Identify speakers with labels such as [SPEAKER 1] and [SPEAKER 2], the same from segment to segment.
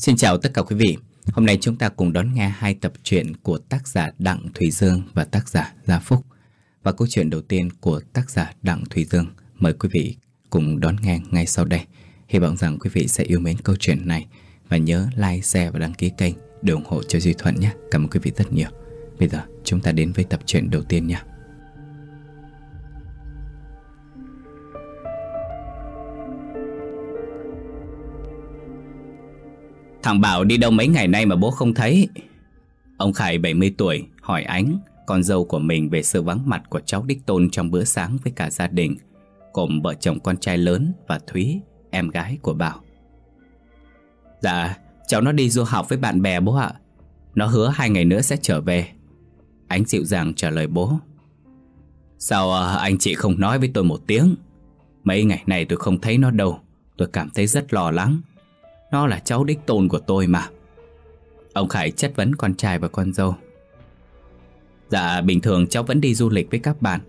[SPEAKER 1] Xin chào tất cả quý vị. Hôm nay chúng ta cùng đón nghe hai tập truyện của tác giả Đặng thủy Dương và tác giả Gia Phúc. Và câu chuyện đầu tiên của tác giả Đặng thủy Dương mời quý vị cùng đón nghe ngay sau đây. Hy vọng rằng quý vị sẽ yêu mến câu chuyện này và nhớ like, share và đăng ký kênh để ủng hộ cho Duy Thuận nhé. Cảm ơn quý vị rất nhiều. Bây giờ chúng ta đến với tập truyện đầu tiên nhé. Thằng Bảo đi đâu mấy ngày nay mà bố không thấy Ông Khải 70 tuổi hỏi Ánh Con dâu của mình về sự vắng mặt của cháu Đích Tôn Trong bữa sáng với cả gia đình Cùng vợ chồng con trai lớn và Thúy Em gái của Bảo Dạ Cháu nó đi du học với bạn bè bố ạ Nó hứa hai ngày nữa sẽ trở về Ánh dịu dàng trả lời bố Sao à, anh chị không nói với tôi một tiếng Mấy ngày này tôi không thấy nó đâu Tôi cảm thấy rất lo lắng nó là cháu đích tôn của tôi mà Ông Khải chất vấn con trai và con dâu Dạ bình thường cháu vẫn đi du lịch với các bạn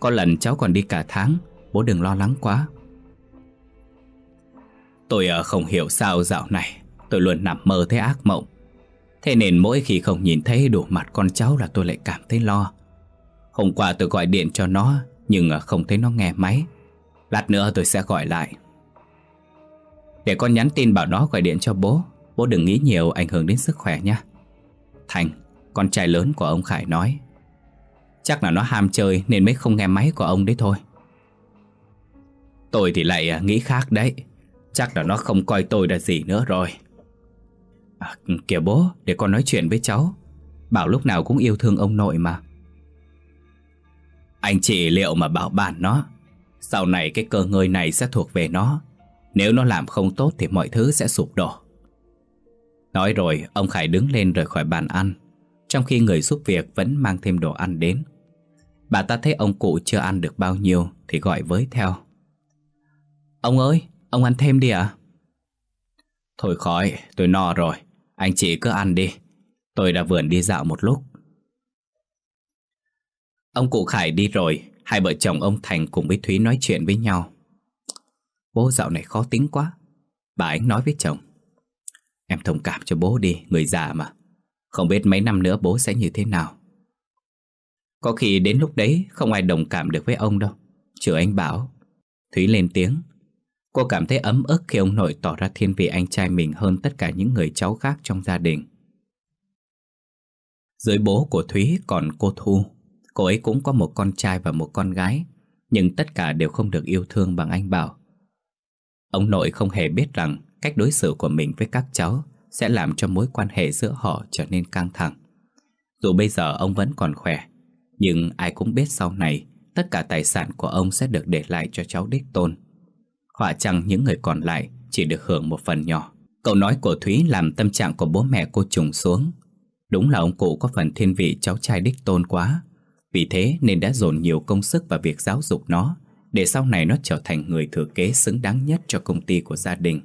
[SPEAKER 1] Có lần cháu còn đi cả tháng Bố đừng lo lắng quá Tôi ờ, không hiểu sao dạo này Tôi luôn nằm mơ thấy ác mộng Thế nên mỗi khi không nhìn thấy đủ mặt con cháu là tôi lại cảm thấy lo Hôm qua tôi gọi điện cho nó Nhưng ờ, không thấy nó nghe máy Lát nữa tôi sẽ gọi lại để con nhắn tin bảo nó gọi điện cho bố Bố đừng nghĩ nhiều ảnh hưởng đến sức khỏe nhé Thành, con trai lớn của ông Khải nói Chắc là nó ham chơi nên mới không nghe máy của ông đấy thôi Tôi thì lại à, nghĩ khác đấy Chắc là nó không coi tôi là gì nữa rồi à, Kìa bố, để con nói chuyện với cháu Bảo lúc nào cũng yêu thương ông nội mà Anh chị liệu mà bảo bản nó Sau này cái cơ ngơi này sẽ thuộc về nó nếu nó làm không tốt thì mọi thứ sẽ sụp đổ Nói rồi ông Khải đứng lên rời khỏi bàn ăn Trong khi người giúp việc vẫn mang thêm đồ ăn đến Bà ta thấy ông cụ chưa ăn được bao nhiêu Thì gọi với theo Ông ơi, ông ăn thêm đi ạ Thôi khỏi, tôi no rồi Anh chị cứ ăn đi Tôi đã vườn đi dạo một lúc Ông cụ Khải đi rồi Hai vợ chồng ông Thành cùng với Thúy nói chuyện với nhau Bố dạo này khó tính quá Bà ấy nói với chồng Em thông cảm cho bố đi, người già mà Không biết mấy năm nữa bố sẽ như thế nào Có khi đến lúc đấy không ai đồng cảm được với ông đâu Trừ anh Bảo Thúy lên tiếng Cô cảm thấy ấm ức khi ông nội tỏ ra thiên vị anh trai mình hơn tất cả những người cháu khác trong gia đình Dưới bố của Thúy còn cô Thu Cô ấy cũng có một con trai và một con gái Nhưng tất cả đều không được yêu thương bằng anh Bảo Ông nội không hề biết rằng cách đối xử của mình với các cháu sẽ làm cho mối quan hệ giữa họ trở nên căng thẳng. Dù bây giờ ông vẫn còn khỏe, nhưng ai cũng biết sau này tất cả tài sản của ông sẽ được để lại cho cháu đích tôn. Họa chăng những người còn lại chỉ được hưởng một phần nhỏ. Cậu nói của Thúy làm tâm trạng của bố mẹ cô trùng xuống. Đúng là ông cụ có phần thiên vị cháu trai đích tôn quá. Vì thế nên đã dồn nhiều công sức vào việc giáo dục nó để sau này nó trở thành người thừa kế xứng đáng nhất cho công ty của gia đình.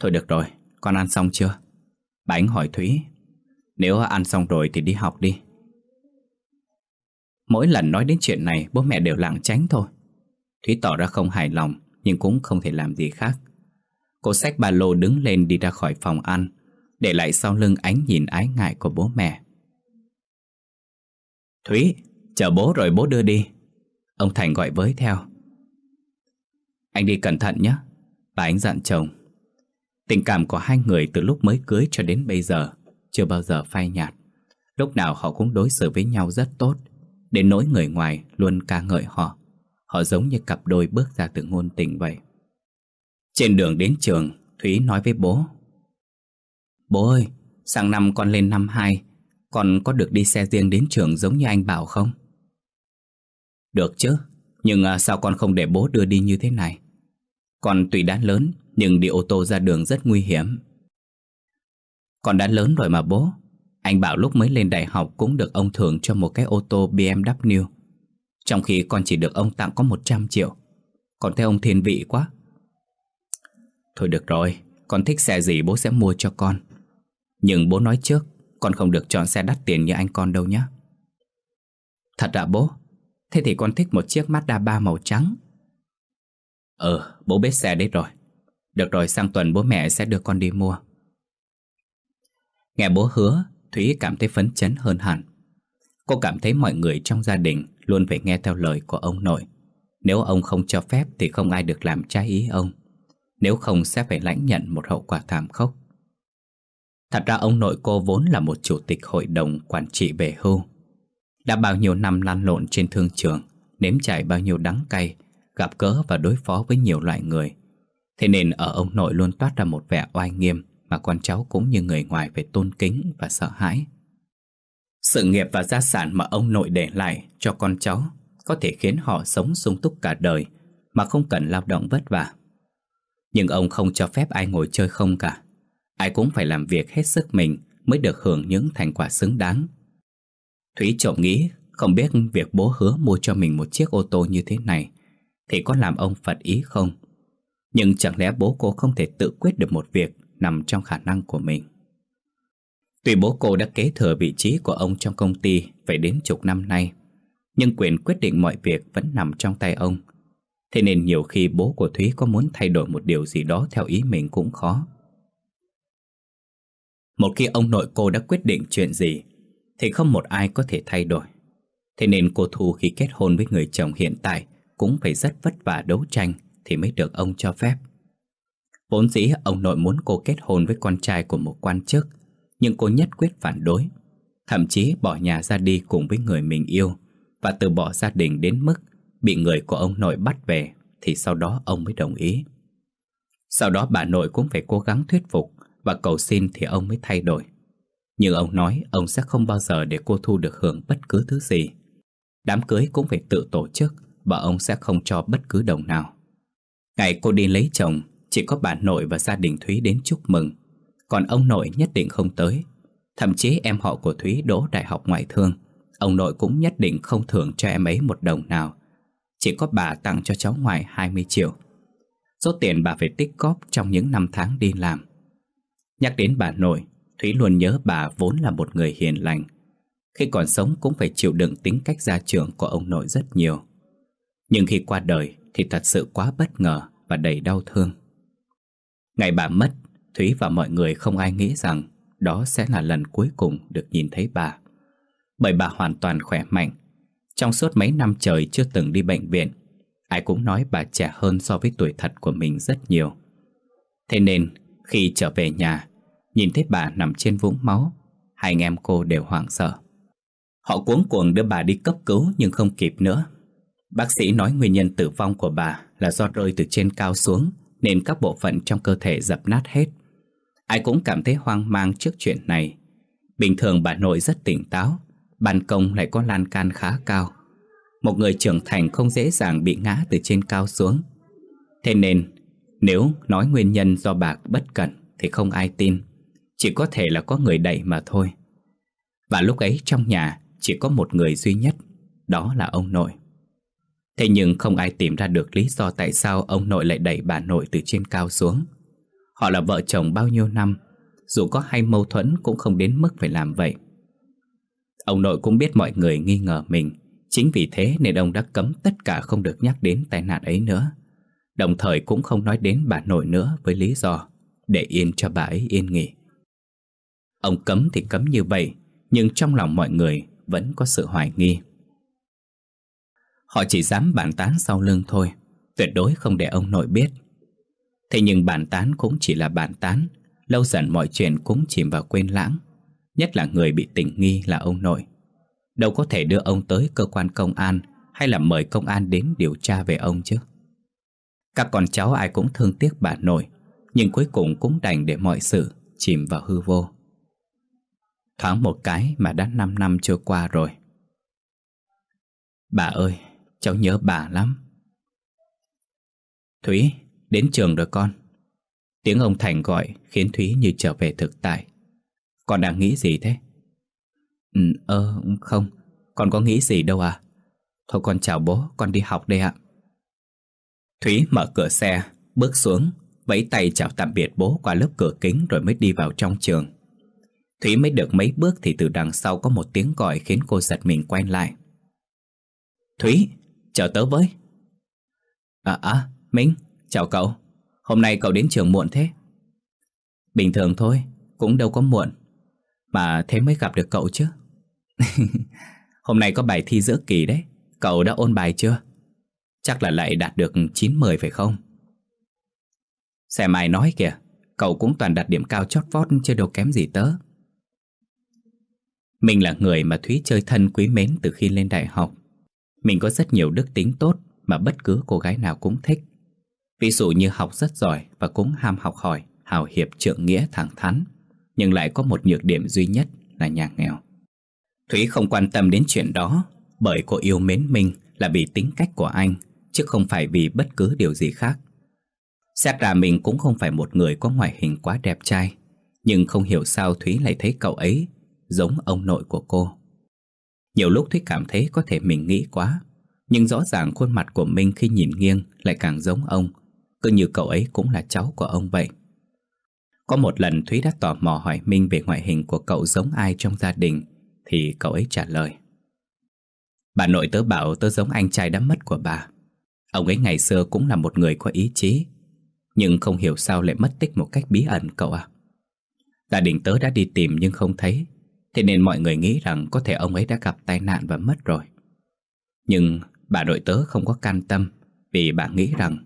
[SPEAKER 1] Thôi được rồi, con ăn xong chưa? Bà Ánh hỏi Thúy. Nếu ăn xong rồi thì đi học đi. Mỗi lần nói đến chuyện này bố mẹ đều lảng tránh thôi. Thúy tỏ ra không hài lòng nhưng cũng không thể làm gì khác. Cô xách ba lô đứng lên đi ra khỏi phòng ăn, để lại sau lưng ánh nhìn ái ngại của bố mẹ. Thúy, chờ bố rồi bố đưa đi. Ông Thành gọi với theo Anh đi cẩn thận nhé Bà anh dặn chồng Tình cảm của hai người từ lúc mới cưới cho đến bây giờ Chưa bao giờ phai nhạt Lúc nào họ cũng đối xử với nhau rất tốt Đến nỗi người ngoài luôn ca ngợi họ Họ giống như cặp đôi bước ra từ ngôn tình vậy Trên đường đến trường Thúy nói với bố Bố ơi, sang năm con lên năm 2 Con có được đi xe riêng đến trường giống như anh bảo không? Được chứ, nhưng à, sao con không để bố đưa đi như thế này? Con tùy đã lớn, nhưng đi ô tô ra đường rất nguy hiểm. Con đã lớn rồi mà bố. Anh bảo lúc mới lên đại học cũng được ông thưởng cho một cái ô tô BMW. Trong khi con chỉ được ông tặng có 100 triệu. Con thấy ông thiên vị quá. Thôi được rồi, con thích xe gì bố sẽ mua cho con. Nhưng bố nói trước, con không được chọn xe đắt tiền như anh con đâu nhé. Thật ạ à bố, Thế thì con thích một chiếc Mazda 3 màu trắng Ờ, bố biết xe đấy rồi Được rồi, sang tuần bố mẹ sẽ đưa con đi mua Nghe bố hứa, Thúy cảm thấy phấn chấn hơn hẳn Cô cảm thấy mọi người trong gia đình luôn phải nghe theo lời của ông nội Nếu ông không cho phép thì không ai được làm trái ý ông Nếu không sẽ phải lãnh nhận một hậu quả thảm khốc Thật ra ông nội cô vốn là một chủ tịch hội đồng quản trị về hưu đã bao nhiêu năm lan lộn trên thương trường Nếm trải bao nhiêu đắng cay Gặp gỡ và đối phó với nhiều loại người Thế nên ở ông nội luôn toát ra một vẻ oai nghiêm Mà con cháu cũng như người ngoài phải tôn kính và sợ hãi Sự nghiệp và gia sản mà ông nội để lại cho con cháu Có thể khiến họ sống sung túc cả đời Mà không cần lao động vất vả Nhưng ông không cho phép ai ngồi chơi không cả Ai cũng phải làm việc hết sức mình Mới được hưởng những thành quả xứng đáng Thúy trộm nghĩ không biết việc bố hứa mua cho mình một chiếc ô tô như thế này thì có làm ông phật ý không? Nhưng chẳng lẽ bố cô không thể tự quyết được một việc nằm trong khả năng của mình? Tuy bố cô đã kế thừa vị trí của ông trong công ty phải đến chục năm nay, nhưng quyền quyết định mọi việc vẫn nằm trong tay ông. Thế nên nhiều khi bố của Thúy có muốn thay đổi một điều gì đó theo ý mình cũng khó. Một khi ông nội cô đã quyết định chuyện gì thì không một ai có thể thay đổi. Thế nên cô Thu khi kết hôn với người chồng hiện tại cũng phải rất vất vả đấu tranh thì mới được ông cho phép. Vốn dĩ ông nội muốn cô kết hôn với con trai của một quan chức, nhưng cô nhất quyết phản đối, thậm chí bỏ nhà ra đi cùng với người mình yêu và từ bỏ gia đình đến mức bị người của ông nội bắt về thì sau đó ông mới đồng ý. Sau đó bà nội cũng phải cố gắng thuyết phục và cầu xin thì ông mới thay đổi. Nhưng ông nói ông sẽ không bao giờ để cô Thu được hưởng bất cứ thứ gì. Đám cưới cũng phải tự tổ chức và ông sẽ không cho bất cứ đồng nào. Ngày cô đi lấy chồng, chỉ có bà nội và gia đình Thúy đến chúc mừng. Còn ông nội nhất định không tới. Thậm chí em họ của Thúy đỗ đại học ngoại thương. Ông nội cũng nhất định không thưởng cho em ấy một đồng nào. Chỉ có bà tặng cho cháu ngoại 20 triệu. Số tiền bà phải tích góp trong những năm tháng đi làm. Nhắc đến bà nội, Thúy luôn nhớ bà vốn là một người hiền lành Khi còn sống cũng phải chịu đựng tính cách gia trưởng của ông nội rất nhiều Nhưng khi qua đời thì thật sự quá bất ngờ và đầy đau thương Ngày bà mất, Thúy và mọi người không ai nghĩ rằng đó sẽ là lần cuối cùng được nhìn thấy bà Bởi bà hoàn toàn khỏe mạnh Trong suốt mấy năm trời chưa từng đi bệnh viện Ai cũng nói bà trẻ hơn so với tuổi thật của mình rất nhiều Thế nên khi trở về nhà Nhìn thấy bà nằm trên vũng máu Hai anh em cô đều hoảng sợ Họ cuốn cuồng đưa bà đi cấp cứu nhưng không kịp nữa Bác sĩ nói nguyên nhân tử vong của bà là do rơi từ trên cao xuống nên các bộ phận trong cơ thể dập nát hết. Ai cũng cảm thấy hoang mang trước chuyện này. Bình thường bà nội rất tỉnh táo, ban công lại có lan can khá cao. Một người trưởng thành không dễ dàng bị ngã từ trên cao xuống. Thế nên, nếu nói nguyên nhân do bà bất cẩn thì không ai tin. Chỉ có thể là có người đẩy mà thôi Và lúc ấy trong nhà Chỉ có một người duy nhất Đó là ông nội Thế nhưng không ai tìm ra được lý do Tại sao ông nội lại đẩy bà nội từ trên cao xuống Họ là vợ chồng bao nhiêu năm Dù có hay mâu thuẫn Cũng không đến mức phải làm vậy Ông nội cũng biết mọi người nghi ngờ mình Chính vì thế nên ông đã cấm tất cả không được nhắc đến tai nạn ấy nữa Đồng thời cũng không nói đến bà nội nữa với lý do Để yên cho bà ấy yên nghỉ Ông cấm thì cấm như vậy, nhưng trong lòng mọi người vẫn có sự hoài nghi. Họ chỉ dám bàn tán sau lưng thôi, tuyệt đối không để ông nội biết. Thế nhưng bàn tán cũng chỉ là bàn tán, lâu dần mọi chuyện cũng chìm vào quên lãng, nhất là người bị tình nghi là ông nội. Đâu có thể đưa ông tới cơ quan công an hay là mời công an đến điều tra về ông chứ. Các con cháu ai cũng thương tiếc bà nội, nhưng cuối cùng cũng đành để mọi sự chìm vào hư vô. Thoáng một cái mà đã 5 năm trôi qua rồi Bà ơi, cháu nhớ bà lắm Thúy, đến trường rồi con Tiếng ông Thành gọi khiến Thúy như trở về thực tại Con đang nghĩ gì thế? Ừ, ơ, không Con có nghĩ gì đâu à Thôi con chào bố, con đi học đây ạ Thúy mở cửa xe, bước xuống, vẫy tay chào tạm biệt bố qua lớp cửa kính rồi mới đi vào trong trường. Thủy mới được mấy bước thì từ đằng sau có một tiếng gọi khiến cô giật mình quay lại. Thủy chào tớ với. À à, Minh, chào cậu. Hôm nay cậu đến trường muộn thế. Bình thường thôi, cũng đâu có muộn. Mà thế mới gặp được cậu chứ. Hôm nay có bài thi giữa kỳ đấy. Cậu đã ôn bài chưa? Chắc là lại đạt được 9-10 phải không? Xem ai nói kìa, cậu cũng toàn đạt điểm cao chót vót chứ đâu kém gì tớ. Mình là người mà Thúy chơi thân quý mến từ khi lên đại học. Mình có rất nhiều đức tính tốt mà bất cứ cô gái nào cũng thích. Ví dụ như học rất giỏi và cũng ham học hỏi, hào hiệp trượng nghĩa thẳng thắn, nhưng lại có một nhược điểm duy nhất là nhà nghèo. Thúy không quan tâm đến chuyện đó bởi cô yêu mến mình là vì tính cách của anh chứ không phải vì bất cứ điều gì khác. Xét ra mình cũng không phải một người có ngoại hình quá đẹp trai nhưng không hiểu sao Thúy lại thấy cậu ấy giống ông nội của cô. Nhiều lúc Thúy cảm thấy có thể mình nghĩ quá, nhưng rõ ràng khuôn mặt của Minh khi nhìn nghiêng lại càng giống ông, cứ như cậu ấy cũng là cháu của ông vậy. Có một lần Thúy đã tò mò hỏi Minh về ngoại hình của cậu giống ai trong gia đình, thì cậu ấy trả lời. Bà nội tớ bảo tớ giống anh trai đã mất của bà. Ông ấy ngày xưa cũng là một người có ý chí, nhưng không hiểu sao lại mất tích một cách bí ẩn cậu ạ. Gia đình tớ đã đi tìm nhưng không thấy Thế nên mọi người nghĩ rằng có thể ông ấy đã gặp tai nạn và mất rồi Nhưng bà nội tớ không có can tâm Vì bà nghĩ rằng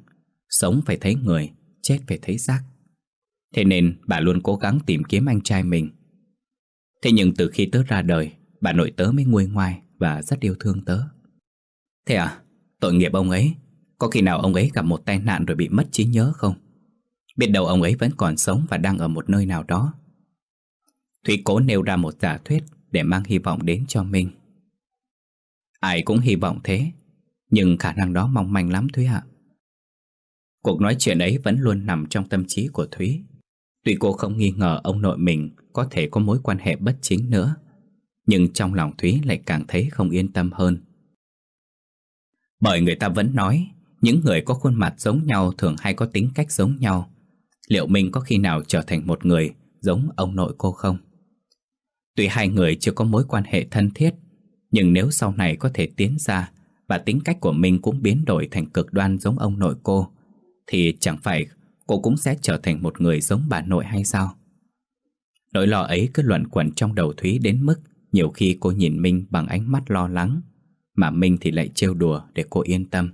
[SPEAKER 1] sống phải thấy người, chết phải thấy xác Thế nên bà luôn cố gắng tìm kiếm anh trai mình Thế nhưng từ khi tớ ra đời Bà nội tớ mới nguôi ngoai và rất yêu thương tớ Thế à, tội nghiệp ông ấy Có khi nào ông ấy gặp một tai nạn rồi bị mất trí nhớ không? Biết đâu ông ấy vẫn còn sống và đang ở một nơi nào đó Thúy cố nêu ra một giả thuyết để mang hy vọng đến cho mình. Ai cũng hy vọng thế, nhưng khả năng đó mong manh lắm Thúy ạ. Cuộc nói chuyện ấy vẫn luôn nằm trong tâm trí của Thúy. Tuy cô không nghi ngờ ông nội mình có thể có mối quan hệ bất chính nữa, nhưng trong lòng Thúy lại càng thấy không yên tâm hơn. Bởi người ta vẫn nói, những người có khuôn mặt giống nhau thường hay có tính cách giống nhau. Liệu mình có khi nào trở thành một người giống ông nội cô không? Tuy hai người chưa có mối quan hệ thân thiết, nhưng nếu sau này có thể tiến ra và tính cách của mình cũng biến đổi thành cực đoan giống ông nội cô, thì chẳng phải cô cũng sẽ trở thành một người giống bà nội hay sao? Nỗi lo ấy cứ luẩn quẩn trong đầu Thúy đến mức nhiều khi cô nhìn Minh bằng ánh mắt lo lắng, mà Minh thì lại trêu đùa để cô yên tâm.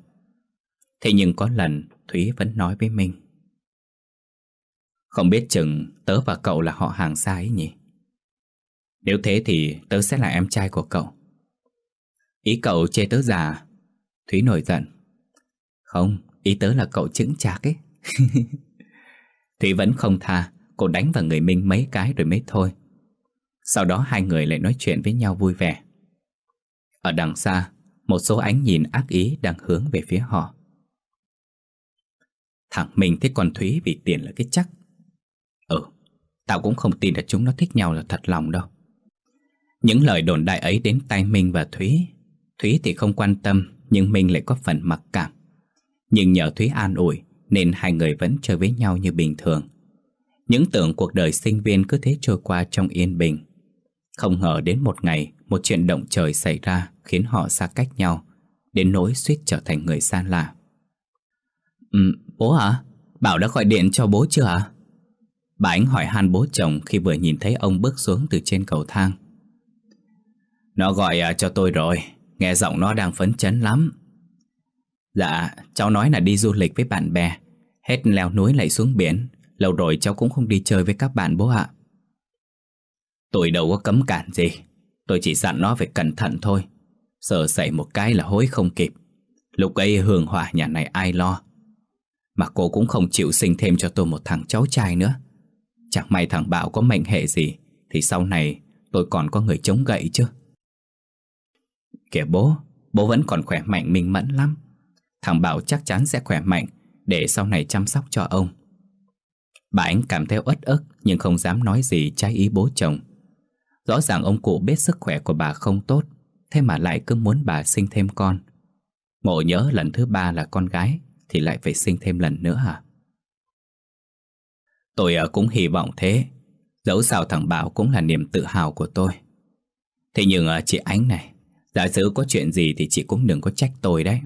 [SPEAKER 1] Thế nhưng có lần Thúy vẫn nói với Minh. Không biết chừng tớ và cậu là họ hàng xa ấy nhỉ? Nếu thế thì tớ sẽ là em trai của cậu Ý cậu chê tớ già Thúy nổi giận Không, ý tớ là cậu chứng chạc ấy Thúy vẫn không tha Cô đánh vào người Minh mấy cái rồi mới thôi Sau đó hai người lại nói chuyện với nhau vui vẻ Ở đằng xa Một số ánh nhìn ác ý đang hướng về phía họ Thằng Minh thích con Thúy vì tiền là cái chắc Ừ, tao cũng không tin là chúng nó thích nhau là thật lòng đâu những lời đồn đại ấy đến tai Minh và Thúy Thúy thì không quan tâm Nhưng Minh lại có phần mặc cảm Nhưng nhờ Thúy an ủi Nên hai người vẫn chơi với nhau như bình thường Những tưởng cuộc đời sinh viên cứ thế trôi qua trong yên bình Không ngờ đến một ngày Một chuyện động trời xảy ra Khiến họ xa cách nhau Đến nỗi suýt trở thành người xa lạ ừ, Bố à Bảo đã gọi điện cho bố chưa ạ à? Bà Ánh hỏi han bố chồng khi vừa nhìn thấy ông bước xuống từ trên cầu thang nó gọi à, cho tôi rồi Nghe giọng nó đang phấn chấn lắm Dạ, cháu nói là đi du lịch với bạn bè Hết leo núi lại xuống biển Lâu rồi cháu cũng không đi chơi với các bạn bố ạ Tôi đâu có cấm cản gì Tôi chỉ dặn nó phải cẩn thận thôi Sợ xảy một cái là hối không kịp Lúc ấy hương hỏa nhà này ai lo Mà cô cũng không chịu sinh thêm cho tôi một thằng cháu trai nữa Chẳng may thằng Bảo có mệnh hệ gì Thì sau này tôi còn có người chống gậy chứ Kìa bố, bố vẫn còn khỏe mạnh minh mẫn lắm. Thằng Bảo chắc chắn sẽ khỏe mạnh để sau này chăm sóc cho ông. Bà Ánh cảm thấy uất ức nhưng không dám nói gì trái ý bố chồng. Rõ ràng ông cụ biết sức khỏe của bà không tốt, thế mà lại cứ muốn bà sinh thêm con. Ngộ nhớ lần thứ ba là con gái thì lại phải sinh thêm lần nữa hả? À? Tôi ờ, cũng hy vọng thế, dẫu sao thằng Bảo cũng là niềm tự hào của tôi. Thế nhưng ờ, chị Ánh này, Giả sử có chuyện gì thì chị cũng đừng có trách tôi đấy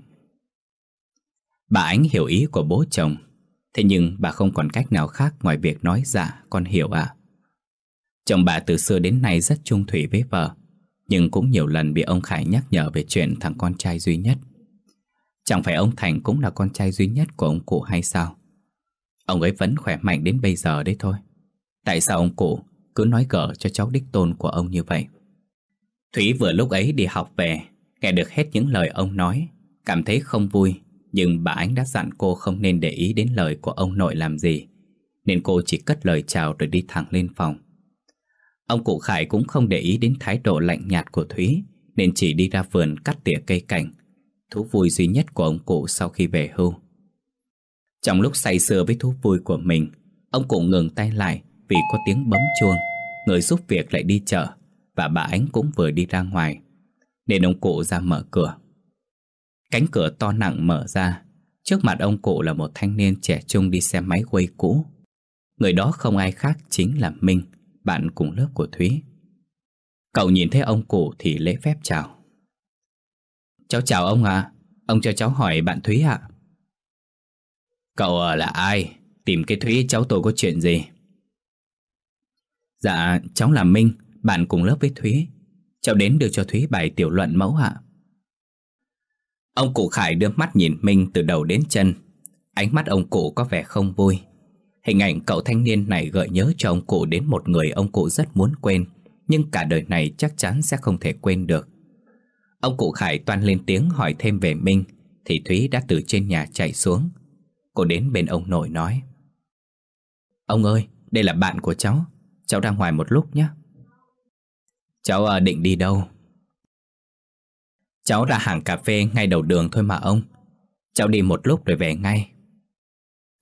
[SPEAKER 1] Bà Ánh hiểu ý của bố chồng Thế nhưng bà không còn cách nào khác ngoài việc nói dạ con hiểu ạ à. Chồng bà từ xưa đến nay rất trung thủy với vợ Nhưng cũng nhiều lần bị ông Khải nhắc nhở về chuyện thằng con trai duy nhất Chẳng phải ông Thành cũng là con trai duy nhất của ông cụ hay sao Ông ấy vẫn khỏe mạnh đến bây giờ đấy thôi Tại sao ông cụ cứ nói gở cho cháu đích tôn của ông như vậy Thủy vừa lúc ấy đi học về, nghe được hết những lời ông nói, cảm thấy không vui, nhưng bà Ánh đã dặn cô không nên để ý đến lời của ông nội làm gì, nên cô chỉ cất lời chào rồi đi thẳng lên phòng. Ông cụ Khải cũng không để ý đến thái độ lạnh nhạt của Thúy, nên chỉ đi ra vườn cắt tỉa cây cảnh, thú vui duy nhất của ông cụ sau khi về hưu. Trong lúc say sưa với thú vui của mình, ông cụ ngừng tay lại vì có tiếng bấm chuông, người giúp việc lại đi chợ và bà Ánh cũng vừa đi ra ngoài, nên ông cụ ra mở cửa. Cánh cửa to nặng mở ra, trước mặt ông cụ là một thanh niên trẻ trung đi xe máy quay cũ. Người đó không ai khác chính là Minh, bạn cùng lớp của Thúy. Cậu nhìn thấy ông cụ thì lễ phép chào. Cháu chào ông ạ, ông cho cháu hỏi bạn Thúy ạ. Cậu là ai? Tìm cái Thúy cháu tôi có chuyện gì? Dạ, cháu là Minh, bạn cùng lớp với Thúy. Cháu đến đưa cho Thúy bài tiểu luận mẫu ạ. Ông cụ Khải đưa mắt nhìn Minh từ đầu đến chân. Ánh mắt ông cụ có vẻ không vui. Hình ảnh cậu thanh niên này gợi nhớ cho ông cụ đến một người ông cụ rất muốn quên, nhưng cả đời này chắc chắn sẽ không thể quên được. Ông cụ Khải toan lên tiếng hỏi thêm về Minh, thì Thúy đã từ trên nhà chạy xuống. Cô đến bên ông nội nói. Ông ơi, đây là bạn của cháu, cháu ra ngoài một lúc nhé. Cháu à, định đi đâu? Cháu ra hàng cà phê ngay đầu đường thôi mà ông. Cháu đi một lúc rồi về ngay.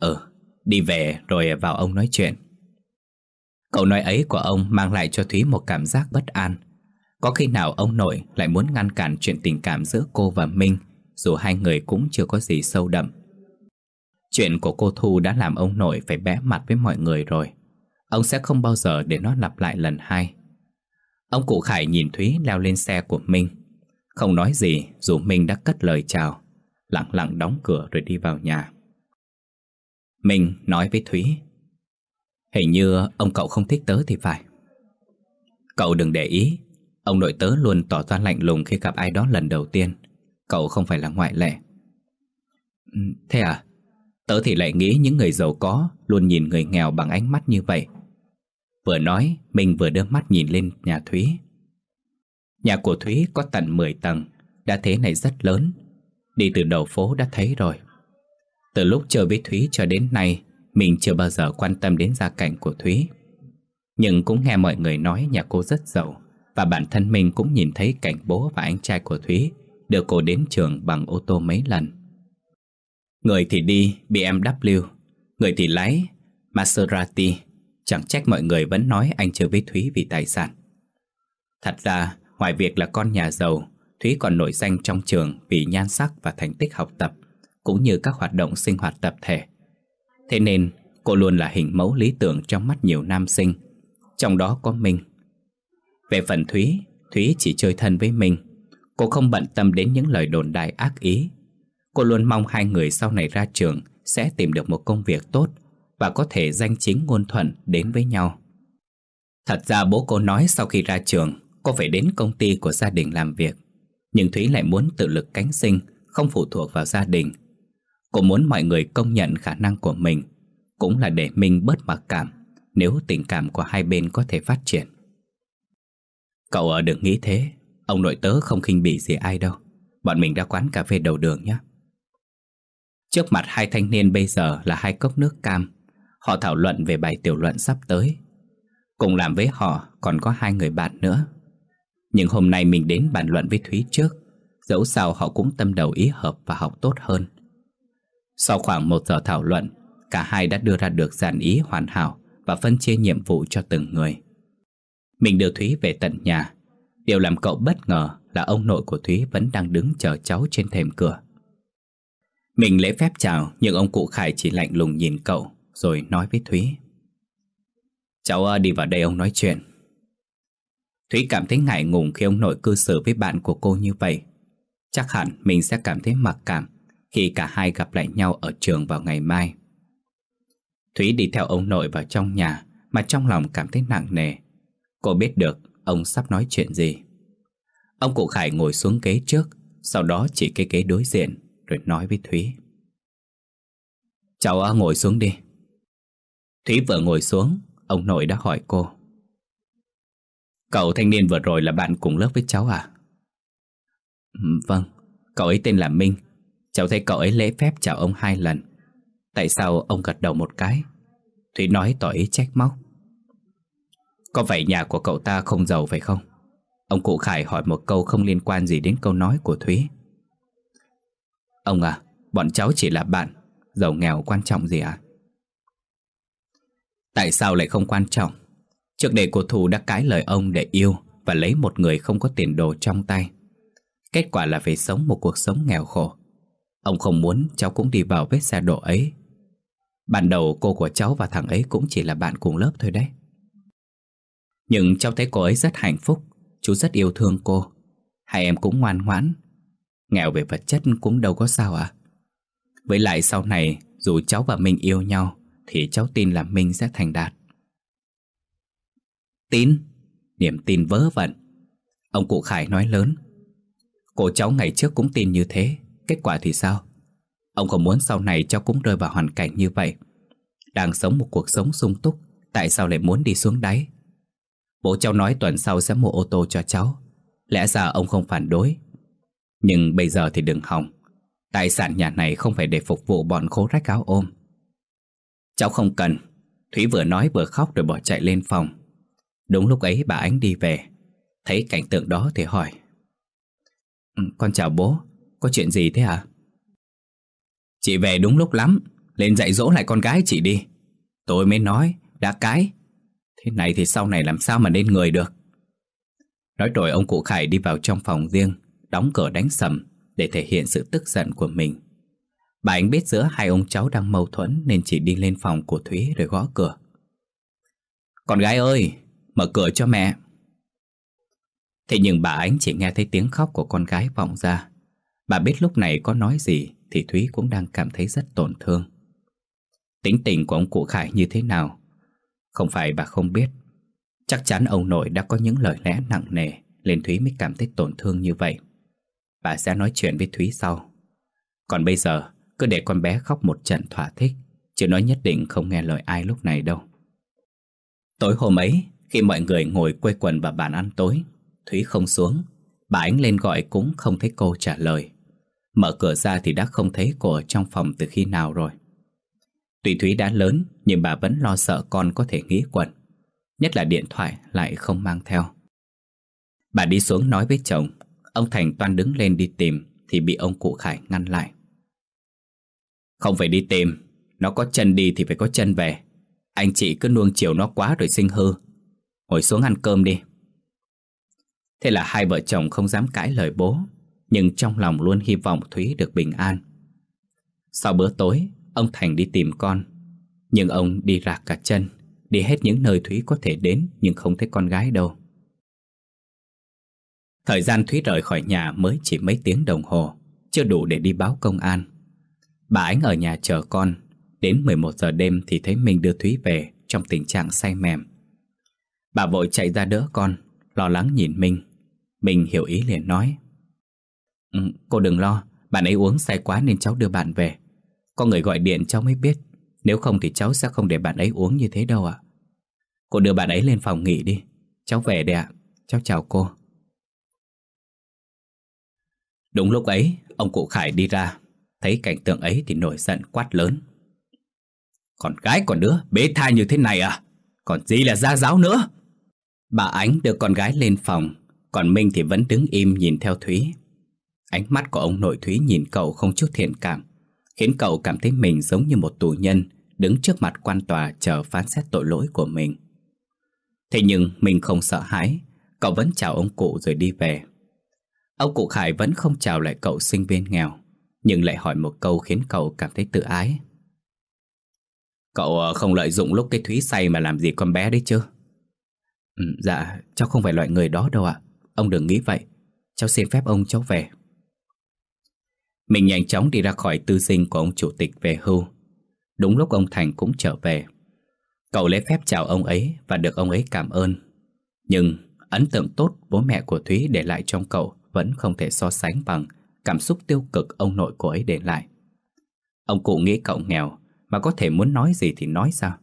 [SPEAKER 1] Ừ, đi về rồi vào ông nói chuyện. Câu nói ấy của ông mang lại cho Thúy một cảm giác bất an. Có khi nào ông nội lại muốn ngăn cản chuyện tình cảm giữa cô và Minh dù hai người cũng chưa có gì sâu đậm. Chuyện của cô Thu đã làm ông nội phải bẽ mặt với mọi người rồi. Ông sẽ không bao giờ để nó lặp lại lần hai. Ông cụ Khải nhìn Thúy leo lên xe của Minh Không nói gì dù Minh đã cất lời chào Lặng lặng đóng cửa rồi đi vào nhà Minh nói với Thúy Hình như ông cậu không thích tớ thì phải Cậu đừng để ý Ông nội tớ luôn tỏ ra lạnh lùng khi gặp ai đó lần đầu tiên Cậu không phải là ngoại lệ ừ, Thế à? Tớ thì lại nghĩ những người giàu có luôn nhìn người nghèo bằng ánh mắt như vậy Vừa nói, mình vừa đưa mắt nhìn lên nhà Thúy. Nhà của Thúy có tận 10 tầng, đã thế này rất lớn. Đi từ đầu phố đã thấy rồi. Từ lúc chơi với Thúy cho đến nay, mình chưa bao giờ quan tâm đến gia cảnh của Thúy. Nhưng cũng nghe mọi người nói nhà cô rất giàu và bản thân mình cũng nhìn thấy cảnh bố và anh trai của Thúy đưa cô đến trường bằng ô tô mấy lần. Người thì đi BMW, người thì lái Maserati, Chẳng trách mọi người vẫn nói anh chưa với Thúy vì tài sản Thật ra ngoài việc là con nhà giàu Thúy còn nổi danh trong trường vì nhan sắc và thành tích học tập Cũng như các hoạt động sinh hoạt tập thể Thế nên cô luôn là hình mẫu lý tưởng trong mắt nhiều nam sinh Trong đó có mình Về phần Thúy, Thúy chỉ chơi thân với mình Cô không bận tâm đến những lời đồn đại ác ý Cô luôn mong hai người sau này ra trường sẽ tìm được một công việc tốt và có thể danh chính ngôn thuận đến với nhau. Thật ra bố cô nói sau khi ra trường, cô phải đến công ty của gia đình làm việc. Nhưng Thúy lại muốn tự lực cánh sinh, không phụ thuộc vào gia đình. Cô muốn mọi người công nhận khả năng của mình, cũng là để mình bớt mặc cảm nếu tình cảm của hai bên có thể phát triển. Cậu ở đừng nghĩ thế, ông nội tớ không khinh bỉ gì ai đâu. Bọn mình ra quán cà phê đầu đường nhé. Trước mặt hai thanh niên bây giờ là hai cốc nước cam Họ thảo luận về bài tiểu luận sắp tới Cùng làm với họ còn có hai người bạn nữa Nhưng hôm nay mình đến bàn luận với Thúy trước Dẫu sao họ cũng tâm đầu ý hợp và học tốt hơn Sau khoảng một giờ thảo luận Cả hai đã đưa ra được dàn ý hoàn hảo Và phân chia nhiệm vụ cho từng người Mình đưa Thúy về tận nhà Điều làm cậu bất ngờ là ông nội của Thúy vẫn đang đứng chờ cháu trên thềm cửa. Mình lễ phép chào nhưng ông cụ Khải chỉ lạnh lùng nhìn cậu rồi nói với Thúy. Cháu à, đi vào đây ông nói chuyện. Thúy cảm thấy ngại ngùng khi ông nội cư xử với bạn của cô như vậy. Chắc hẳn mình sẽ cảm thấy mặc cảm khi cả hai gặp lại nhau ở trường vào ngày mai. Thúy đi theo ông nội vào trong nhà mà trong lòng cảm thấy nặng nề. Cô biết được ông sắp nói chuyện gì. Ông cụ Khải ngồi xuống ghế trước, sau đó chỉ cái ghế đối diện rồi nói với Thúy. Cháu à, ngồi xuống đi, Thúy vừa ngồi xuống, ông nội đã hỏi cô. Cậu thanh niên vừa rồi là bạn cùng lớp với cháu à? Ừ, vâng, cậu ấy tên là Minh. Cháu thấy cậu ấy lễ phép chào ông hai lần. Tại sao ông gật đầu một cái? Thúy nói tỏ ý trách móc. Có phải nhà của cậu ta không giàu phải không? Ông cụ Khải hỏi một câu không liên quan gì đến câu nói của Thúy. Ông à, bọn cháu chỉ là bạn, giàu nghèo quan trọng gì à? Tại sao lại không quan trọng Trước đây cô Thu đã cãi lời ông để yêu Và lấy một người không có tiền đồ trong tay Kết quả là phải sống một cuộc sống nghèo khổ Ông không muốn cháu cũng đi vào vết xe đổ ấy Ban đầu cô của cháu và thằng ấy cũng chỉ là bạn cùng lớp thôi đấy Nhưng cháu thấy cô ấy rất hạnh phúc Chú rất yêu thương cô Hai em cũng ngoan ngoãn Nghèo về vật chất cũng đâu có sao ạ à? Với lại sau này Dù cháu và mình yêu nhau thì cháu tin là mình sẽ thành đạt. Tin, niềm tin vớ vẩn. Ông cụ Khải nói lớn. Cô cháu ngày trước cũng tin như thế, kết quả thì sao? Ông không muốn sau này cháu cũng rơi vào hoàn cảnh như vậy. Đang sống một cuộc sống sung túc, tại sao lại muốn đi xuống đáy? Bố cháu nói tuần sau sẽ mua ô tô cho cháu. Lẽ ra ông không phản đối. Nhưng bây giờ thì đừng hỏng. Tài sản nhà này không phải để phục vụ bọn khố rách áo ôm Cháu không cần Thúy vừa nói vừa khóc rồi bỏ chạy lên phòng Đúng lúc ấy bà Ánh đi về Thấy cảnh tượng đó thì hỏi ừ, Con chào bố Có chuyện gì thế hả Chị về đúng lúc lắm Lên dạy dỗ lại con gái chị đi Tôi mới nói Đã cái Thế này thì sau này làm sao mà lên người được Nói rồi ông cụ Khải đi vào trong phòng riêng Đóng cửa đánh sầm Để thể hiện sự tức giận của mình Bà Ánh biết giữa hai ông cháu đang mâu thuẫn nên chỉ đi lên phòng của Thúy rồi gõ cửa. Con gái ơi, mở cửa cho mẹ. Thế nhưng bà Ánh chỉ nghe thấy tiếng khóc của con gái vọng ra. Bà biết lúc này có nói gì thì Thúy cũng đang cảm thấy rất tổn thương. Tính tình của ông cụ Khải như thế nào? Không phải bà không biết. Chắc chắn ông nội đã có những lời lẽ nặng nề nên Thúy mới cảm thấy tổn thương như vậy. Bà sẽ nói chuyện với Thúy sau. Còn bây giờ, cứ để con bé khóc một trận thỏa thích Chứ nó nhất định không nghe lời ai lúc này đâu Tối hôm ấy Khi mọi người ngồi quây quần vào bàn ăn tối Thúy không xuống Bà ánh lên gọi cũng không thấy cô trả lời Mở cửa ra thì đã không thấy cô ở trong phòng từ khi nào rồi Tùy Thúy đã lớn Nhưng bà vẫn lo sợ con có thể nghĩ quẩn Nhất là điện thoại lại không mang theo Bà đi xuống nói với chồng Ông Thành toan đứng lên đi tìm Thì bị ông cụ Khải ngăn lại không phải đi tìm Nó có chân đi thì phải có chân về Anh chị cứ nuông chiều nó quá rồi sinh hư Ngồi xuống ăn cơm đi Thế là hai vợ chồng không dám cãi lời bố Nhưng trong lòng luôn hy vọng Thúy được bình an Sau bữa tối Ông Thành đi tìm con Nhưng ông đi rạc cả chân Đi hết những nơi Thúy có thể đến Nhưng không thấy con gái đâu Thời gian Thúy rời khỏi nhà mới chỉ mấy tiếng đồng hồ Chưa đủ để đi báo công an Bà Ánh ở nhà chờ con Đến 11 giờ đêm thì thấy mình đưa Thúy về Trong tình trạng say mềm Bà vội chạy ra đỡ con Lo lắng nhìn mình Mình hiểu ý liền nói ừ, Cô đừng lo Bạn ấy uống say quá nên cháu đưa bạn về Có người gọi điện cháu mới biết Nếu không thì cháu sẽ không để bạn ấy uống như thế đâu ạ Cô đưa bạn ấy lên phòng nghỉ đi Cháu về đây ạ Cháu chào cô Đúng lúc ấy Ông cụ Khải đi ra Thấy cảnh tượng ấy thì nổi giận quát lớn Còn gái còn nữa bế thai như thế này à Còn gì là gia giáo nữa Bà Ánh đưa con gái lên phòng Còn Minh thì vẫn đứng im nhìn theo Thúy Ánh mắt của ông nội Thúy nhìn cậu không chút thiện cảm Khiến cậu cảm thấy mình giống như một tù nhân Đứng trước mặt quan tòa chờ phán xét tội lỗi của mình Thế nhưng mình không sợ hãi Cậu vẫn chào ông cụ rồi đi về Ông cụ Khải vẫn không chào lại cậu sinh viên nghèo nhưng lại hỏi một câu khiến cậu cảm thấy tự ái. Cậu ờ, không lợi dụng lúc cái Thúy say mà làm gì con bé đấy chứ? Ừ, dạ, cháu không phải loại người đó đâu ạ. Ông đừng nghĩ vậy. Cháu xin phép ông cháu về. Mình nhanh chóng đi ra khỏi tư dinh của ông chủ tịch về hưu. Đúng lúc ông Thành cũng trở về. Cậu lấy phép chào ông ấy và được ông ấy cảm ơn. Nhưng ấn tượng tốt bố mẹ của Thúy để lại trong cậu vẫn không thể so sánh bằng cảm xúc tiêu cực ông nội cô ấy để lại. Ông cụ nghĩ cậu nghèo mà có thể muốn nói gì thì nói sao?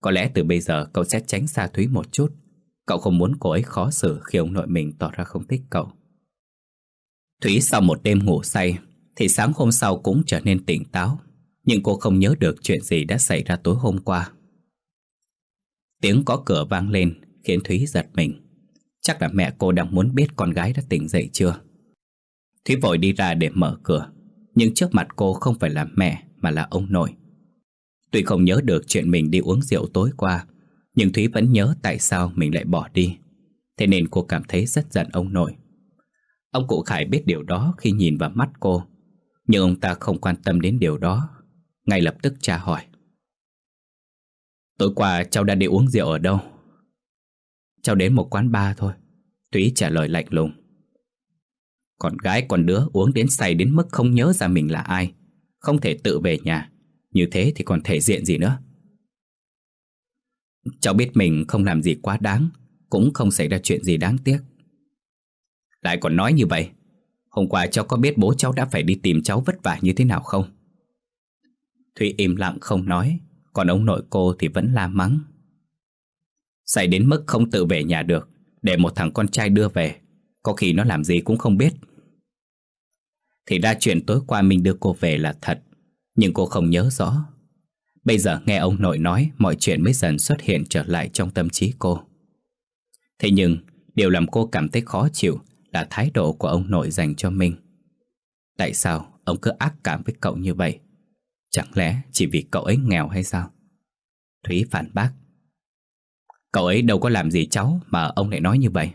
[SPEAKER 1] Có lẽ từ bây giờ cậu sẽ tránh xa Thúy một chút. Cậu không muốn cô ấy khó xử khi ông nội mình tỏ ra không thích cậu. Thúy sau một đêm ngủ say thì sáng hôm sau cũng trở nên tỉnh táo. Nhưng cô không nhớ được chuyện gì đã xảy ra tối hôm qua. Tiếng có cửa vang lên khiến Thúy giật mình. Chắc là mẹ cô đang muốn biết con gái đã tỉnh dậy chưa. Thúy vội đi ra để mở cửa Nhưng trước mặt cô không phải là mẹ Mà là ông nội Tuy không nhớ được chuyện mình đi uống rượu tối qua Nhưng Thúy vẫn nhớ tại sao mình lại bỏ đi Thế nên cô cảm thấy rất giận ông nội Ông cụ Khải biết điều đó khi nhìn vào mắt cô Nhưng ông ta không quan tâm đến điều đó Ngay lập tức cha hỏi Tối qua cháu đã đi uống rượu ở đâu? Cháu đến một quán bar thôi Thúy trả lời lạnh lùng còn gái còn đứa uống đến say đến mức không nhớ ra mình là ai Không thể tự về nhà Như thế thì còn thể diện gì nữa Cháu biết mình không làm gì quá đáng Cũng không xảy ra chuyện gì đáng tiếc Lại còn nói như vậy Hôm qua cháu có biết bố cháu đã phải đi tìm cháu vất vả như thế nào không? Thúy im lặng không nói Còn ông nội cô thì vẫn la mắng Xảy đến mức không tự về nhà được Để một thằng con trai đưa về Có khi nó làm gì cũng không biết thì ra chuyện tối qua mình đưa cô về là thật Nhưng cô không nhớ rõ Bây giờ nghe ông nội nói Mọi chuyện mới dần xuất hiện trở lại trong tâm trí cô Thế nhưng Điều làm cô cảm thấy khó chịu Là thái độ của ông nội dành cho mình Tại sao ông cứ ác cảm với cậu như vậy Chẳng lẽ chỉ vì cậu ấy nghèo hay sao Thúy phản bác Cậu ấy đâu có làm gì cháu Mà ông lại nói như vậy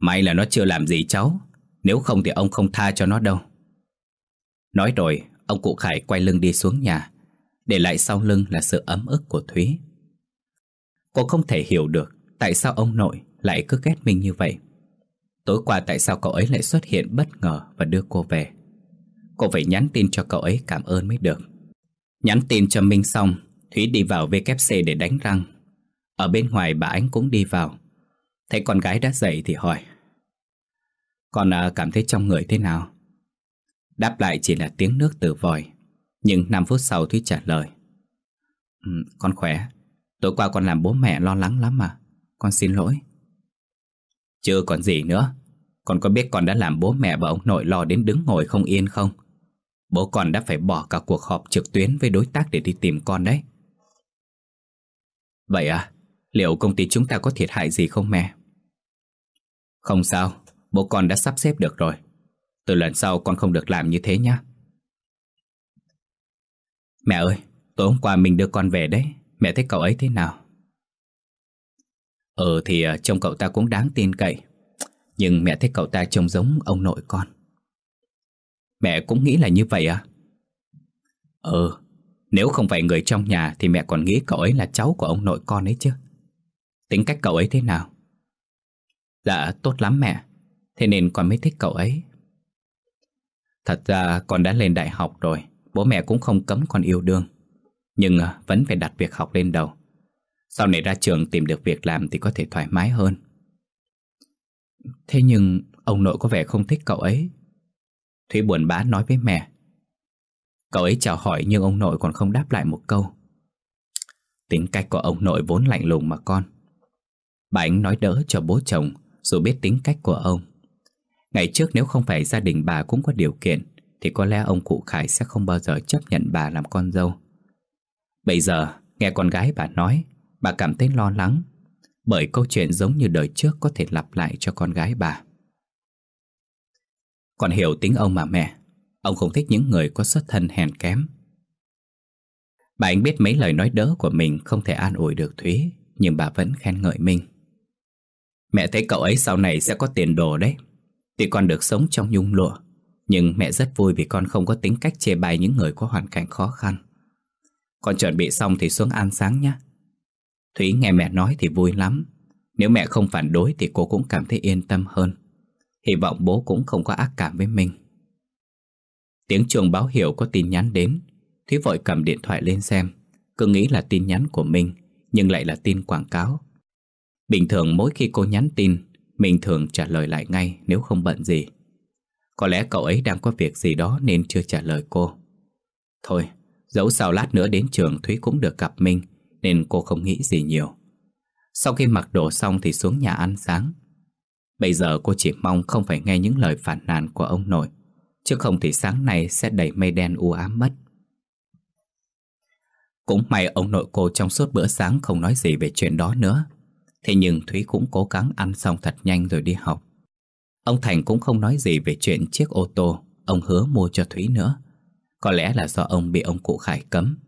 [SPEAKER 1] May là nó chưa làm gì cháu nếu không thì ông không tha cho nó đâu Nói rồi Ông cụ Khải quay lưng đi xuống nhà Để lại sau lưng là sự ấm ức của Thúy Cô không thể hiểu được Tại sao ông nội lại cứ ghét mình như vậy Tối qua tại sao cậu ấy lại xuất hiện bất ngờ Và đưa cô về Cô phải nhắn tin cho cậu ấy cảm ơn mới được Nhắn tin cho Minh xong Thúy đi vào WC để đánh răng Ở bên ngoài bà Ánh cũng đi vào Thấy con gái đã dậy thì hỏi con cảm thấy trong người thế nào? Đáp lại chỉ là tiếng nước từ vòi Nhưng 5 phút sau Thúy trả lời ừ, Con khỏe Tối qua con làm bố mẹ lo lắng lắm mà Con xin lỗi Chưa còn gì nữa Con có biết con đã làm bố mẹ và ông nội lo đến đứng ngồi không yên không? Bố con đã phải bỏ cả cuộc họp trực tuyến với đối tác để đi tìm con đấy Vậy à? Liệu công ty chúng ta có thiệt hại gì không mẹ? Không sao Bố con đã sắp xếp được rồi Từ lần sau con không được làm như thế nhé Mẹ ơi, tối hôm qua mình đưa con về đấy Mẹ thấy cậu ấy thế nào? Ừ thì ờ, trông cậu ta cũng đáng tin cậy Nhưng mẹ thấy cậu ta trông giống ông nội con Mẹ cũng nghĩ là như vậy à? Ừ, nếu không phải người trong nhà Thì mẹ còn nghĩ cậu ấy là cháu của ông nội con ấy chứ Tính cách cậu ấy thế nào? Dạ, tốt lắm mẹ Thế nên con mới thích cậu ấy Thật ra con đã lên đại học rồi Bố mẹ cũng không cấm con yêu đương Nhưng à, vẫn phải đặt việc học lên đầu Sau này ra trường tìm được việc làm Thì có thể thoải mái hơn Thế nhưng ông nội có vẻ không thích cậu ấy Thúy buồn bã nói với mẹ Cậu ấy chào hỏi nhưng ông nội còn không đáp lại một câu Tính cách của ông nội vốn lạnh lùng mà con Bà ánh nói đỡ cho bố chồng Dù biết tính cách của ông Ngày trước nếu không phải gia đình bà cũng có điều kiện Thì có lẽ ông cụ Khải sẽ không bao giờ chấp nhận bà làm con dâu Bây giờ nghe con gái bà nói Bà cảm thấy lo lắng Bởi câu chuyện giống như đời trước có thể lặp lại cho con gái bà Còn hiểu tính ông mà mẹ Ông không thích những người có xuất thân hèn kém Bà anh biết mấy lời nói đỡ của mình không thể an ủi được Thúy Nhưng bà vẫn khen ngợi mình Mẹ thấy cậu ấy sau này sẽ có tiền đồ đấy Tuy con được sống trong nhung lụa Nhưng mẹ rất vui vì con không có tính cách chê bai những người có hoàn cảnh khó khăn Con chuẩn bị xong thì xuống ăn sáng nhé Thúy nghe mẹ nói thì vui lắm Nếu mẹ không phản đối thì cô cũng cảm thấy yên tâm hơn Hy vọng bố cũng không có ác cảm với mình Tiếng chuông báo hiệu có tin nhắn đến Thúy vội cầm điện thoại lên xem Cứ nghĩ là tin nhắn của mình Nhưng lại là tin quảng cáo Bình thường mỗi khi cô nhắn tin mình thường trả lời lại ngay nếu không bận gì Có lẽ cậu ấy đang có việc gì đó nên chưa trả lời cô Thôi, dẫu sao lát nữa đến trường Thúy cũng được gặp Minh Nên cô không nghĩ gì nhiều Sau khi mặc đồ xong thì xuống nhà ăn sáng Bây giờ cô chỉ mong không phải nghe những lời phản nàn của ông nội Chứ không thì sáng nay sẽ đầy mây đen u ám mất Cũng may ông nội cô trong suốt bữa sáng không nói gì về chuyện đó nữa Thế nhưng Thúy cũng cố gắng ăn xong thật nhanh rồi đi học Ông Thành cũng không nói gì về chuyện chiếc ô tô Ông hứa mua cho Thúy nữa Có lẽ là do ông bị ông cụ Khải cấm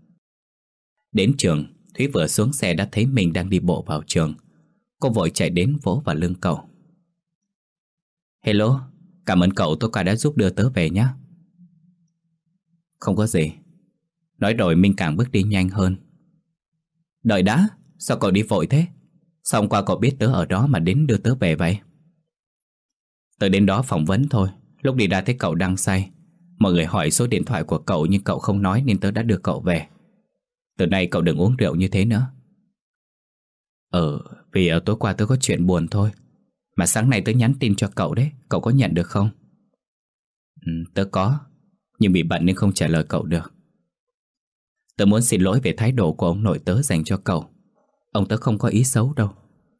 [SPEAKER 1] Đến trường Thúy vừa xuống xe đã thấy mình đang đi bộ vào trường Cô vội chạy đến vỗ vào lưng cậu Hello, cảm ơn cậu tôi cả đã giúp đưa tớ về nhé Không có gì Nói rồi Minh càng bước đi nhanh hơn Đợi đã, sao cậu đi vội thế? Xong qua cậu biết tớ ở đó mà đến đưa tớ về vậy Tớ đến đó phỏng vấn thôi Lúc đi ra thấy cậu đang say Mọi người hỏi số điện thoại của cậu Nhưng cậu không nói nên tớ đã đưa cậu về Từ nay cậu đừng uống rượu như thế nữa Ờ Vì ở tối qua tớ có chuyện buồn thôi Mà sáng nay tớ nhắn tin cho cậu đấy Cậu có nhận được không ừ, Tớ có Nhưng bị bận nên không trả lời cậu được Tớ muốn xin lỗi về thái độ của ông nội tớ dành cho cậu Ông tớ không có ý xấu đâu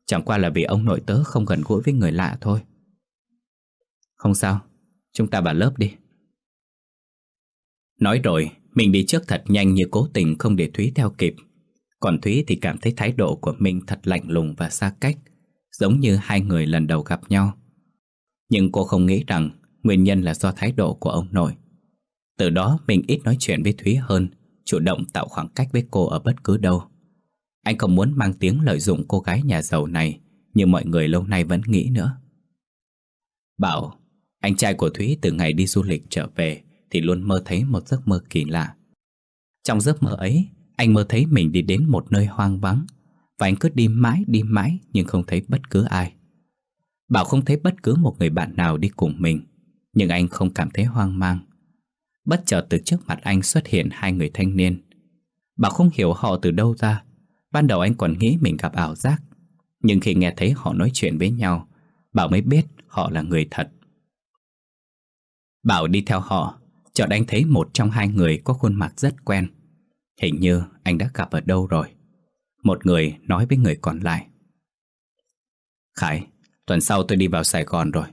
[SPEAKER 1] Chẳng qua là vì ông nội tớ không gần gũi với người lạ thôi Không sao Chúng ta bàn lớp đi Nói rồi Mình đi trước thật nhanh như cố tình không để Thúy theo kịp Còn Thúy thì cảm thấy thái độ của mình thật lạnh lùng và xa cách Giống như hai người lần đầu gặp nhau Nhưng cô không nghĩ rằng Nguyên nhân là do thái độ của ông nội Từ đó mình ít nói chuyện với Thúy hơn Chủ động tạo khoảng cách với cô ở bất cứ đâu anh không muốn mang tiếng lợi dụng cô gái nhà giàu này Như mọi người lâu nay vẫn nghĩ nữa Bảo Anh trai của Thúy từ ngày đi du lịch trở về Thì luôn mơ thấy một giấc mơ kỳ lạ Trong giấc mơ ấy Anh mơ thấy mình đi đến một nơi hoang vắng Và anh cứ đi mãi đi mãi Nhưng không thấy bất cứ ai Bảo không thấy bất cứ một người bạn nào đi cùng mình Nhưng anh không cảm thấy hoang mang Bất chợt từ trước mặt anh xuất hiện hai người thanh niên Bảo không hiểu họ từ đâu ra Ban đầu anh còn nghĩ mình gặp ảo giác Nhưng khi nghe thấy họ nói chuyện với nhau Bảo mới biết họ là người thật Bảo đi theo họ Chợt anh thấy một trong hai người có khuôn mặt rất quen Hình như anh đã gặp ở đâu rồi Một người nói với người còn lại Khải, tuần sau tôi đi vào Sài Gòn rồi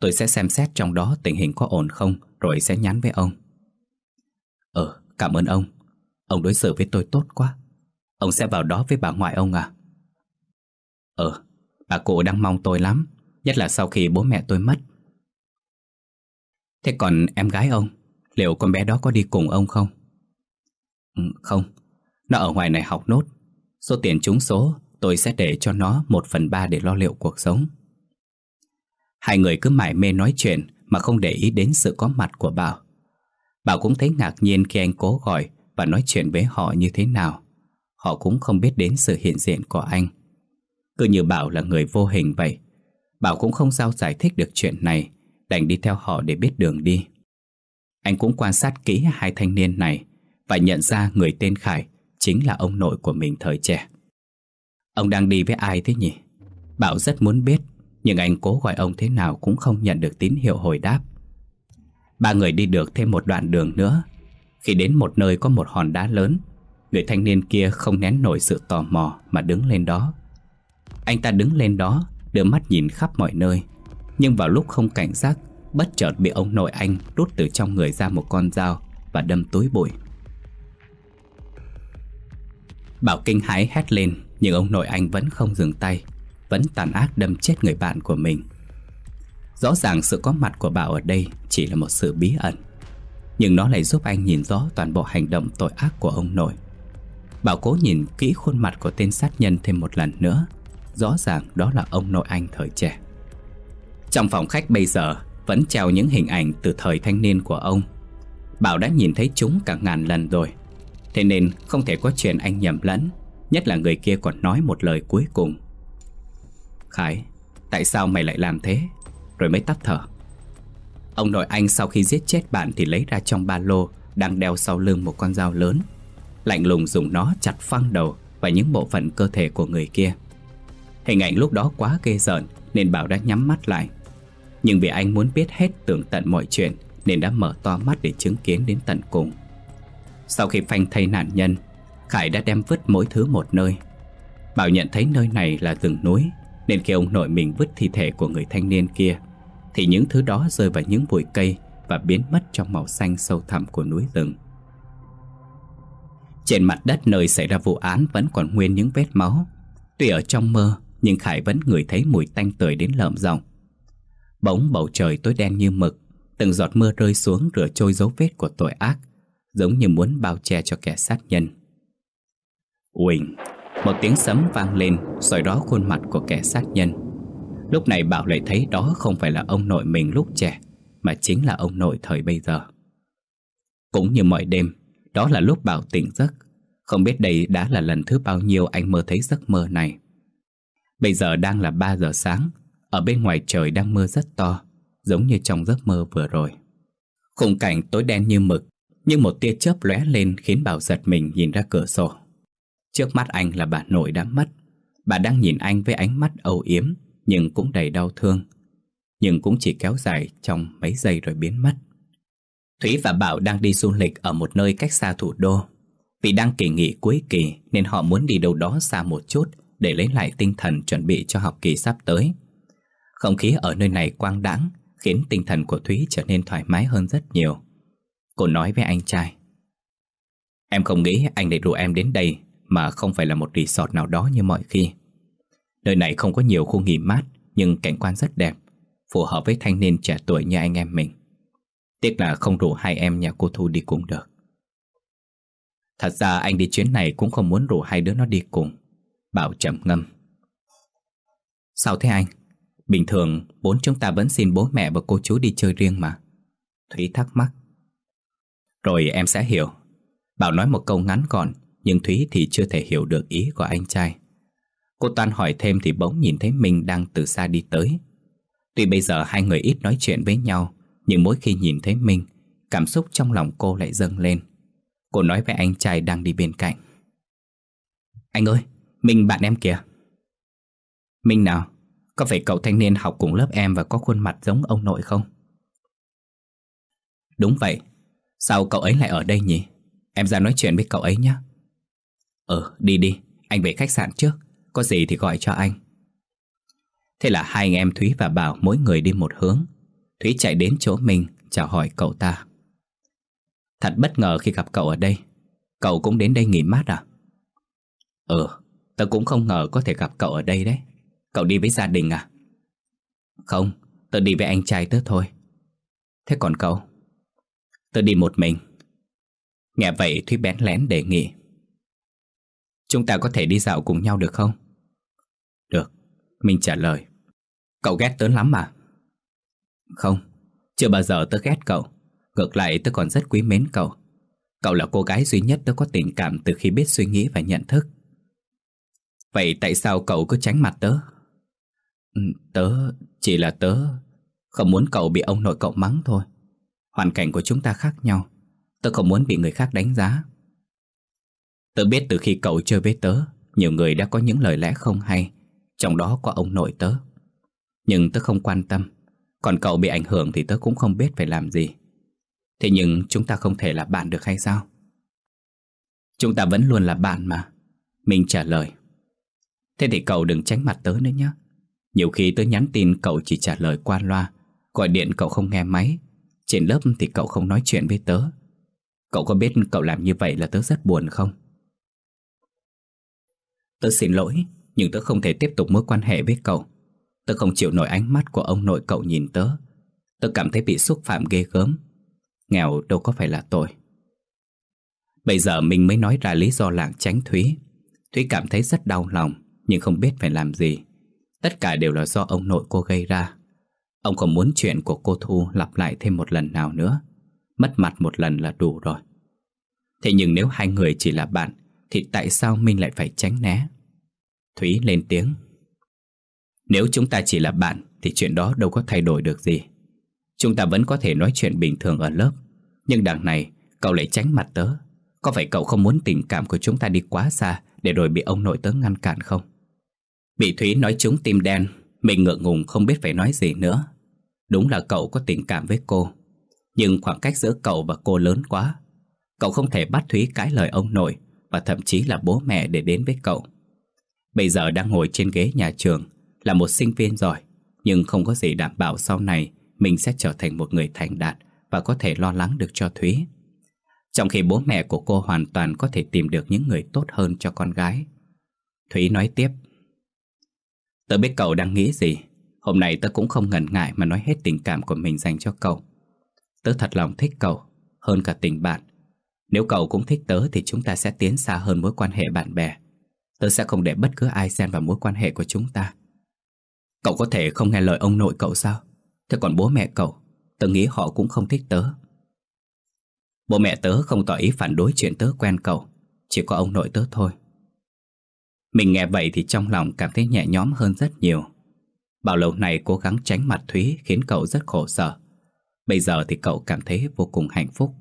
[SPEAKER 1] Tôi sẽ xem xét trong đó tình hình có ổn không Rồi sẽ nhắn với ông Ờ, cảm ơn ông Ông đối xử với tôi tốt quá Ông sẽ vào đó với bà ngoại ông à ờ Bà cụ đang mong tôi lắm Nhất là sau khi bố mẹ tôi mất Thế còn em gái ông Liệu con bé đó có đi cùng ông không ừ, Không Nó ở ngoài này học nốt Số tiền trúng số tôi sẽ để cho nó một phần ba để lo liệu cuộc sống Hai người cứ mải mê nói chuyện Mà không để ý đến sự có mặt của Bảo Bảo cũng thấy ngạc nhiên khi anh cố gọi Và nói chuyện với họ như thế nào Họ cũng không biết đến sự hiện diện của anh Cứ như Bảo là người vô hình vậy Bảo cũng không sao giải thích được chuyện này Đành đi theo họ để biết đường đi Anh cũng quan sát kỹ hai thanh niên này Và nhận ra người tên Khải Chính là ông nội của mình thời trẻ Ông đang đi với ai thế nhỉ? Bảo rất muốn biết Nhưng anh cố gọi ông thế nào cũng không nhận được tín hiệu hồi đáp Ba người đi được thêm một đoạn đường nữa Khi đến một nơi có một hòn đá lớn Người thanh niên kia không nén nổi sự tò mò mà đứng lên đó Anh ta đứng lên đó đưa mắt nhìn khắp mọi nơi Nhưng vào lúc không cảnh giác Bất chợt bị ông nội anh rút từ trong người ra một con dao Và đâm túi bụi Bảo kinh hái hét lên Nhưng ông nội anh vẫn không dừng tay Vẫn tàn ác đâm chết người bạn của mình Rõ ràng sự có mặt của Bảo ở đây Chỉ là một sự bí ẩn Nhưng nó lại giúp anh nhìn rõ toàn bộ hành động tội ác của ông nội Bảo cố nhìn kỹ khuôn mặt của tên sát nhân thêm một lần nữa Rõ ràng đó là ông nội anh thời trẻ Trong phòng khách bây giờ Vẫn treo những hình ảnh từ thời thanh niên của ông Bảo đã nhìn thấy chúng cả ngàn lần rồi Thế nên không thể có chuyện anh nhầm lẫn Nhất là người kia còn nói một lời cuối cùng Khải Tại sao mày lại làm thế Rồi mới tắt thở Ông nội anh sau khi giết chết bạn Thì lấy ra trong ba lô Đang đeo sau lưng một con dao lớn lạnh lùng dùng nó chặt phăng đầu và những bộ phận cơ thể của người kia. Hình ảnh lúc đó quá ghê rợn nên Bảo đã nhắm mắt lại. Nhưng vì anh muốn biết hết tường tận mọi chuyện nên đã mở to mắt để chứng kiến đến tận cùng. Sau khi phanh thay nạn nhân, Khải đã đem vứt mỗi thứ một nơi. Bảo nhận thấy nơi này là rừng núi nên khi ông nội mình vứt thi thể của người thanh niên kia thì những thứ đó rơi vào những bụi cây và biến mất trong màu xanh sâu thẳm của núi rừng. Trên mặt đất nơi xảy ra vụ án vẫn còn nguyên những vết máu. Tuy ở trong mơ, nhưng Khải vẫn ngửi thấy mùi tanh tưởi đến lợm giọng. Bóng bầu trời tối đen như mực, từng giọt mưa rơi xuống rửa trôi dấu vết của tội ác, giống như muốn bao che cho kẻ sát nhân. Uỳnh, một tiếng sấm vang lên, soi đó khuôn mặt của kẻ sát nhân. Lúc này Bảo lại thấy đó không phải là ông nội mình lúc trẻ, mà chính là ông nội thời bây giờ. Cũng như mọi đêm, đó là lúc Bảo tỉnh giấc Không biết đây đã là lần thứ bao nhiêu anh mơ thấy giấc mơ này Bây giờ đang là 3 giờ sáng Ở bên ngoài trời đang mưa rất to Giống như trong giấc mơ vừa rồi Khung cảnh tối đen như mực Nhưng một tia chớp lóe lên khiến Bảo giật mình nhìn ra cửa sổ Trước mắt anh là bà nội đã mất Bà đang nhìn anh với ánh mắt âu yếm Nhưng cũng đầy đau thương Nhưng cũng chỉ kéo dài trong mấy giây rồi biến mất Thúy và Bảo đang đi du lịch ở một nơi cách xa thủ đô. Vì đang kỳ nghỉ cuối kỳ nên họ muốn đi đâu đó xa một chút để lấy lại tinh thần chuẩn bị cho học kỳ sắp tới. Không khí ở nơi này quang đãng khiến tinh thần của Thúy trở nên thoải mái hơn rất nhiều. Cô nói với anh trai. Em không nghĩ anh lại rủ em đến đây mà không phải là một resort nào đó như mọi khi. Nơi này không có nhiều khu nghỉ mát nhưng cảnh quan rất đẹp, phù hợp với thanh niên trẻ tuổi như anh em mình. Tiếc là không rủ hai em nhà cô Thu đi cùng được Thật ra anh đi chuyến này cũng không muốn rủ hai đứa nó đi cùng Bảo trầm ngâm Sao thế anh? Bình thường bốn chúng ta vẫn xin bố mẹ và cô chú đi chơi riêng mà Thúy thắc mắc Rồi em sẽ hiểu Bảo nói một câu ngắn gọn Nhưng Thúy thì chưa thể hiểu được ý của anh trai Cô Toan hỏi thêm thì bỗng nhìn thấy mình đang từ xa đi tới Tuy bây giờ hai người ít nói chuyện với nhau nhưng mỗi khi nhìn thấy Minh Cảm xúc trong lòng cô lại dâng lên Cô nói với anh trai đang đi bên cạnh Anh ơi, Minh bạn em kìa Minh nào, có phải cậu thanh niên học cùng lớp em và có khuôn mặt giống ông nội không? Đúng vậy, sao cậu ấy lại ở đây nhỉ? Em ra nói chuyện với cậu ấy nhé Ừ, ờ, đi đi, anh về khách sạn trước Có gì thì gọi cho anh Thế là hai anh em Thúy và Bảo mỗi người đi một hướng Thúy chạy đến chỗ mình chào hỏi cậu ta Thật bất ngờ khi gặp cậu ở đây Cậu cũng đến đây nghỉ mát à? Ừ, tớ cũng không ngờ có thể gặp cậu ở đây đấy Cậu đi với gia đình à? Không, tớ đi với anh trai tớ thôi Thế còn cậu? Tớ đi một mình Nghe vậy Thúy bén lén đề nghị Chúng ta có thể đi dạo cùng nhau được không? Được, mình trả lời Cậu ghét tớ lắm à? Không, chưa bao giờ tớ ghét cậu Ngược lại tớ còn rất quý mến cậu Cậu là cô gái duy nhất tớ có tình cảm từ khi biết suy nghĩ và nhận thức Vậy tại sao cậu cứ tránh mặt tớ? Ừ, tớ, chỉ là tớ Không muốn cậu bị ông nội cậu mắng thôi Hoàn cảnh của chúng ta khác nhau Tớ không muốn bị người khác đánh giá Tớ biết từ khi cậu chơi với tớ Nhiều người đã có những lời lẽ không hay Trong đó có ông nội tớ Nhưng tớ không quan tâm còn cậu bị ảnh hưởng thì tớ cũng không biết phải làm gì Thế nhưng chúng ta không thể là bạn được hay sao? Chúng ta vẫn luôn là bạn mà Mình trả lời Thế thì cậu đừng tránh mặt tớ nữa nhé Nhiều khi tớ nhắn tin cậu chỉ trả lời qua loa Gọi điện cậu không nghe máy Trên lớp thì cậu không nói chuyện với tớ Cậu có biết cậu làm như vậy là tớ rất buồn không? Tớ xin lỗi Nhưng tớ không thể tiếp tục mối quan hệ với cậu Tớ không chịu nổi ánh mắt của ông nội cậu nhìn tớ Tớ cảm thấy bị xúc phạm ghê gớm Nghèo đâu có phải là tội Bây giờ mình mới nói ra lý do lảng tránh Thúy Thúy cảm thấy rất đau lòng Nhưng không biết phải làm gì Tất cả đều là do ông nội cô gây ra Ông không muốn chuyện của cô Thu lặp lại thêm một lần nào nữa Mất mặt một lần là đủ rồi Thế nhưng nếu hai người chỉ là bạn Thì tại sao mình lại phải tránh né Thúy lên tiếng nếu chúng ta chỉ là bạn thì chuyện đó đâu có thay đổi được gì. Chúng ta vẫn có thể nói chuyện bình thường ở lớp. Nhưng đằng này, cậu lại tránh mặt tớ. Có phải cậu không muốn tình cảm của chúng ta đi quá xa để rồi bị ông nội tớ ngăn cản không? Bị Thúy nói chúng tim đen, mình ngượng ngùng không biết phải nói gì nữa. Đúng là cậu có tình cảm với cô. Nhưng khoảng cách giữa cậu và cô lớn quá. Cậu không thể bắt Thúy cãi lời ông nội và thậm chí là bố mẹ để đến với cậu. Bây giờ đang ngồi trên ghế nhà trường là một sinh viên giỏi, nhưng không có gì đảm bảo sau này mình sẽ trở thành một người thành đạt và có thể lo lắng được cho Thúy. Trong khi bố mẹ của cô hoàn toàn có thể tìm được những người tốt hơn cho con gái. Thúy nói tiếp. Tớ biết cậu đang nghĩ gì. Hôm nay tớ cũng không ngần ngại mà nói hết tình cảm của mình dành cho cậu. Tớ thật lòng thích cậu, hơn cả tình bạn. Nếu cậu cũng thích tớ thì chúng ta sẽ tiến xa hơn mối quan hệ bạn bè. Tớ sẽ không để bất cứ ai xen vào mối quan hệ của chúng ta. Cậu có thể không nghe lời ông nội cậu sao? Thế còn bố mẹ cậu, tớ nghĩ họ cũng không thích tớ. Bố mẹ tớ không tỏ ý phản đối chuyện tớ quen cậu, chỉ có ông nội tớ thôi. Mình nghe vậy thì trong lòng cảm thấy nhẹ nhõm hơn rất nhiều. Bao lâu này cố gắng tránh mặt Thúy khiến cậu rất khổ sở. Bây giờ thì cậu cảm thấy vô cùng hạnh phúc.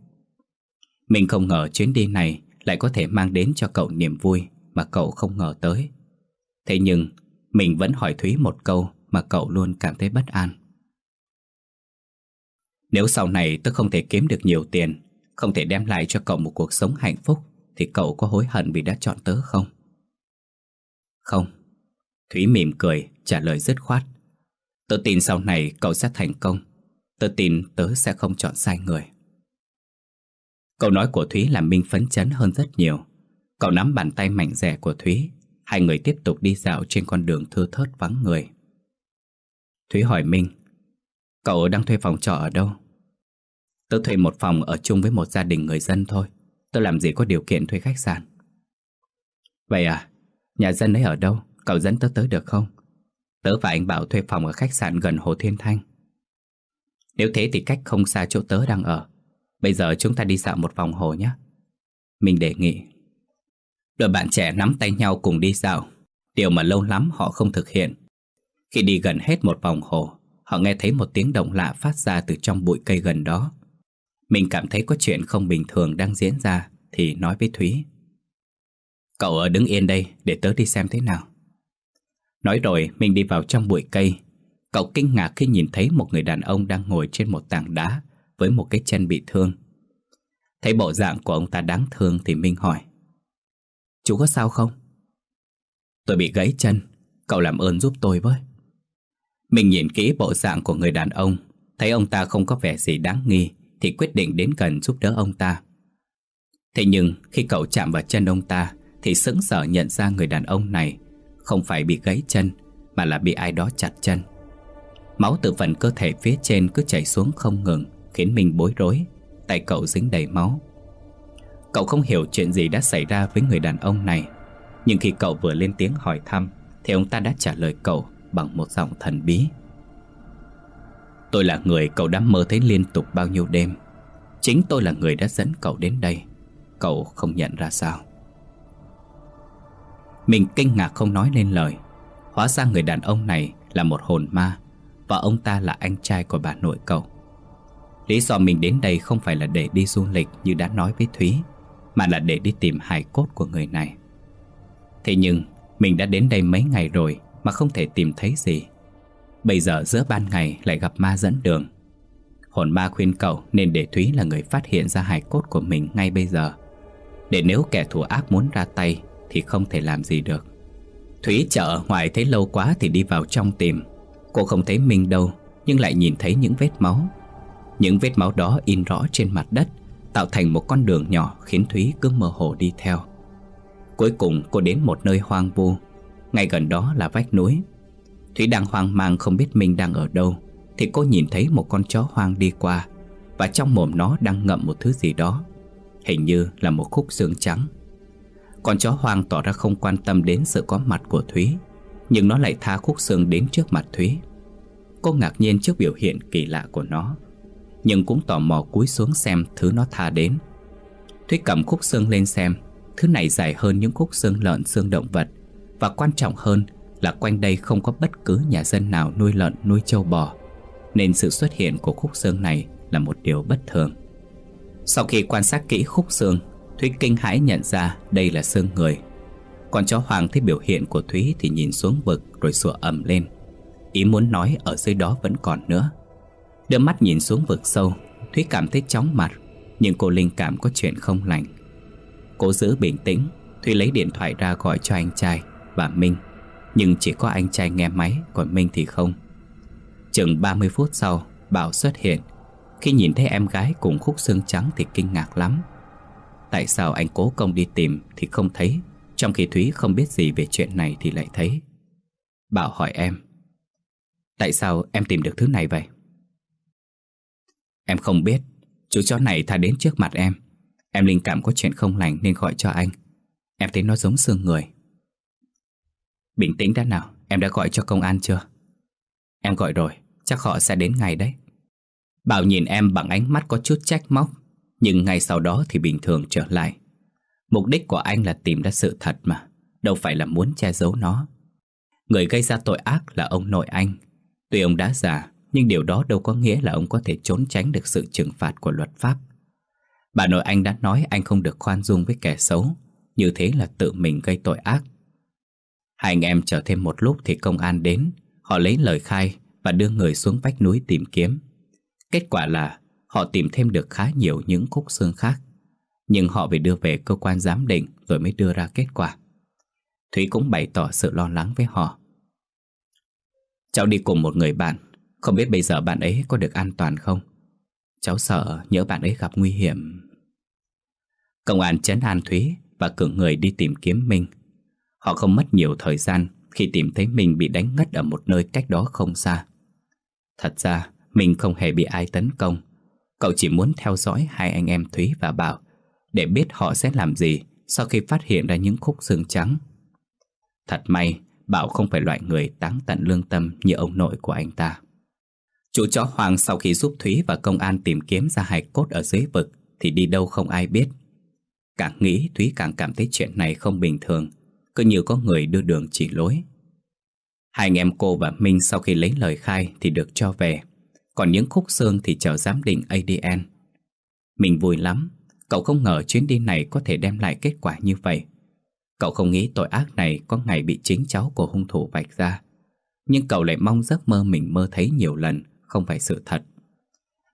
[SPEAKER 1] Mình không ngờ chuyến đi này lại có thể mang đến cho cậu niềm vui mà cậu không ngờ tới. Thế nhưng mình vẫn hỏi Thúy một câu mà cậu luôn cảm thấy bất an. Nếu sau này tớ không thể kiếm được nhiều tiền, không thể đem lại cho cậu một cuộc sống hạnh phúc, thì cậu có hối hận vì đã chọn tớ không? Không. Thúy mỉm cười, trả lời dứt khoát. Tớ tin sau này cậu sẽ thành công. Tớ tin tớ sẽ không chọn sai người. Câu nói của Thúy làm Minh phấn chấn hơn rất nhiều. Cậu nắm bàn tay mạnh dẻ của Thúy Hai người tiếp tục đi dạo trên con đường thưa thớt vắng người Thúy hỏi Minh Cậu đang thuê phòng trọ ở đâu? Tớ thuê một phòng ở chung với một gia đình người dân thôi Tớ làm gì có điều kiện thuê khách sạn Vậy à? Nhà dân ấy ở đâu? Cậu dẫn tớ tới được không? Tớ và anh Bảo thuê phòng ở khách sạn gần Hồ Thiên Thanh Nếu thế thì cách không xa chỗ tớ đang ở Bây giờ chúng ta đi dạo một vòng hồ nhé Mình đề nghị Đôi bạn trẻ nắm tay nhau cùng đi dạo Điều mà lâu lắm họ không thực hiện Khi đi gần hết một vòng hồ Họ nghe thấy một tiếng động lạ phát ra từ trong bụi cây gần đó Mình cảm thấy có chuyện không bình thường đang diễn ra Thì nói với Thúy Cậu ở đứng yên đây để tớ đi xem thế nào Nói rồi mình đi vào trong bụi cây Cậu kinh ngạc khi nhìn thấy một người đàn ông đang ngồi trên một tảng đá Với một cái chân bị thương Thấy bộ dạng của ông ta đáng thương thì Minh hỏi Chú có sao không? Tôi bị gãy chân Cậu làm ơn giúp tôi với Mình nhìn kỹ bộ dạng của người đàn ông Thấy ông ta không có vẻ gì đáng nghi Thì quyết định đến gần giúp đỡ ông ta Thế nhưng khi cậu chạm vào chân ông ta Thì sững sờ nhận ra người đàn ông này Không phải bị gãy chân Mà là bị ai đó chặt chân Máu từ phần cơ thể phía trên cứ chảy xuống không ngừng Khiến mình bối rối Tay cậu dính đầy máu Cậu không hiểu chuyện gì đã xảy ra với người đàn ông này Nhưng khi cậu vừa lên tiếng hỏi thăm Thì ông ta đã trả lời cậu bằng một giọng thần bí Tôi là người cậu đã mơ thấy liên tục bao nhiêu đêm Chính tôi là người đã dẫn cậu đến đây Cậu không nhận ra sao Mình kinh ngạc không nói lên lời Hóa ra người đàn ông này là một hồn ma Và ông ta là anh trai của bà nội cậu Lý do mình đến đây không phải là để đi du lịch như đã nói với Thúy mà là để đi tìm hài cốt của người này Thế nhưng Mình đã đến đây mấy ngày rồi Mà không thể tìm thấy gì Bây giờ giữa ban ngày lại gặp ma dẫn đường Hồn ma khuyên cậu Nên để Thúy là người phát hiện ra hài cốt của mình Ngay bây giờ Để nếu kẻ thù ác muốn ra tay Thì không thể làm gì được Thúy chợ ngoài thấy lâu quá Thì đi vào trong tìm Cô không thấy mình đâu Nhưng lại nhìn thấy những vết máu Những vết máu đó in rõ trên mặt đất Tạo thành một con đường nhỏ khiến Thúy cứ mơ hồ đi theo Cuối cùng cô đến một nơi hoang vu Ngay gần đó là vách núi Thúy đang hoang mang không biết mình đang ở đâu Thì cô nhìn thấy một con chó hoang đi qua Và trong mồm nó đang ngậm một thứ gì đó Hình như là một khúc xương trắng Con chó hoang tỏ ra không quan tâm đến sự có mặt của Thúy Nhưng nó lại tha khúc xương đến trước mặt Thúy Cô ngạc nhiên trước biểu hiện kỳ lạ của nó nhưng cũng tò mò cúi xuống xem thứ nó tha đến Thúy cầm khúc xương lên xem Thứ này dài hơn những khúc xương lợn xương động vật Và quan trọng hơn là quanh đây không có bất cứ nhà dân nào nuôi lợn nuôi châu bò Nên sự xuất hiện của khúc xương này là một điều bất thường Sau khi quan sát kỹ khúc xương Thúy kinh hãi nhận ra đây là xương người Còn chó Hoàng thấy biểu hiện của Thúy thì nhìn xuống vực rồi sủa ầm lên Ý muốn nói ở dưới đó vẫn còn nữa Đưa mắt nhìn xuống vực sâu Thúy cảm thấy chóng mặt Nhưng cô linh cảm có chuyện không lành Cố giữ bình tĩnh Thúy lấy điện thoại ra gọi cho anh trai và Minh Nhưng chỉ có anh trai nghe máy Còn Minh thì không Chừng 30 phút sau Bảo xuất hiện Khi nhìn thấy em gái cùng khúc xương trắng thì kinh ngạc lắm Tại sao anh cố công đi tìm Thì không thấy Trong khi Thúy không biết gì về chuyện này thì lại thấy Bảo hỏi em Tại sao em tìm được thứ này vậy? Em không biết Chú chó này thà đến trước mặt em Em linh cảm có chuyện không lành nên gọi cho anh Em thấy nó giống xương người Bình tĩnh đã nào Em đã gọi cho công an chưa Em gọi rồi Chắc họ sẽ đến ngày đấy Bảo nhìn em bằng ánh mắt có chút trách móc Nhưng ngày sau đó thì bình thường trở lại Mục đích của anh là tìm ra sự thật mà Đâu phải là muốn che giấu nó Người gây ra tội ác là ông nội anh Tuy ông đã già nhưng điều đó đâu có nghĩa là ông có thể trốn tránh được sự trừng phạt của luật pháp. Bà nội anh đã nói anh không được khoan dung với kẻ xấu, như thế là tự mình gây tội ác. Hai anh em chờ thêm một lúc thì công an đến, họ lấy lời khai và đưa người xuống vách núi tìm kiếm. Kết quả là họ tìm thêm được khá nhiều những khúc xương khác, nhưng họ phải đưa về cơ quan giám định rồi mới đưa ra kết quả. Thúy cũng bày tỏ sự lo lắng với họ. Cháu đi cùng một người bạn không biết bây giờ bạn ấy có được an toàn không Cháu sợ nhớ bạn ấy gặp nguy hiểm Công an chấn an Thúy Và cử người đi tìm kiếm Minh Họ không mất nhiều thời gian Khi tìm thấy mình bị đánh ngất Ở một nơi cách đó không xa Thật ra mình không hề bị ai tấn công Cậu chỉ muốn theo dõi Hai anh em Thúy và Bảo Để biết họ sẽ làm gì Sau khi phát hiện ra những khúc xương trắng Thật may Bảo không phải loại người táng tận lương tâm Như ông nội của anh ta Chú chó Hoàng sau khi giúp Thúy và công an tìm kiếm ra hài cốt ở dưới vực thì đi đâu không ai biết. Càng nghĩ Thúy càng cảm thấy chuyện này không bình thường, cứ như có người đưa đường chỉ lối. Hai anh em cô và Minh sau khi lấy lời khai thì được cho về, còn những khúc xương thì chờ giám định ADN. Mình vui lắm, cậu không ngờ chuyến đi này có thể đem lại kết quả như vậy. Cậu không nghĩ tội ác này có ngày bị chính cháu của hung thủ vạch ra. Nhưng cậu lại mong giấc mơ mình mơ thấy nhiều lần không phải sự thật.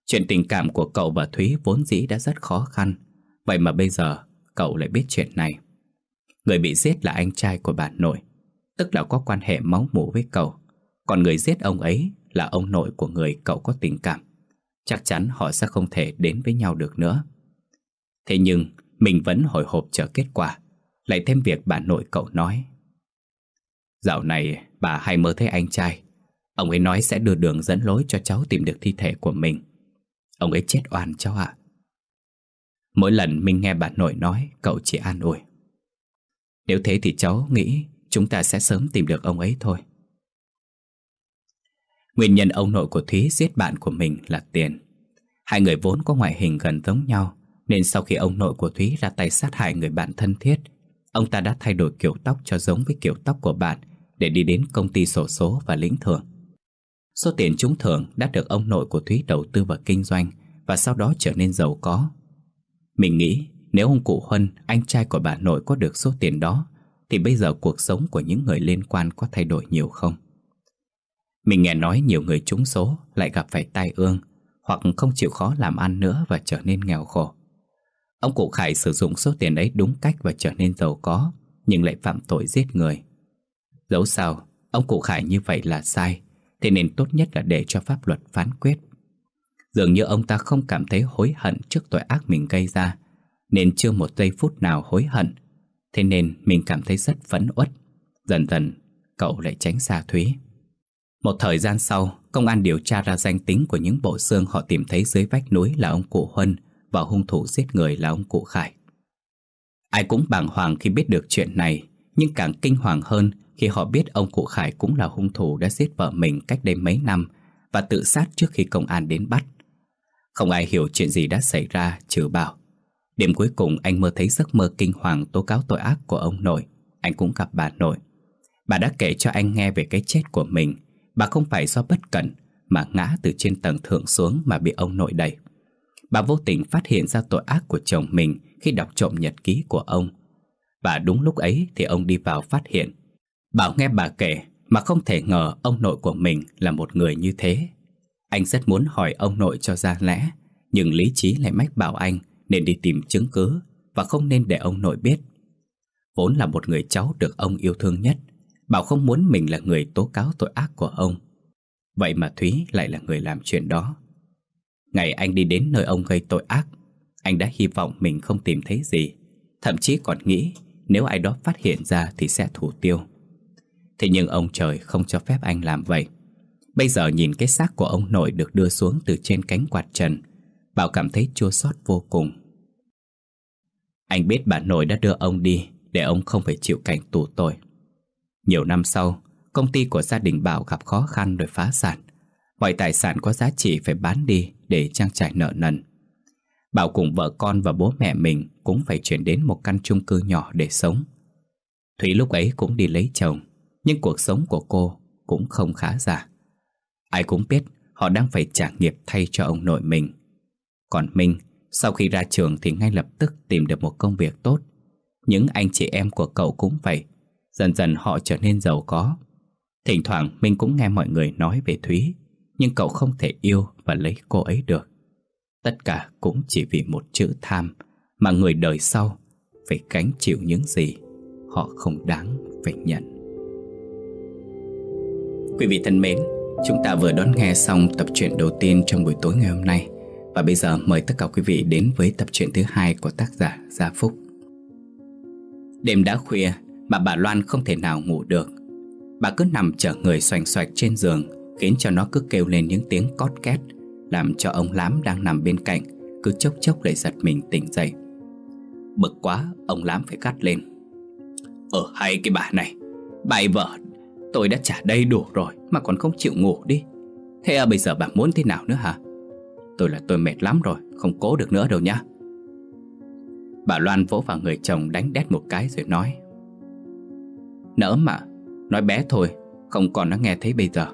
[SPEAKER 1] Chuyện tình cảm của cậu và Thúy vốn dĩ đã rất khó khăn, vậy mà bây giờ cậu lại biết chuyện này. Người bị giết là anh trai của bà nội, tức là có quan hệ máu mủ với cậu, còn người giết ông ấy là ông nội của người cậu có tình cảm. Chắc chắn họ sẽ không thể đến với nhau được nữa. Thế nhưng, mình vẫn hồi hộp chờ kết quả, lại thêm việc bà nội cậu nói. Dạo này, bà hay mơ thấy anh trai, Ông ấy nói sẽ đưa đường dẫn lối cho cháu tìm được thi thể của mình Ông ấy chết oan cháu ạ Mỗi lần mình nghe bà nội nói Cậu chỉ an ủi Nếu thế thì cháu nghĩ Chúng ta sẽ sớm tìm được ông ấy thôi Nguyên nhân ông nội của Thúy giết bạn của mình là tiền Hai người vốn có ngoại hình gần giống nhau Nên sau khi ông nội của Thúy ra tay sát hại người bạn thân thiết Ông ta đã thay đổi kiểu tóc cho giống với kiểu tóc của bạn Để đi đến công ty sổ số và lĩnh thưởng Số tiền trúng thưởng đã được ông nội của Thúy đầu tư vào kinh doanh và sau đó trở nên giàu có. Mình nghĩ nếu ông cụ Huân, anh trai của bà nội có được số tiền đó thì bây giờ cuộc sống của những người liên quan có thay đổi nhiều không? Mình nghe nói nhiều người trúng số lại gặp phải tai ương hoặc không chịu khó làm ăn nữa và trở nên nghèo khổ. Ông cụ Khải sử dụng số tiền ấy đúng cách và trở nên giàu có nhưng lại phạm tội giết người. Dẫu sao, ông cụ Khải như vậy là sai Thế nên tốt nhất là để cho pháp luật phán quyết Dường như ông ta không cảm thấy hối hận trước tội ác mình gây ra Nên chưa một giây phút nào hối hận Thế nên mình cảm thấy rất phẫn uất Dần dần cậu lại tránh xa Thúy Một thời gian sau Công an điều tra ra danh tính của những bộ xương họ tìm thấy dưới vách núi là ông cụ Huân Và hung thủ giết người là ông cụ Khải Ai cũng bàng hoàng khi biết được chuyện này nhưng càng kinh hoàng hơn khi họ biết ông cụ Khải cũng là hung thủ đã giết vợ mình cách đây mấy năm và tự sát trước khi công an đến bắt. Không ai hiểu chuyện gì đã xảy ra trừ bảo. Đêm cuối cùng anh mơ thấy giấc mơ kinh hoàng tố cáo tội ác của ông nội. Anh cũng gặp bà nội. Bà đã kể cho anh nghe về cái chết của mình. Bà không phải do bất cẩn mà ngã từ trên tầng thượng xuống mà bị ông nội đẩy. Bà vô tình phát hiện ra tội ác của chồng mình khi đọc trộm nhật ký của ông và đúng lúc ấy thì ông đi vào phát hiện Bảo nghe bà kể mà không thể ngờ ông nội của mình là một người như thế Anh rất muốn hỏi ông nội cho ra lẽ Nhưng lý trí lại mách bảo anh nên đi tìm chứng cứ Và không nên để ông nội biết Vốn là một người cháu được ông yêu thương nhất Bảo không muốn mình là người tố cáo tội ác của ông Vậy mà Thúy lại là người làm chuyện đó Ngày anh đi đến nơi ông gây tội ác Anh đã hy vọng mình không tìm thấy gì Thậm chí còn nghĩ nếu ai đó phát hiện ra thì sẽ thủ tiêu Thế nhưng ông trời không cho phép anh làm vậy Bây giờ nhìn cái xác của ông nội được đưa xuống từ trên cánh quạt trần Bảo cảm thấy chua xót vô cùng Anh biết bà nội đã đưa ông đi Để ông không phải chịu cảnh tù tội Nhiều năm sau Công ty của gia đình Bảo gặp khó khăn rồi phá sản Mọi tài sản có giá trị phải bán đi Để trang trải nợ nần Bảo cùng vợ con và bố mẹ mình cũng phải chuyển đến một căn chung cư nhỏ để sống. Thúy lúc ấy cũng đi lấy chồng, nhưng cuộc sống của cô cũng không khá giả. Ai cũng biết họ đang phải trả nghiệp thay cho ông nội mình. Còn Minh, sau khi ra trường thì ngay lập tức tìm được một công việc tốt. Những anh chị em của cậu cũng vậy, dần dần họ trở nên giàu có. Thỉnh thoảng Minh cũng nghe mọi người nói về Thúy, nhưng cậu không thể yêu và lấy cô ấy được. Tất cả cũng chỉ vì một chữ tham Mà người đời sau Phải gánh chịu những gì Họ không đáng phải nhận Quý vị thân mến Chúng ta vừa đón nghe xong tập truyện đầu tiên trong buổi tối ngày hôm nay Và bây giờ mời tất cả quý vị đến với tập truyện thứ hai của tác giả Gia Phúc Đêm đã khuya mà bà Loan không thể nào ngủ được Bà cứ nằm chở người xoành xoạch trên giường Khiến cho nó cứ kêu lên những tiếng cót két làm cho ông Lám đang nằm bên cạnh Cứ chốc chốc lại giật mình tỉnh dậy Bực quá ông Lám phải cắt lên Ở ờ, hay cái bà này Bài vợ Tôi đã trả đầy đủ rồi Mà còn không chịu ngủ đi Thế à, bây giờ bà muốn thế nào nữa hả Tôi là tôi mệt lắm rồi Không cố được nữa đâu nhá Bà Loan vỗ vào người chồng đánh đét một cái rồi nói Nỡ mà Nói bé thôi Không còn nó nghe thấy bây giờ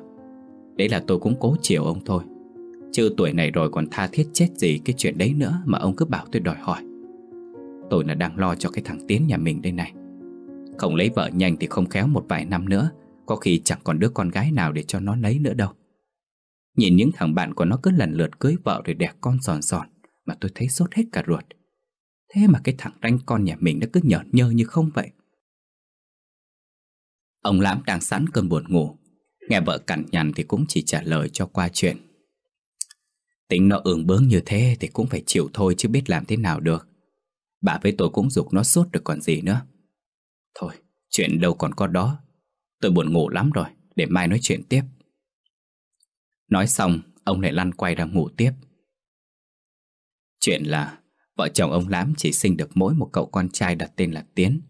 [SPEAKER 1] Đấy là tôi cũng cố chiều ông thôi Chứ tuổi này rồi còn tha thiết chết gì Cái chuyện đấy nữa mà ông cứ bảo tôi đòi hỏi Tôi là đang lo cho cái thằng Tiến nhà mình đây này Không lấy vợ nhanh thì không khéo một vài năm nữa Có khi chẳng còn đứa con gái nào để cho nó lấy nữa đâu Nhìn những thằng bạn của nó cứ lần lượt cưới vợ rồi đẻ con giòn giòn Mà tôi thấy sốt hết cả ruột Thế mà cái thằng ranh con nhà mình nó cứ nhởn nhơ như không vậy Ông Lãm đang sẵn cơn buồn ngủ Nghe vợ cằn nhằn thì cũng chỉ trả lời cho qua chuyện Tính nó ương bướng như thế thì cũng phải chịu thôi chứ biết làm thế nào được Bà với tôi cũng dục nó suốt được còn gì nữa Thôi, chuyện đâu còn có đó Tôi buồn ngủ lắm rồi, để mai nói chuyện tiếp Nói xong, ông lại lăn quay ra ngủ tiếp Chuyện là vợ chồng ông Lám chỉ sinh được mỗi một cậu con trai đặt tên là Tiến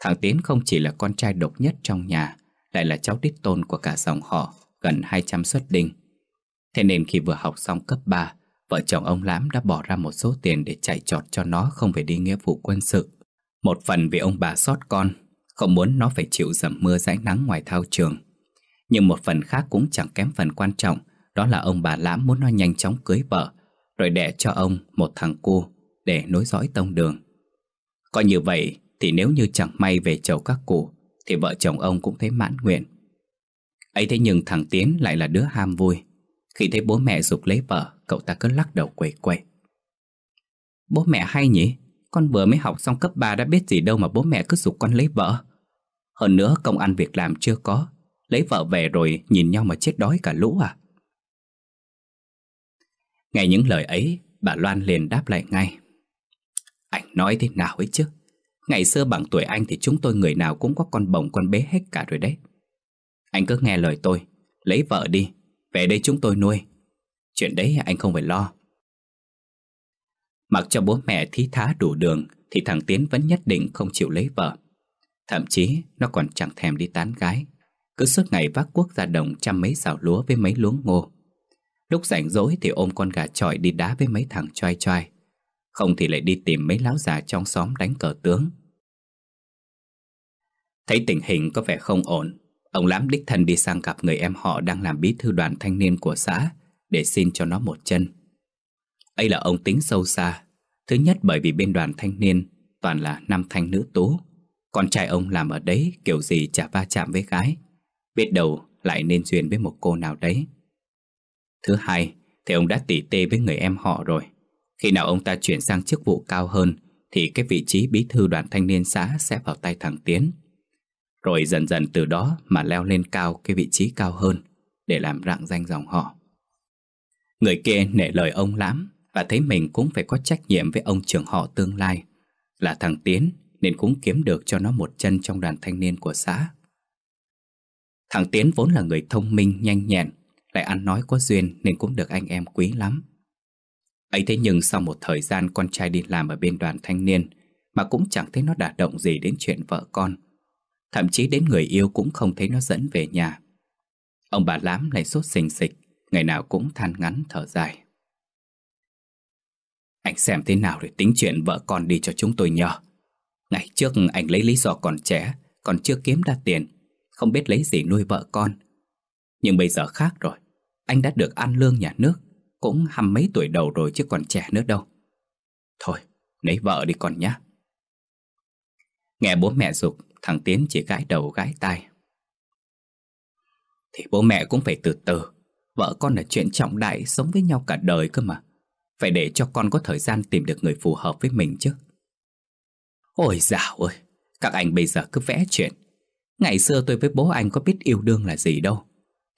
[SPEAKER 1] Thằng Tiến không chỉ là con trai độc nhất trong nhà Lại là cháu đích tôn của cả dòng họ Gần 200 xuất đinh Thế nên khi vừa học xong cấp 3, vợ chồng ông Lãm đã bỏ ra một số tiền để chạy trọt cho nó không phải đi nghĩa vụ quân sự. Một phần vì ông bà sót con, không muốn nó phải chịu dầm mưa rãi nắng ngoài thao trường. Nhưng một phần khác cũng chẳng kém phần quan trọng, đó là ông bà Lãm muốn nó nhanh chóng cưới vợ, rồi đẻ cho ông một thằng cô để nối dõi tông đường. Coi như vậy thì nếu như chẳng may về chầu các cụ, thì vợ chồng ông cũng thấy mãn nguyện. ấy thế nhưng thằng Tiến lại là đứa ham vui, khi thấy bố mẹ dục lấy vợ Cậu ta cứ lắc đầu quẩy quẩy Bố mẹ hay nhỉ Con vừa mới học xong cấp 3 đã biết gì đâu Mà bố mẹ cứ dục con lấy vợ Hơn nữa công ăn việc làm chưa có Lấy vợ về rồi nhìn nhau mà chết đói cả lũ à Nghe những lời ấy Bà Loan liền đáp lại ngay Anh nói thế nào ấy chứ Ngày xưa bằng tuổi anh thì chúng tôi người nào cũng có con bồng con bé hết cả rồi đấy Anh cứ nghe lời tôi Lấy vợ đi về đây chúng tôi nuôi Chuyện đấy anh không phải lo Mặc cho bố mẹ thí thá đủ đường Thì thằng Tiến vẫn nhất định không chịu lấy vợ Thậm chí nó còn chẳng thèm đi tán gái Cứ suốt ngày vác cuốc ra đồng Chăm mấy xào lúa với mấy luống ngô Lúc rảnh rỗi thì ôm con gà trọi Đi đá với mấy thằng choai choai Không thì lại đi tìm mấy láo già trong xóm đánh cờ tướng Thấy tình hình có vẻ không ổn Ông Lãm đích thân đi sang gặp người em họ đang làm bí thư đoàn thanh niên của xã để xin cho nó một chân. Ấy là ông tính sâu xa. Thứ nhất bởi vì bên đoàn thanh niên toàn là nam thanh nữ tú. Con trai ông làm ở đấy kiểu gì chả va chạm với gái. Biết đầu lại nên duyên với một cô nào đấy. Thứ hai thì ông đã tỉ tê với người em họ rồi. Khi nào ông ta chuyển sang chức vụ cao hơn thì cái vị trí bí thư đoàn thanh niên xã sẽ vào tay thằng Tiến rồi dần dần từ đó mà leo lên cao cái vị trí cao hơn để làm rạng danh dòng họ. Người kia nể lời ông lắm và thấy mình cũng phải có trách nhiệm với ông trưởng họ tương lai. Là thằng Tiến nên cũng kiếm được cho nó một chân trong đoàn thanh niên của xã. Thằng Tiến vốn là người thông minh, nhanh nhẹn, lại ăn nói có duyên nên cũng được anh em quý lắm. ấy thế nhưng sau một thời gian con trai đi làm ở bên đoàn thanh niên mà cũng chẳng thấy nó đả động gì đến chuyện vợ con. Thậm chí đến người yêu cũng không thấy nó dẫn về nhà Ông bà lám lại sốt xình xịch, Ngày nào cũng than ngắn thở dài Anh xem thế nào để tính chuyện vợ con đi cho chúng tôi nhờ Ngày trước anh lấy lý do còn trẻ Còn chưa kiếm ra tiền Không biết lấy gì nuôi vợ con Nhưng bây giờ khác rồi Anh đã được ăn lương nhà nước Cũng hăm mấy tuổi đầu rồi chứ còn trẻ nữa đâu Thôi, lấy vợ đi con nhá. Nghe bố mẹ dục Thằng Tiến chỉ gãi đầu gãi tai Thì bố mẹ cũng phải từ từ Vợ con là chuyện trọng đại Sống với nhau cả đời cơ mà Phải để cho con có thời gian tìm được người phù hợp với mình chứ Ôi dạo ơi Các anh bây giờ cứ vẽ chuyện Ngày xưa tôi với bố anh có biết yêu đương là gì đâu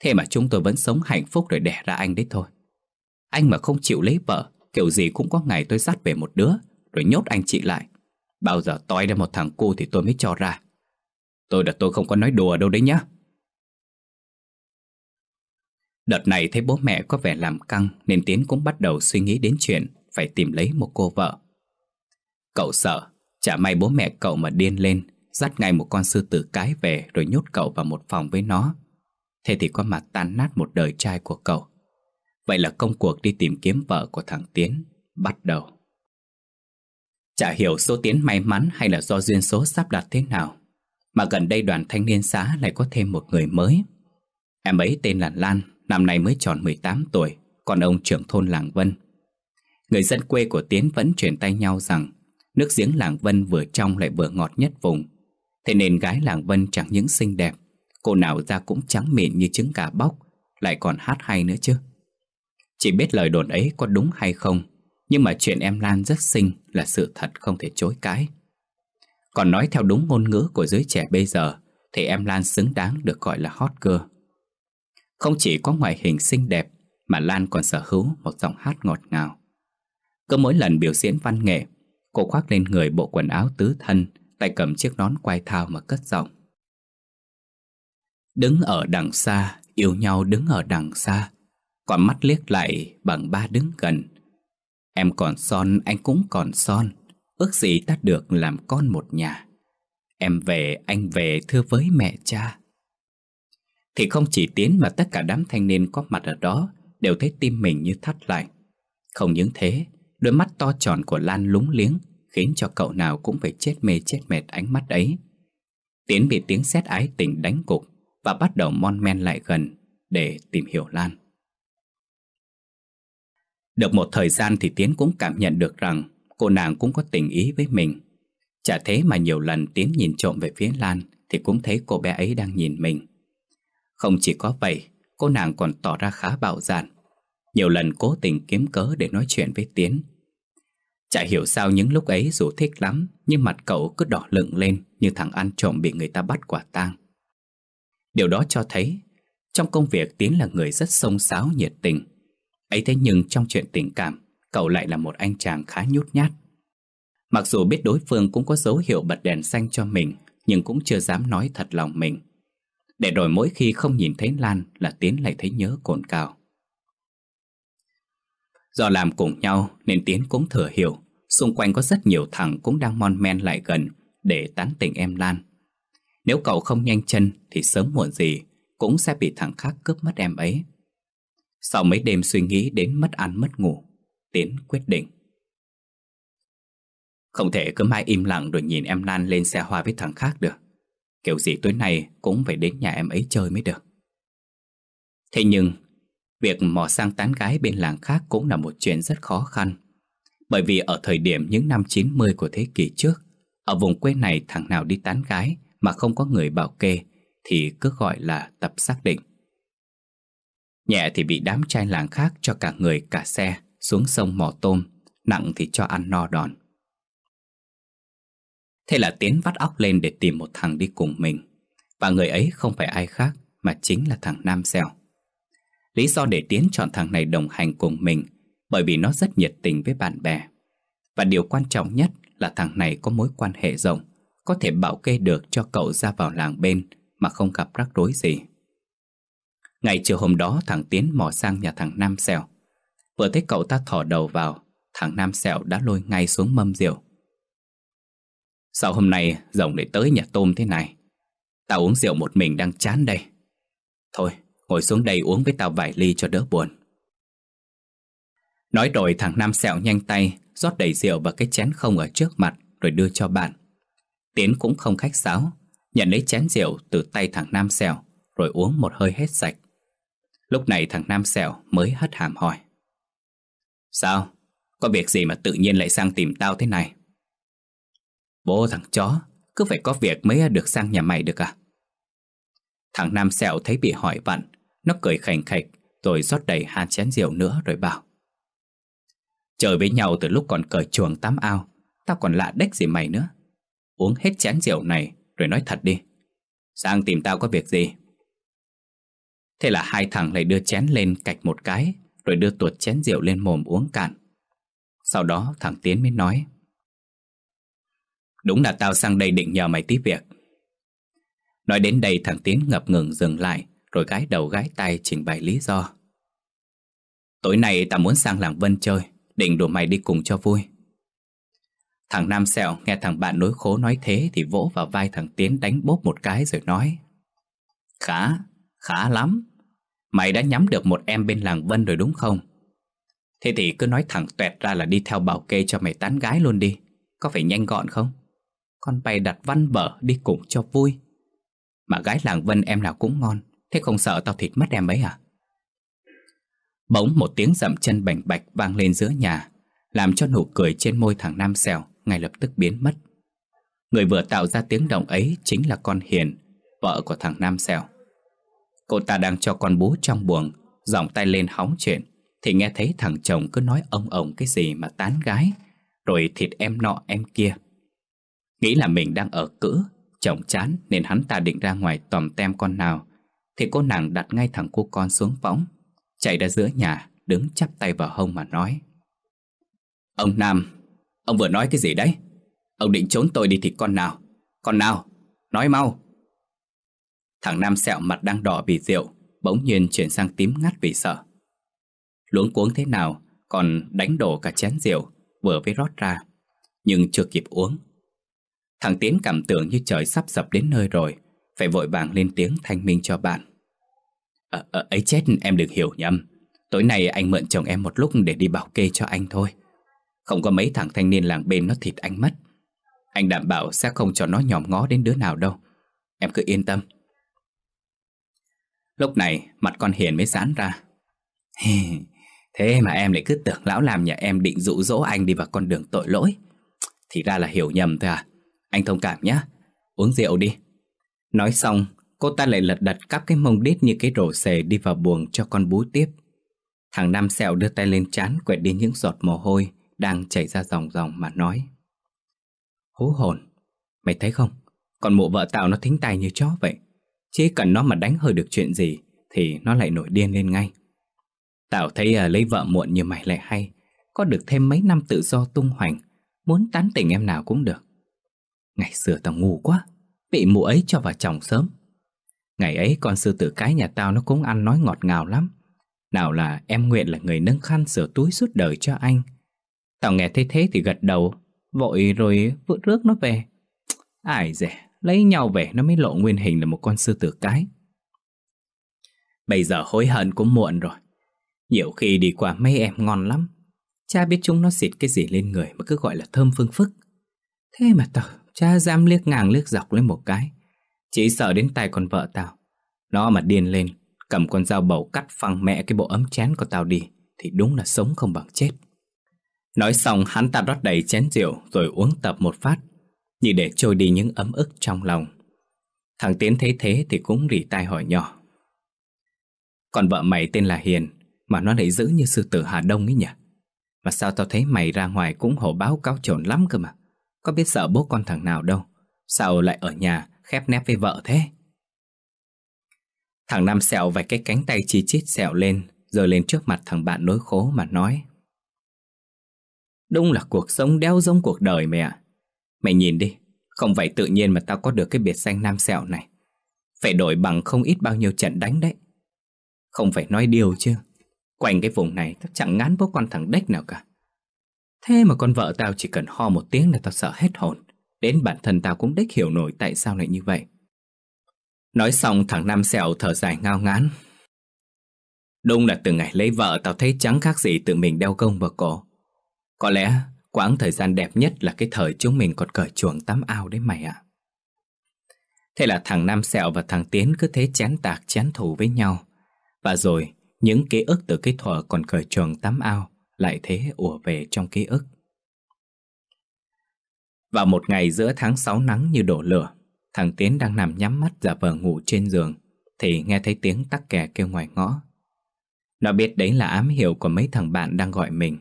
[SPEAKER 1] Thế mà chúng tôi vẫn sống hạnh phúc rồi đẻ ra anh đấy thôi Anh mà không chịu lấy vợ Kiểu gì cũng có ngày tôi dắt về một đứa Rồi nhốt anh chị lại Bao giờ tối ra một thằng cu thì tôi mới cho ra Tôi đợt tôi không có nói đùa đâu đấy nhá Đợt này thấy bố mẹ có vẻ làm căng Nên Tiến cũng bắt đầu suy nghĩ đến chuyện Phải tìm lấy một cô vợ Cậu sợ Chả may bố mẹ cậu mà điên lên Dắt ngay một con sư tử cái về Rồi nhốt cậu vào một phòng với nó Thế thì có mặt tan nát một đời trai của cậu Vậy là công cuộc đi tìm kiếm vợ của thằng Tiến Bắt đầu Chả hiểu số Tiến may mắn hay là do duyên số sắp đặt thế nào mà gần đây đoàn thanh niên xã lại có thêm một người mới Em ấy tên là Lan Năm nay mới tròn 18 tuổi Còn ông trưởng thôn làng Vân Người dân quê của Tiến vẫn truyền tay nhau rằng Nước giếng làng Vân vừa trong lại vừa ngọt nhất vùng Thế nên gái làng Vân chẳng những xinh đẹp Cô nào ra cũng trắng mịn như trứng gà bóc Lại còn hát hay nữa chứ Chỉ biết lời đồn ấy có đúng hay không Nhưng mà chuyện em Lan rất xinh là sự thật không thể chối cãi còn nói theo đúng ngôn ngữ của giới trẻ bây giờ Thì em Lan xứng đáng được gọi là hot girl Không chỉ có ngoại hình xinh đẹp Mà Lan còn sở hữu một giọng hát ngọt ngào Cứ mỗi lần biểu diễn văn nghệ Cô khoác lên người bộ quần áo tứ thân Tay cầm chiếc nón quai thao mà cất giọng Đứng ở đằng xa Yêu nhau đứng ở đằng xa Còn mắt liếc lại bằng ba đứng gần Em còn son anh cũng còn son Ước gì ta được làm con một nhà Em về, anh về thưa với mẹ cha Thì không chỉ Tiến mà tất cả đám thanh niên có mặt ở đó Đều thấy tim mình như thắt lại Không những thế Đôi mắt to tròn của Lan lúng liếng Khiến cho cậu nào cũng phải chết mê chết mệt ánh mắt ấy Tiến bị tiếng sét ái tình đánh cục Và bắt đầu mon men lại gần Để tìm hiểu Lan Được một thời gian thì Tiến cũng cảm nhận được rằng cô nàng cũng có tình ý với mình. Chả thế mà nhiều lần Tiến nhìn trộm về phía Lan thì cũng thấy cô bé ấy đang nhìn mình. Không chỉ có vậy, cô nàng còn tỏ ra khá bạo dạn. Nhiều lần cố tình kiếm cớ để nói chuyện với Tiến. Chả hiểu sao những lúc ấy dù thích lắm nhưng mặt cậu cứ đỏ lựng lên như thằng ăn trộm bị người ta bắt quả tang. Điều đó cho thấy trong công việc Tiến là người rất sông sáo nhiệt tình. Ấy thế nhưng trong chuyện tình cảm cậu lại là một anh chàng khá nhút nhát. Mặc dù biết đối phương cũng có dấu hiệu bật đèn xanh cho mình, nhưng cũng chưa dám nói thật lòng mình. Để rồi mỗi khi không nhìn thấy Lan là Tiến lại thấy nhớ cồn cào. Do làm cùng nhau nên Tiến cũng thừa hiểu, xung quanh có rất nhiều thằng cũng đang mon men lại gần để tán tỉnh em Lan. Nếu cậu không nhanh chân thì sớm muộn gì cũng sẽ bị thằng khác cướp mất em ấy. Sau mấy đêm suy nghĩ đến mất ăn mất ngủ, Tiến quyết định Không thể cứ mãi im lặng rồi nhìn em Lan lên xe hoa với thằng khác được Kiểu gì tối nay cũng phải đến nhà em ấy chơi mới được Thế nhưng Việc mò sang tán gái bên làng khác cũng là một chuyện rất khó khăn Bởi vì ở thời điểm những năm 90 của thế kỷ trước Ở vùng quê này thằng nào đi tán gái mà không có người bảo kê Thì cứ gọi là tập xác định Nhẹ thì bị đám trai làng khác cho cả người cả xe xuống sông mò tôm, nặng thì cho ăn no đòn. Thế là Tiến vắt óc lên để tìm một thằng đi cùng mình. Và người ấy không phải ai khác mà chính là thằng Nam xeo Lý do để Tiến chọn thằng này đồng hành cùng mình bởi vì nó rất nhiệt tình với bạn bè. Và điều quan trọng nhất là thằng này có mối quan hệ rộng, có thể bảo kê được cho cậu ra vào làng bên mà không gặp rắc rối gì. Ngày chiều hôm đó thằng Tiến mò sang nhà thằng Nam xeo Vừa thấy cậu ta thỏ đầu vào Thằng Nam Sẹo đã lôi ngay xuống mâm rượu Sao hôm nay rồng để tới nhà tôm thế này Tao uống rượu một mình đang chán đây Thôi ngồi xuống đây uống với tao vài ly cho đỡ buồn Nói rồi thằng Nam Sẹo nhanh tay rót đầy rượu vào cái chén không ở trước mặt rồi đưa cho bạn. Tiến cũng không khách sáo, nhận lấy chén rượu từ tay thằng Nam Sẹo rồi uống một hơi hết sạch. Lúc này thằng Nam Sẹo mới hất hàm hỏi. Sao? Có việc gì mà tự nhiên lại sang tìm tao thế này? Bố thằng chó, cứ phải có việc mới được sang nhà mày được à? Thằng Nam Sẹo thấy bị hỏi vặn, nó cười khành khạch rồi rót đầy hai chén rượu nữa rồi bảo. Chơi với nhau từ lúc còn cởi chuồng tắm ao, tao còn lạ đếch gì mày nữa. Uống hết chén rượu này rồi nói thật đi. Sang tìm tao có việc gì? Thế là hai thằng lại đưa chén lên cạch một cái rồi đưa tuột chén rượu lên mồm uống cạn. Sau đó thằng Tiến mới nói. Đúng là tao sang đây định nhờ mày tí việc. Nói đến đây thằng Tiến ngập ngừng dừng lại, rồi gái đầu gái tay trình bày lý do. Tối nay tao muốn sang làng Vân chơi, định đùa mày đi cùng cho vui. Thằng Nam Sẹo nghe thằng bạn đối khố nói thế thì vỗ vào vai thằng Tiến đánh bốp một cái rồi nói. Khá, khá lắm. Mày đã nhắm được một em bên làng Vân rồi đúng không? Thế thì cứ nói thẳng tuẹt ra là đi theo bảo kê cho mày tán gái luôn đi Có phải nhanh gọn không? Con bay đặt văn bở đi cùng cho vui Mà gái làng Vân em nào cũng ngon Thế không sợ tao thịt mất em ấy à? Bỗng một tiếng dậm chân bành bạch vang lên giữa nhà Làm cho nụ cười trên môi thằng Nam Xèo ngay lập tức biến mất Người vừa tạo ra tiếng động ấy chính là con Hiền Vợ của thằng Nam Xèo Cô ta đang cho con bú trong buồng Giọng tay lên hóng chuyện Thì nghe thấy thằng chồng cứ nói ông ông cái gì mà tán gái Rồi thịt em nọ em kia Nghĩ là mình đang ở cữ Chồng chán nên hắn ta định ra ngoài tòm tem con nào Thì cô nàng đặt ngay thằng cô con xuống võng Chạy ra giữa nhà Đứng chắp tay vào hông mà nói Ông Nam Ông vừa nói cái gì đấy Ông định trốn tôi đi thì con nào Con nào Nói mau Thằng Nam sẹo mặt đang đỏ vì rượu Bỗng nhiên chuyển sang tím ngắt vì sợ Luống cuống thế nào Còn đánh đổ cả chén rượu Vừa với rót ra Nhưng chưa kịp uống Thằng Tiến cảm tưởng như trời sắp sập đến nơi rồi Phải vội vàng lên tiếng thanh minh cho bạn à, à, Ấy chết em đừng hiểu nhầm Tối nay anh mượn chồng em một lúc để đi bảo kê cho anh thôi Không có mấy thằng thanh niên làng bên nó thịt anh mất Anh đảm bảo sẽ không cho nó nhòm ngó đến đứa nào đâu Em cứ yên tâm Lúc này mặt con Hiền mới giãn ra Thế mà em lại cứ tưởng lão làm nhà em định dụ dỗ anh đi vào con đường tội lỗi Thì ra là hiểu nhầm thôi à Anh thông cảm nhé Uống rượu đi Nói xong cô ta lại lật đật cắp cái mông đít như cái rổ xề đi vào buồng cho con bú tiếp Thằng Nam Sẹo đưa tay lên chán quẹt đi những giọt mồ hôi đang chảy ra dòng dòng mà nói Hú hồn Mày thấy không Còn mụ vợ tao nó thính tay như chó vậy chỉ cần nó mà đánh hơi được chuyện gì Thì nó lại nổi điên lên ngay Tao thấy à, lấy vợ muộn như mày lại hay Có được thêm mấy năm tự do tung hoành Muốn tán tỉnh em nào cũng được Ngày xưa tao ngu quá Bị mụ ấy cho vào chồng sớm Ngày ấy con sư tử cái nhà tao Nó cũng ăn nói ngọt ngào lắm Nào là em nguyện là người nâng khăn sửa túi suốt đời cho anh Tao nghe thấy thế thì gật đầu Vội rồi vượt rước nó về Ai dè lấy nhau về nó mới lộ nguyên hình là một con sư tử cái. Bây giờ hối hận cũng muộn rồi. Nhiều khi đi qua mấy em ngon lắm. Cha biết chúng nó xịt cái gì lên người mà cứ gọi là thơm phương phức. Thế mà tao, cha dám liếc ngang liếc dọc lên một cái. Chỉ sợ đến tay con vợ tao. Nó mà điên lên, cầm con dao bầu cắt phăng mẹ cái bộ ấm chén của tao đi thì đúng là sống không bằng chết. Nói xong hắn ta rót đầy chén rượu rồi uống tập một phát như để trôi đi những ấm ức trong lòng. Thằng Tiến thấy thế thì cũng rỉ tai hỏi nhỏ. Còn vợ mày tên là Hiền, mà nó lại giữ như sư tử Hà Đông ấy nhỉ? Mà sao tao thấy mày ra ngoài cũng hổ báo cáo trồn lắm cơ mà. Có biết sợ bố con thằng nào đâu. Sao lại ở nhà khép nép với vợ thế? Thằng Nam sẹo vài cái cánh tay chi chít sẹo lên, rồi lên trước mặt thằng bạn đối khố mà nói. Đúng là cuộc sống đeo giống cuộc đời mẹ. Mày nhìn đi, không phải tự nhiên mà tao có được cái biệt danh nam sẹo này. Phải đổi bằng không ít bao nhiêu trận đánh đấy. Không phải nói điều chứ. Quanh cái vùng này tao chẳng ngán bố con thằng đếch nào cả. Thế mà con vợ tao chỉ cần ho một tiếng là tao sợ hết hồn. Đến bản thân tao cũng đếch hiểu nổi tại sao lại như vậy. Nói xong thằng Nam Sẹo thở dài ngao ngán. Đúng là từ ngày lấy vợ tao thấy trắng khác gì tự mình đeo công vào cổ. Có lẽ Quãng thời gian đẹp nhất là cái thời chúng mình còn cởi chuồng tắm ao đấy mày ạ. Thế là thằng Nam Sẹo và thằng Tiến cứ thế chán tạc chán thù với nhau. Và rồi, những ký ức từ cái thuở còn cởi chuồng tắm ao lại thế ùa về trong ký ức. Vào một ngày giữa tháng 6 nắng như đổ lửa, thằng Tiến đang nằm nhắm mắt giả vờ ngủ trên giường, thì nghe thấy tiếng tắc kè kêu ngoài ngõ. Nó biết đấy là ám hiệu của mấy thằng bạn đang gọi mình.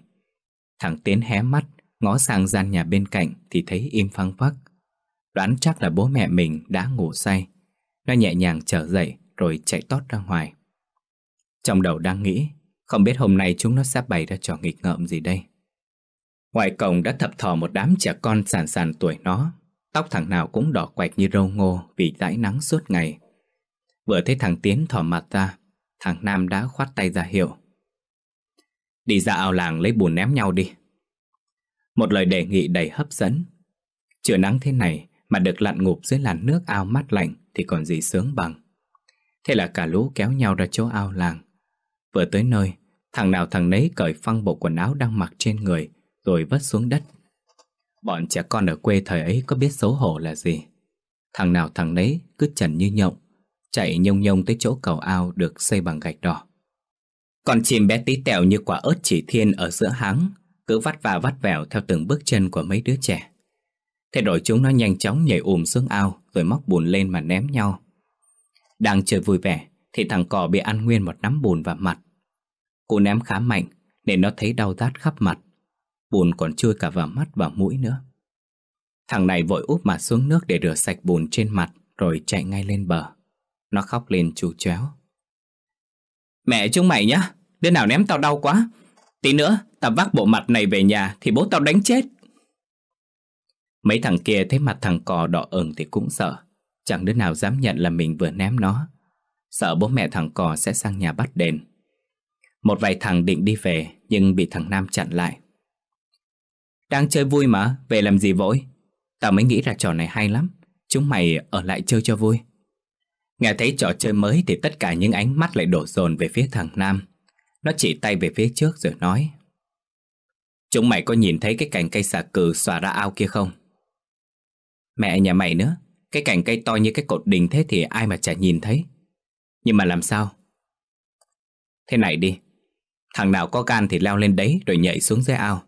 [SPEAKER 1] Thằng Tiến hé mắt, Ngó sang gian nhà bên cạnh thì thấy im phăng phắc Đoán chắc là bố mẹ mình đã ngủ say Nó nhẹ nhàng trở dậy rồi chạy tót ra ngoài Trong đầu đang nghĩ Không biết hôm nay chúng nó sẽ bày ra trò nghịch ngợm gì đây Ngoài cổng đã thập thò một đám trẻ con sàn sàn tuổi nó Tóc thằng nào cũng đỏ quạch như râu ngô vì dãi nắng suốt ngày Vừa thấy thằng Tiến thỏ mặt ra Thằng Nam đã khoát tay ra hiệu Đi ra ao làng lấy bùn ném nhau đi một lời đề nghị đầy hấp dẫn Chữa nắng thế này mà được lặn ngụp dưới làn nước ao mát lạnh thì còn gì sướng bằng Thế là cả lũ kéo nhau ra chỗ ao làng Vừa tới nơi, thằng nào thằng nấy cởi phăng bộ quần áo đang mặc trên người Rồi vất xuống đất Bọn trẻ con ở quê thời ấy có biết xấu hổ là gì Thằng nào thằng nấy cứ trần như nhộng Chạy nhông nhông tới chỗ cầu ao được xây bằng gạch đỏ Còn chim bé tí tẹo như quả ớt chỉ thiên ở giữa háng cứ vắt và vắt vẻo theo từng bước chân của mấy đứa trẻ. Thế rồi chúng nó nhanh chóng nhảy ùm xuống ao rồi móc bùn lên mà ném nhau. Đang chơi vui vẻ thì thằng cỏ bị ăn nguyên một nắm bùn vào mặt. Cô ném khá mạnh nên nó thấy đau rát khắp mặt. Bùn còn chui cả vào mắt và mũi nữa. Thằng này vội úp mặt xuống nước để rửa sạch bùn trên mặt rồi chạy ngay lên bờ. Nó khóc lên chú chéo. Mẹ chúng mày nhá, đứa nào ném tao đau quá, Tí nữa, tao vác bộ mặt này về nhà thì bố tao đánh chết. Mấy thằng kia thấy mặt thằng cò đỏ ửng thì cũng sợ. Chẳng đứa nào dám nhận là mình vừa ném nó. Sợ bố mẹ thằng cò sẽ sang nhà bắt đền. Một vài thằng định đi về nhưng bị thằng Nam chặn lại. Đang chơi vui mà, về làm gì vội? Tao mới nghĩ ra trò này hay lắm. Chúng mày ở lại chơi cho vui. Nghe thấy trò chơi mới thì tất cả những ánh mắt lại đổ dồn về phía thằng Nam. Nó chỉ tay về phía trước rồi nói Chúng mày có nhìn thấy cái cành cây xà cừ xòa ra ao kia không? Mẹ nhà mày nữa Cái cành cây to như cái cột đình thế thì ai mà chả nhìn thấy Nhưng mà làm sao? Thế này đi Thằng nào có gan thì leo lên đấy rồi nhảy xuống dưới ao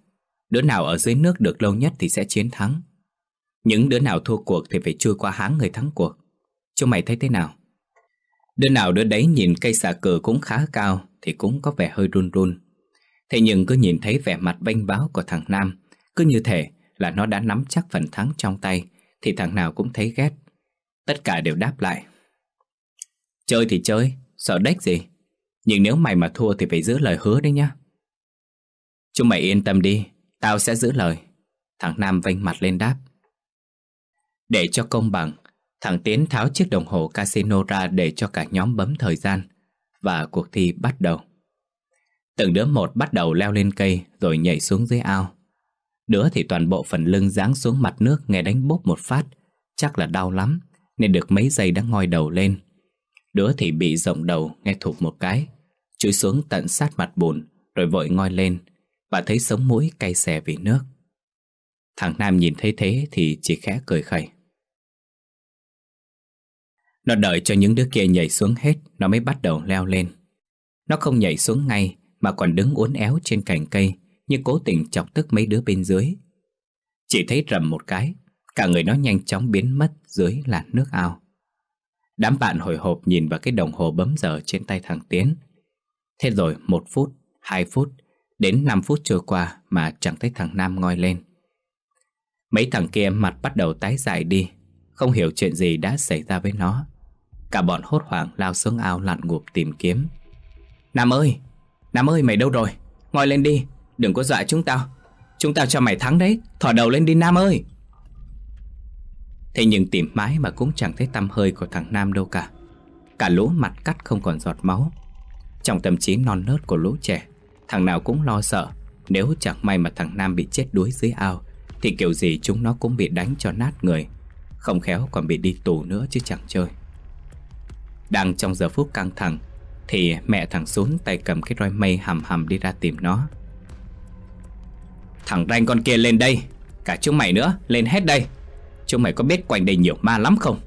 [SPEAKER 1] Đứa nào ở dưới nước được lâu nhất thì sẽ chiến thắng Những đứa nào thua cuộc thì phải chui qua háng người thắng cuộc Chúng mày thấy thế nào? Đứa nào đứa đấy nhìn cây xà cừ cũng khá cao thì cũng có vẻ hơi run run. Thế nhưng cứ nhìn thấy vẻ mặt banh báo của thằng Nam, cứ như thể là nó đã nắm chắc phần thắng trong tay, thì thằng nào cũng thấy ghét. Tất cả đều đáp lại. Chơi thì chơi, sợ đếch gì. Nhưng nếu mày mà thua thì phải giữ lời hứa đấy nhá. Chúng mày yên tâm đi, tao sẽ giữ lời. Thằng Nam vênh mặt lên đáp. Để cho công bằng, thằng Tiến tháo chiếc đồng hồ casino ra để cho cả nhóm bấm thời gian và cuộc thi bắt đầu. Từng đứa một bắt đầu leo lên cây rồi nhảy xuống dưới ao. Đứa thì toàn bộ phần lưng giáng xuống mặt nước nghe đánh bốp một phát, chắc là đau lắm nên được mấy giây đã ngoi đầu lên. Đứa thì bị rộng đầu nghe thụt một cái, chui xuống tận sát mặt bùn rồi vội ngoi lên và thấy sống mũi cay xè vì nước. Thằng Nam nhìn thấy thế thì chỉ khẽ cười khẩy. Nó đợi cho những đứa kia nhảy xuống hết Nó mới bắt đầu leo lên Nó không nhảy xuống ngay Mà còn đứng uốn éo trên cành cây Như cố tình chọc tức mấy đứa bên dưới Chỉ thấy rầm một cái Cả người nó nhanh chóng biến mất dưới làn nước ao Đám bạn hồi hộp nhìn vào cái đồng hồ bấm giờ trên tay thằng Tiến Thế rồi một phút, hai phút Đến năm phút trôi qua mà chẳng thấy thằng Nam ngoi lên Mấy thằng kia mặt bắt đầu tái dại đi Không hiểu chuyện gì đã xảy ra với nó Cả bọn hốt hoảng lao xuống ao lặn ngụp tìm kiếm Nam ơi Nam ơi mày đâu rồi Ngồi lên đi Đừng có dọa chúng tao Chúng tao cho mày thắng đấy Thỏ đầu lên đi Nam ơi Thế nhưng tìm mãi mà cũng chẳng thấy tăm hơi của thằng Nam đâu cả Cả lũ mặt cắt không còn giọt máu Trong tâm trí non nớt của lũ trẻ Thằng nào cũng lo sợ Nếu chẳng may mà thằng Nam bị chết đuối dưới ao Thì kiểu gì chúng nó cũng bị đánh cho nát người Không khéo còn bị đi tù nữa chứ chẳng chơi đang trong giờ phút căng thẳng Thì mẹ thằng xuống tay cầm cái roi mây hầm hầm đi ra tìm nó Thằng ranh con kia lên đây Cả chúng mày nữa lên hết đây Chúng mày có biết quanh đây nhiều ma lắm không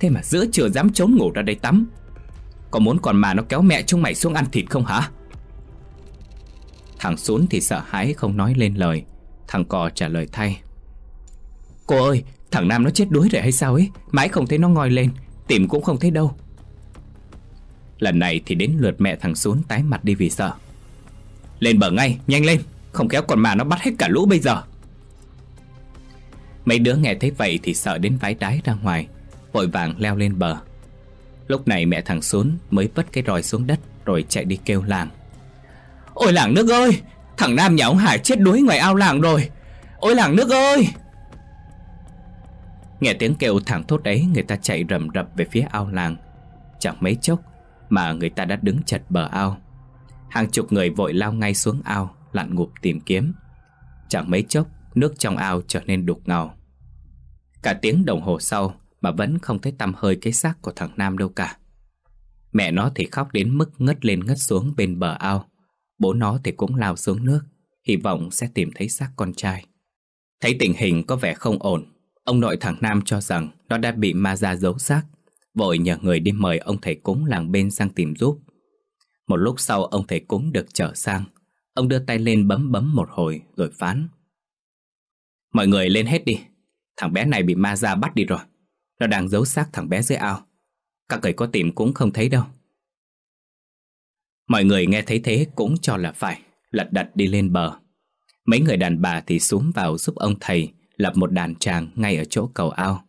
[SPEAKER 1] Thế mà giữa trưa dám trốn ngủ ra đây tắm Có muốn còn mà nó kéo mẹ chúng mày xuống ăn thịt không hả Thằng xuống thì sợ hãi không nói lên lời Thằng cò trả lời thay Cô ơi Thằng Nam nó chết đuối rồi hay sao ấy Mãi không thấy nó ngoi lên Tìm cũng không thấy đâu Lần này thì đến lượt mẹ thằng xuống tái mặt đi vì sợ Lên bờ ngay, nhanh lên Không kéo còn mà nó bắt hết cả lũ bây giờ Mấy đứa nghe thấy vậy thì sợ đến vái đái ra ngoài Vội vàng leo lên bờ Lúc này mẹ thằng xuống mới vất cái roi xuống đất Rồi chạy đi kêu làng Ôi làng nước ơi Thằng Nam nhà ông Hải chết đuối ngoài ao làng rồi Ôi làng nước ơi Nghe tiếng kêu thẳng thốt ấy Người ta chạy rầm rập về phía ao làng Chẳng mấy chốc mà người ta đã đứng chật bờ ao. Hàng chục người vội lao ngay xuống ao, lặn ngụp tìm kiếm. Chẳng mấy chốc, nước trong ao trở nên đục ngầu. Cả tiếng đồng hồ sau mà vẫn không thấy tăm hơi cái xác của thằng Nam đâu cả. Mẹ nó thì khóc đến mức ngất lên ngất xuống bên bờ ao. Bố nó thì cũng lao xuống nước, hy vọng sẽ tìm thấy xác con trai. Thấy tình hình có vẻ không ổn, ông nội thằng Nam cho rằng nó đã bị ma ra giấu xác vội nhờ người đi mời ông thầy cúng làng bên sang tìm giúp. Một lúc sau ông thầy cúng được trở sang, ông đưa tay lên bấm bấm một hồi rồi phán. Mọi người lên hết đi, thằng bé này bị ma ra bắt đi rồi, nó đang giấu xác thằng bé dưới ao. Các người có tìm cũng không thấy đâu. Mọi người nghe thấy thế cũng cho là phải, lật đật đi lên bờ. Mấy người đàn bà thì xuống vào giúp ông thầy lập một đàn tràng ngay ở chỗ cầu ao.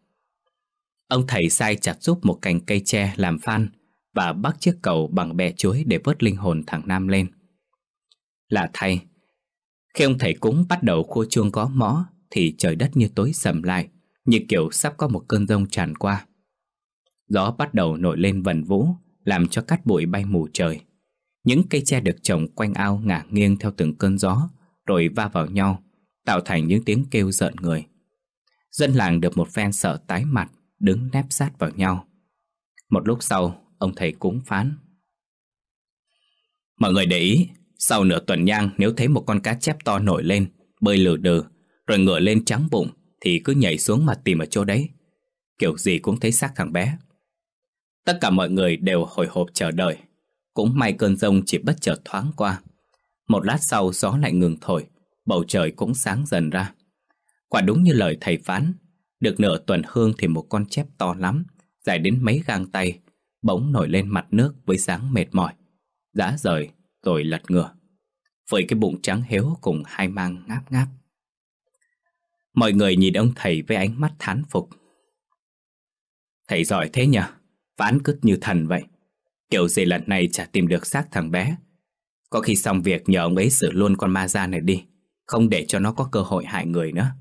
[SPEAKER 1] Ông thầy sai chặt giúp một cành cây tre làm phan và bắt chiếc cầu bằng bè chuối để vớt linh hồn thằng Nam lên. Là thay, khi ông thầy cúng bắt đầu khua chuông có mõ thì trời đất như tối sầm lại, như kiểu sắp có một cơn rông tràn qua. Gió bắt đầu nổi lên vần vũ, làm cho cát bụi bay mù trời. Những cây tre được trồng quanh ao ngả nghiêng theo từng cơn gió, rồi va vào nhau, tạo thành những tiếng kêu rợn người. Dân làng được một phen sợ tái mặt đứng nép sát vào nhau. Một lúc sau, ông thầy cúng phán. Mọi người để ý, sau nửa tuần nhang nếu thấy một con cá chép to nổi lên, bơi lừ đừ, rồi ngửa lên trắng bụng thì cứ nhảy xuống mà tìm ở chỗ đấy. Kiểu gì cũng thấy xác thằng bé. Tất cả mọi người đều hồi hộp chờ đợi. Cũng may cơn rông chỉ bất chợt thoáng qua. Một lát sau gió lại ngừng thổi, bầu trời cũng sáng dần ra. Quả đúng như lời thầy phán, được nửa tuần hương thì một con chép to lắm, dài đến mấy gang tay, bỗng nổi lên mặt nước với dáng mệt mỏi. giã rời, rồi lật ngửa. Với cái bụng trắng héo cùng hai mang ngáp ngáp. Mọi người nhìn ông thầy với ánh mắt thán phục. Thầy giỏi thế nhờ, ván cứt như thần vậy. Kiểu gì lần này chả tìm được xác thằng bé. Có khi xong việc nhờ ông ấy xử luôn con ma da này đi, không để cho nó có cơ hội hại người nữa.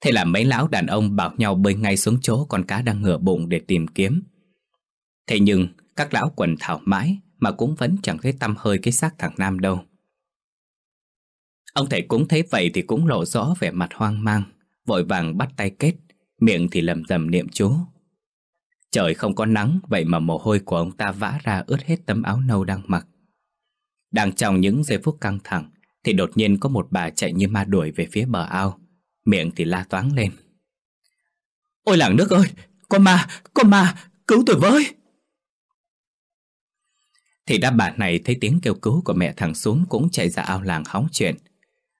[SPEAKER 1] Thế là mấy lão đàn ông bảo nhau bơi ngay xuống chỗ con cá đang ngửa bụng để tìm kiếm. Thế nhưng, các lão quần thảo mãi mà cũng vẫn chẳng thấy tăm hơi cái xác thằng Nam đâu. Ông thầy cũng thấy vậy thì cũng lộ rõ vẻ mặt hoang mang, vội vàng bắt tay kết, miệng thì lầm rầm niệm chú. Trời không có nắng, vậy mà mồ hôi của ông ta vã ra ướt hết tấm áo nâu đang mặc. Đang trong những giây phút căng thẳng, thì đột nhiên có một bà chạy như ma đuổi về phía bờ ao, miệng thì la toáng lên. Ôi làng nước ơi, có ma, có ma, cứu tôi với! Thì đáp bà này thấy tiếng kêu cứu của mẹ thằng xuống cũng chạy ra ao làng hóng chuyện.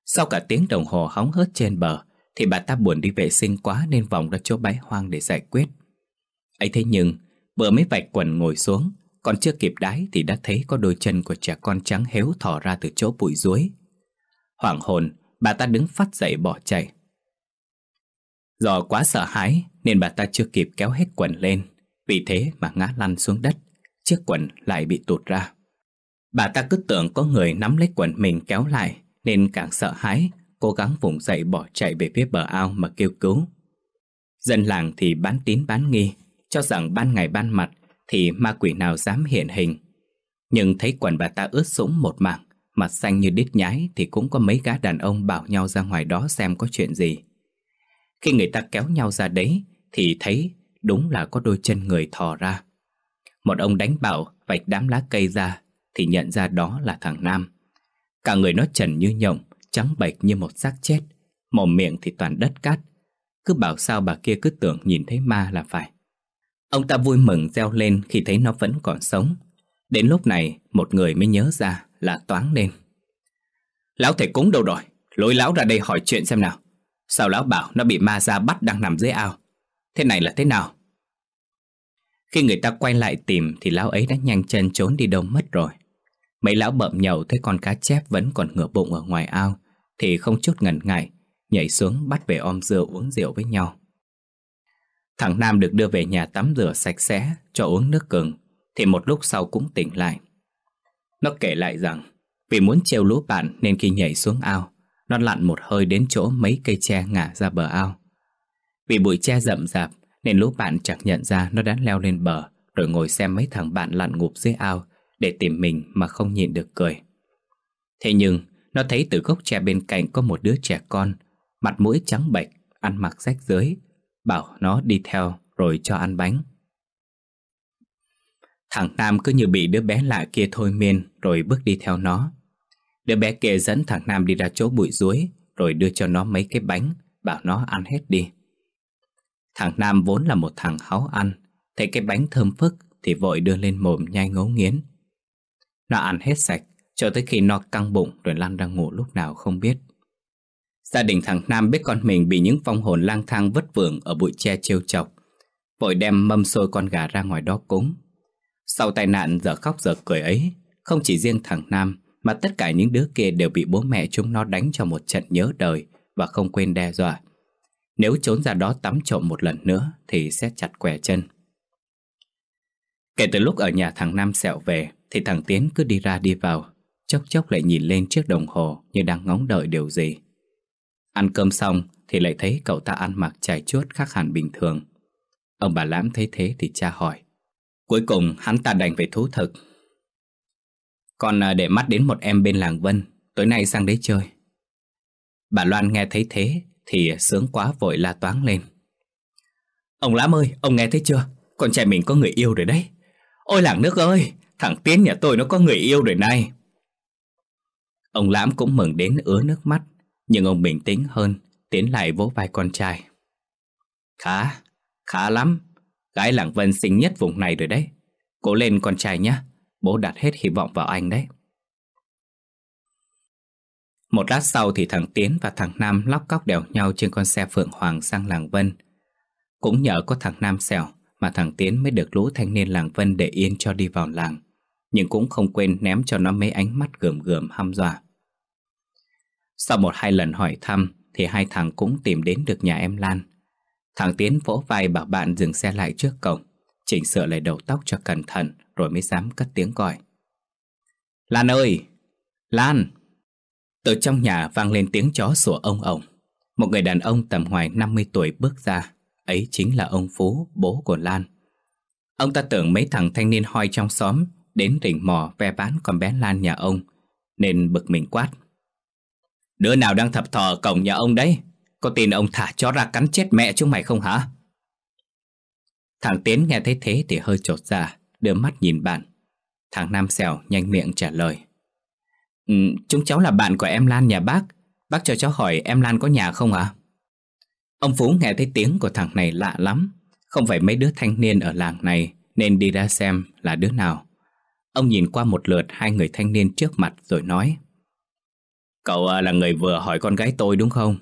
[SPEAKER 1] Sau cả tiếng đồng hồ hóng hớt trên bờ, thì bà ta buồn đi vệ sinh quá nên vòng ra chỗ bãi hoang để giải quyết. ấy thế nhưng, vừa mới vạch quần ngồi xuống, còn chưa kịp đái thì đã thấy có đôi chân của trẻ con trắng héo thỏ ra từ chỗ bụi ruối. Hoảng hồn, bà ta đứng phát dậy bỏ chạy. Do quá sợ hãi nên bà ta chưa kịp kéo hết quần lên, vì thế mà ngã lăn xuống đất, chiếc quần lại bị tụt ra. Bà ta cứ tưởng có người nắm lấy quần mình kéo lại nên càng sợ hãi, cố gắng vùng dậy bỏ chạy về phía bờ ao mà kêu cứu. Dân làng thì bán tín bán nghi, cho rằng ban ngày ban mặt thì ma quỷ nào dám hiện hình. Nhưng thấy quần bà ta ướt sũng một mảng, mặt xanh như đít nhái thì cũng có mấy gã đàn ông bảo nhau ra ngoài đó xem có chuyện gì. Khi người ta kéo nhau ra đấy Thì thấy đúng là có đôi chân người thò ra Một ông đánh bảo vạch đám lá cây ra Thì nhận ra đó là thằng Nam Cả người nó trần như nhộng Trắng bệch như một xác chết Mồm miệng thì toàn đất cát Cứ bảo sao bà kia cứ tưởng nhìn thấy ma là phải Ông ta vui mừng reo lên khi thấy nó vẫn còn sống Đến lúc này một người mới nhớ ra là toán lên Lão thầy cúng đâu rồi lối lão ra đây hỏi chuyện xem nào sau lão bảo nó bị ma ra bắt đang nằm dưới ao Thế này là thế nào Khi người ta quay lại tìm Thì lão ấy đã nhanh chân trốn đi đâu mất rồi Mấy lão bậm nhậu thấy con cá chép Vẫn còn ngửa bụng ở ngoài ao Thì không chút ngần ngại Nhảy xuống bắt về om dưa uống rượu với nhau Thằng Nam được đưa về nhà tắm rửa sạch sẽ Cho uống nước cường Thì một lúc sau cũng tỉnh lại Nó kể lại rằng Vì muốn trêu lũ bạn nên khi nhảy xuống ao nó lặn một hơi đến chỗ mấy cây tre ngả ra bờ ao Vì bụi tre rậm rạp Nên lũ bạn chẳng nhận ra nó đã leo lên bờ Rồi ngồi xem mấy thằng bạn lặn ngụp dưới ao Để tìm mình mà không nhịn được cười Thế nhưng Nó thấy từ gốc tre bên cạnh có một đứa trẻ con Mặt mũi trắng bệch Ăn mặc rách rưới Bảo nó đi theo rồi cho ăn bánh Thằng Nam cứ như bị đứa bé lạ kia thôi miên rồi bước đi theo nó. Đứa bé kia dẫn thằng Nam đi ra chỗ bụi ruối Rồi đưa cho nó mấy cái bánh Bảo nó ăn hết đi Thằng Nam vốn là một thằng háu ăn Thấy cái bánh thơm phức Thì vội đưa lên mồm nhai ngấu nghiến Nó ăn hết sạch Cho tới khi nó căng bụng Rồi lăn ra ngủ lúc nào không biết Gia đình thằng Nam biết con mình Bị những vong hồn lang thang vất vưởng Ở bụi tre trêu chọc Vội đem mâm xôi con gà ra ngoài đó cúng Sau tai nạn giờ khóc giờ cười ấy Không chỉ riêng thằng Nam mà tất cả những đứa kia đều bị bố mẹ chúng nó đánh cho một trận nhớ đời và không quên đe dọa. Nếu trốn ra đó tắm trộm một lần nữa thì sẽ chặt què chân. Kể từ lúc ở nhà thằng Nam sẹo về thì thằng Tiến cứ đi ra đi vào, chốc chốc lại nhìn lên chiếc đồng hồ như đang ngóng đợi điều gì. Ăn cơm xong thì lại thấy cậu ta ăn mặc chải chuốt khác hẳn bình thường. Ông bà Lãm thấy thế thì cha hỏi. Cuối cùng hắn ta đành phải thú thực còn à, để mắt đến một em bên làng Vân Tối nay sang đấy chơi Bà Loan nghe thấy thế Thì sướng quá vội la toáng lên Ông Lãm ơi, ông nghe thấy chưa Con trai mình có người yêu rồi đấy Ôi làng nước ơi, thằng Tiến nhà tôi nó có người yêu rồi này Ông Lãm cũng mừng đến ứa nước mắt Nhưng ông bình tĩnh hơn Tiến lại vỗ vai con trai Khá, khá lắm Gái làng Vân xinh nhất vùng này rồi đấy Cố lên con trai nhé Bố đặt hết hy vọng vào anh đấy Một lát sau thì thằng Tiến và thằng Nam lóc cóc đèo nhau trên con xe Phượng Hoàng sang làng Vân Cũng nhờ có thằng Nam xẻo mà thằng Tiến mới được lũ thanh niên làng Vân để yên cho đi vào làng Nhưng cũng không quên ném cho nó mấy ánh mắt gườm gườm hăm dọa Sau một hai lần hỏi thăm thì hai thằng cũng tìm đến được nhà em Lan Thằng Tiến vỗ vai bảo bạn dừng xe lại trước cổng Chỉnh sửa lại đầu tóc cho cẩn thận rồi mới dám cất tiếng gọi. Lan ơi! Lan! Từ trong nhà vang lên tiếng chó sủa ông ổng. Một người đàn ông tầm ngoài 50 tuổi bước ra. Ấy chính là ông Phú, bố của Lan. Ông ta tưởng mấy thằng thanh niên hoi trong xóm đến rỉnh mò ve bán con bé Lan nhà ông, nên bực mình quát. Đứa nào đang thập thò cổng nhà ông đấy? Có tin ông thả chó ra cắn chết mẹ chúng mày không hả? Thằng Tiến nghe thấy thế thì hơi trột ra đưa mắt nhìn bạn. Thằng Nam Sèo nhanh miệng trả lời. Ừ, chúng cháu là bạn của em Lan nhà bác. Bác cho cháu hỏi em Lan có nhà không ạ? Ông Phú nghe thấy tiếng của thằng này lạ lắm. Không phải mấy đứa thanh niên ở làng này nên đi ra xem là đứa nào. Ông nhìn qua một lượt hai người thanh niên trước mặt rồi nói. Cậu à, là người vừa hỏi con gái tôi đúng không?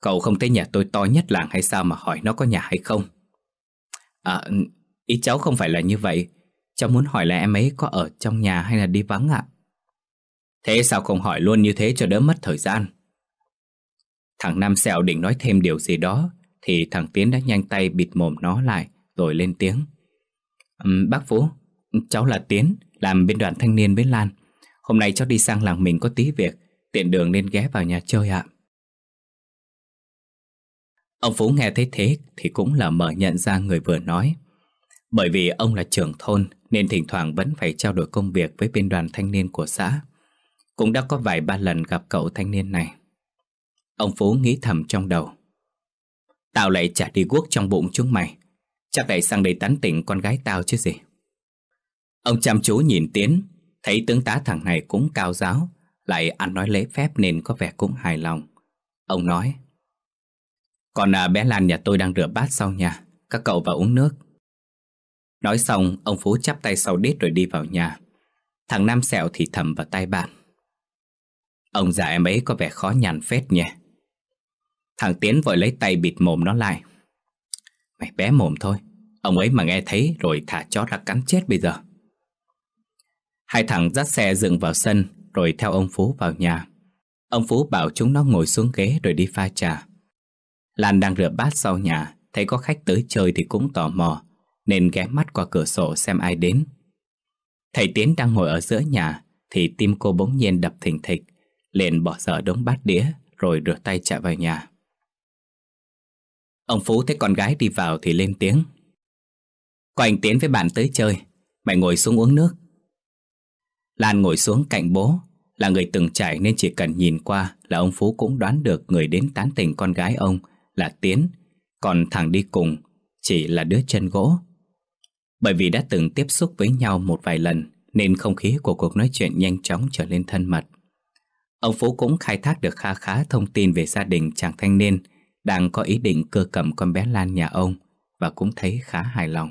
[SPEAKER 1] Cậu không thấy nhà tôi to nhất làng hay sao mà hỏi nó có nhà hay không? À, ý cháu không phải là như vậy. Cháu muốn hỏi là em ấy có ở trong nhà hay là đi vắng ạ? Thế sao không hỏi luôn như thế cho đỡ mất thời gian? Thằng Nam Sẹo định nói thêm điều gì đó thì thằng Tiến đã nhanh tay bịt mồm nó lại rồi lên tiếng. Um, bác vũ, cháu là Tiến, làm bên đoàn thanh niên với Lan. Hôm nay cháu đi sang làng mình có tí việc, tiện đường nên ghé vào nhà chơi ạ. Ông Phú nghe thấy thế thì cũng là mở nhận ra người vừa nói. Bởi vì ông là trưởng thôn nên thỉnh thoảng vẫn phải trao đổi công việc với bên đoàn thanh niên của xã. Cũng đã có vài ba lần gặp cậu thanh niên này. Ông Phú nghĩ thầm trong đầu. Tao lại chả đi guốc trong bụng chúng mày. Chắc lại sang đây tán tỉnh con gái tao chứ gì. Ông chăm chú nhìn Tiến, thấy tướng tá thằng này cũng cao giáo, lại ăn nói lễ phép nên có vẻ cũng hài lòng. Ông nói, Còn à, bé Lan nhà tôi đang rửa bát sau nhà, các cậu vào uống nước. Nói xong, ông Phú chắp tay sau đít rồi đi vào nhà. Thằng Nam Sẹo thì thầm vào tay bạn. Ông già em ấy có vẻ khó nhằn phết nhỉ. Thằng Tiến vội lấy tay bịt mồm nó lại. Mày bé mồm thôi, ông ấy mà nghe thấy rồi thả chó ra cắn chết bây giờ. Hai thằng dắt xe dựng vào sân rồi theo ông Phú vào nhà. Ông Phú bảo chúng nó ngồi xuống ghế rồi đi pha trà. Lan đang rửa bát sau nhà, thấy có khách tới chơi thì cũng tò mò, nên ghé mắt qua cửa sổ xem ai đến. Thầy Tiến đang ngồi ở giữa nhà thì tim cô bỗng nhiên đập thình thịch, liền bỏ dở đống bát đĩa rồi rửa tay chạy vào nhà. Ông Phú thấy con gái đi vào thì lên tiếng. Có anh Tiến với bạn tới chơi, mày ngồi xuống uống nước. Lan ngồi xuống cạnh bố, là người từng trải nên chỉ cần nhìn qua là ông Phú cũng đoán được người đến tán tỉnh con gái ông là Tiến, còn thằng đi cùng chỉ là đứa chân gỗ. Bởi vì đã từng tiếp xúc với nhau một vài lần Nên không khí của cuộc nói chuyện nhanh chóng trở lên thân mật Ông Phú cũng khai thác được kha khá thông tin về gia đình chàng thanh niên Đang có ý định cưa cầm con bé Lan nhà ông Và cũng thấy khá hài lòng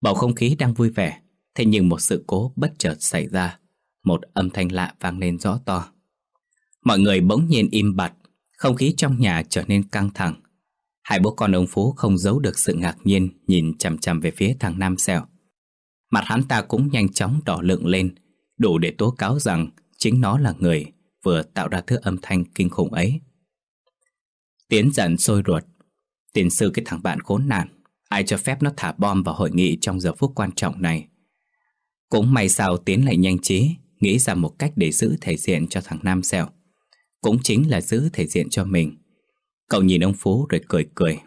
[SPEAKER 1] Bầu không khí đang vui vẻ Thế nhưng một sự cố bất chợt xảy ra Một âm thanh lạ vang lên rõ to Mọi người bỗng nhiên im bặt Không khí trong nhà trở nên căng thẳng Hai bố con ông Phú không giấu được sự ngạc nhiên nhìn chằm chằm về phía thằng Nam Sẹo. Mặt hắn ta cũng nhanh chóng đỏ lượng lên, đủ để tố cáo rằng chính nó là người vừa tạo ra thứ âm thanh kinh khủng ấy. Tiến giận sôi ruột, tiền sư cái thằng bạn khốn nạn, ai cho phép nó thả bom vào hội nghị trong giờ phút quan trọng này. Cũng may sao Tiến lại nhanh trí, nghĩ ra một cách để giữ thể diện cho thằng Nam Sẹo. Cũng chính là giữ thể diện cho mình. Cậu nhìn ông Phú rồi cười cười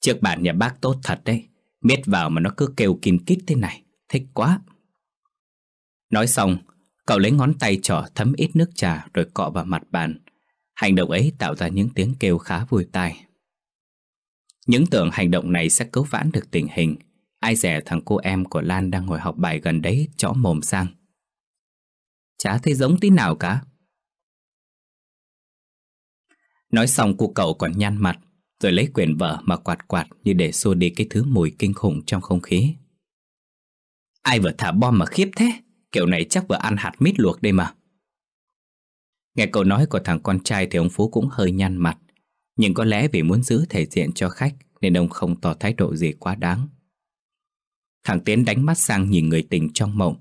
[SPEAKER 1] Chiếc bàn nhà bác tốt thật đấy Miết vào mà nó cứ kêu kim kít thế này Thích quá Nói xong Cậu lấy ngón tay trỏ thấm ít nước trà Rồi cọ vào mặt bàn Hành động ấy tạo ra những tiếng kêu khá vui tai Những tưởng hành động này sẽ cứu vãn được tình hình Ai dè thằng cô em của Lan đang ngồi học bài gần đấy chõ mồm sang Chả thấy giống tí nào cả Nói xong cô cậu còn nhăn mặt Rồi lấy quyền vợ mà quạt quạt Như để xua đi cái thứ mùi kinh khủng trong không khí Ai vừa thả bom mà khiếp thế Kiểu này chắc vừa ăn hạt mít luộc đây mà Nghe cậu nói của thằng con trai Thì ông Phú cũng hơi nhăn mặt Nhưng có lẽ vì muốn giữ thể diện cho khách Nên ông không tỏ thái độ gì quá đáng Thằng Tiến đánh mắt sang nhìn người tình trong mộng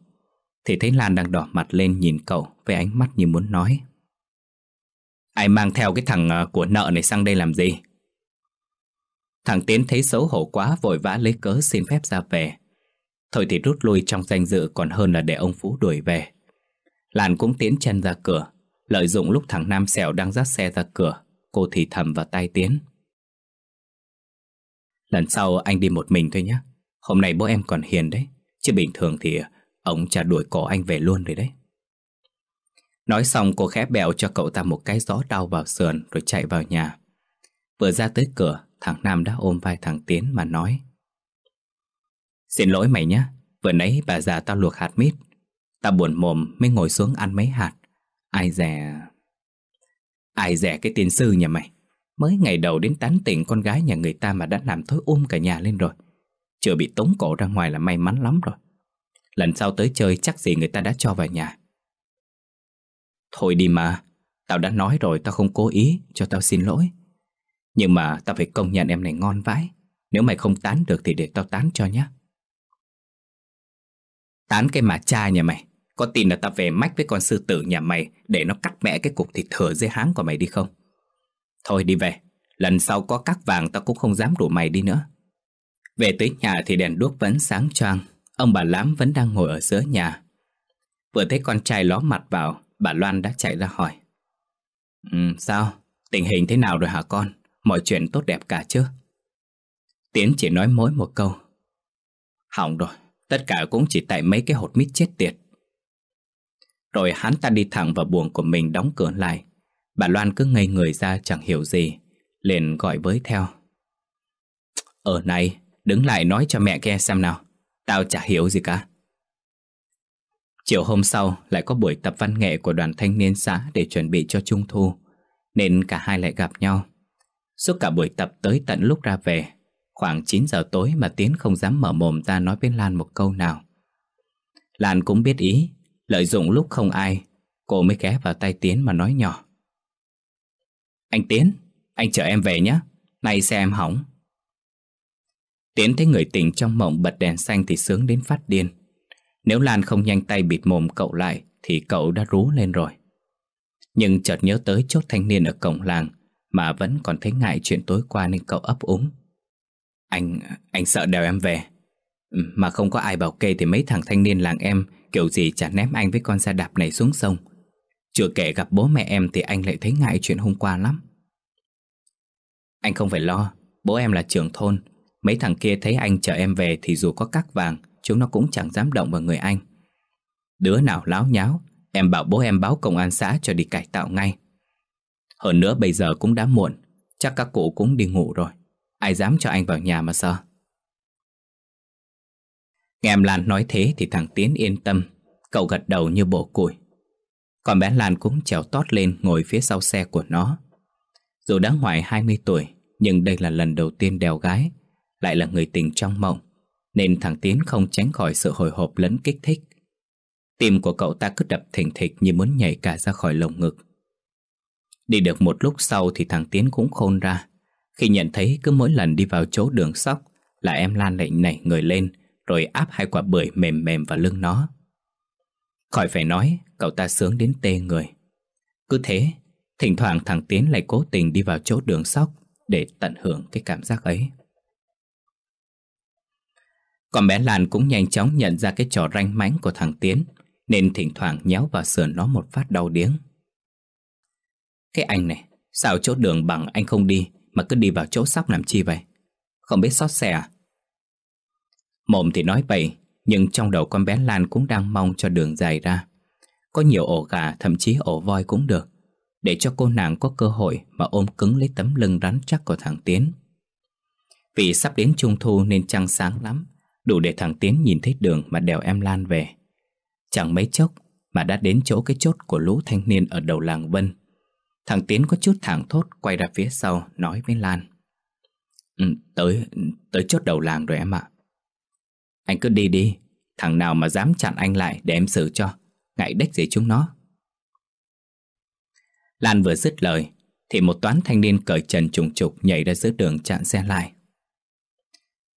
[SPEAKER 1] Thì thấy Lan đang đỏ mặt lên nhìn cậu Với ánh mắt như muốn nói Ai mang theo cái thằng ờ, của nợ này sang đây làm gì? Thằng Tiến thấy xấu hổ quá vội vã lấy cớ xin phép ra về. Thôi thì rút lui trong danh dự còn hơn là để ông Phú đuổi về. Lan cũng tiến chân ra cửa, lợi dụng lúc thằng Nam Sẹo đang dắt xe ra cửa, cô thì thầm vào tai Tiến. Lần sau anh đi một mình thôi nhé. Hôm nay bố em còn hiền đấy, chứ bình thường thì ờ, ông chả đuổi cổ anh về luôn rồi đấy. Nói xong cô khẽ bẹo cho cậu ta một cái gió đau vào sườn rồi chạy vào nhà. Vừa ra tới cửa, thằng Nam đã ôm vai thằng Tiến mà nói. Xin lỗi mày nhé, vừa nãy bà già tao luộc hạt mít. Tao buồn mồm mới ngồi xuống ăn mấy hạt. Ai dè... Ai dè cái tiền sư nhà mày. Mới ngày đầu đến tán tỉnh con gái nhà người ta mà đã làm thối ôm um cả nhà lên rồi. Chưa bị tống cổ ra ngoài là may mắn lắm rồi. Lần sau tới chơi chắc gì người ta đã cho vào nhà. Thôi đi mà, tao đã nói rồi tao không cố ý, cho tao xin lỗi. Nhưng mà tao phải công nhận em này ngon vãi. Nếu mày không tán được thì để tao tán cho nhé. Tán cái mà cha nhà mày. Có tin là tao về mách với con sư tử nhà mày để nó cắt mẹ cái cục thịt thừa dưới háng của mày đi không? Thôi đi về, lần sau có cắt vàng tao cũng không dám rủ mày đi nữa. Về tới nhà thì đèn đuốc vẫn sáng choang, ông bà Lãm vẫn đang ngồi ở giữa nhà. Vừa thấy con trai ló mặt vào, Bà Loan đã chạy ra hỏi um, Sao? Tình hình thế nào rồi hả con? Mọi chuyện tốt đẹp cả chứ? Tiến chỉ nói mỗi một câu Hỏng rồi Tất cả cũng chỉ tại mấy cái hột mít chết tiệt Rồi hắn ta đi thẳng vào buồng của mình đóng cửa lại Bà Loan cứ ngây người ra chẳng hiểu gì Liền gọi với theo Ở ờ này Đứng lại nói cho mẹ nghe xem nào Tao chả hiểu gì cả Chiều hôm sau lại có buổi tập văn nghệ của đoàn thanh niên xã để chuẩn bị cho trung thu, nên cả hai lại gặp nhau. Suốt cả buổi tập tới tận lúc ra về, khoảng 9 giờ tối mà Tiến không dám mở mồm ra nói với Lan một câu nào. Lan cũng biết ý, lợi dụng lúc không ai, cô mới ghé vào tay Tiến mà nói nhỏ. Anh Tiến, anh chở em về nhé, nay xe em hỏng. Tiến thấy người tình trong mộng bật đèn xanh thì sướng đến phát điên. Nếu Lan không nhanh tay bịt mồm cậu lại Thì cậu đã rú lên rồi Nhưng chợt nhớ tới chốt thanh niên ở cổng làng Mà vẫn còn thấy ngại chuyện tối qua nên cậu ấp úng Anh, anh sợ đèo em về Mà không có ai bảo kê thì mấy thằng thanh niên làng em Kiểu gì chả ném anh với con xe đạp này xuống sông Chưa kể gặp bố mẹ em thì anh lại thấy ngại chuyện hôm qua lắm Anh không phải lo Bố em là trưởng thôn Mấy thằng kia thấy anh chở em về thì dù có cắt vàng chúng nó cũng chẳng dám động vào người anh. Đứa nào láo nháo, em bảo bố em báo công an xã cho đi cải tạo ngay. Hơn nữa bây giờ cũng đã muộn, chắc các cụ cũng đi ngủ rồi. Ai dám cho anh vào nhà mà sợ. Nghe em Lan nói thế thì thằng Tiến yên tâm, cậu gật đầu như bổ củi. Còn bé Lan cũng trèo tót lên ngồi phía sau xe của nó. Dù đã ngoài 20 tuổi, nhưng đây là lần đầu tiên đèo gái, lại là người tình trong mộng nên thằng Tiến không tránh khỏi sự hồi hộp lẫn kích thích. Tim của cậu ta cứ đập thình thịch như muốn nhảy cả ra khỏi lồng ngực. Đi được một lúc sau thì thằng Tiến cũng khôn ra. Khi nhận thấy cứ mỗi lần đi vào chỗ đường sóc là em Lan lại nảy người lên rồi áp hai quả bưởi mềm mềm vào lưng nó. Khỏi phải nói, cậu ta sướng đến tê người. Cứ thế, thỉnh thoảng thằng Tiến lại cố tình đi vào chỗ đường sóc để tận hưởng cái cảm giác ấy. Còn bé Lan cũng nhanh chóng nhận ra cái trò ranh mánh của thằng Tiến Nên thỉnh thoảng nhéo vào sườn nó một phát đau điếng Cái anh này, sao chỗ đường bằng anh không đi Mà cứ đi vào chỗ sóc làm chi vậy Không biết xót xe à Mồm thì nói vậy, Nhưng trong đầu con bé Lan cũng đang mong cho đường dài ra Có nhiều ổ gà thậm chí ổ voi cũng được Để cho cô nàng có cơ hội mà ôm cứng lấy tấm lưng rắn chắc của thằng Tiến Vì sắp đến trung thu nên trăng sáng lắm Đủ để thằng Tiến nhìn thấy đường mà đèo em Lan về Chẳng mấy chốc mà đã đến chỗ cái chốt của lũ thanh niên ở đầu làng Vân Thằng Tiến có chút thẳng thốt quay ra phía sau nói với Lan ừ, Tới, tới chốt đầu làng rồi em ạ Anh cứ đi đi, thằng nào mà dám chặn anh lại để em xử cho Ngại đếch gì chúng nó Lan vừa dứt lời Thì một toán thanh niên cởi trần trùng trục nhảy ra giữa đường chặn xe lại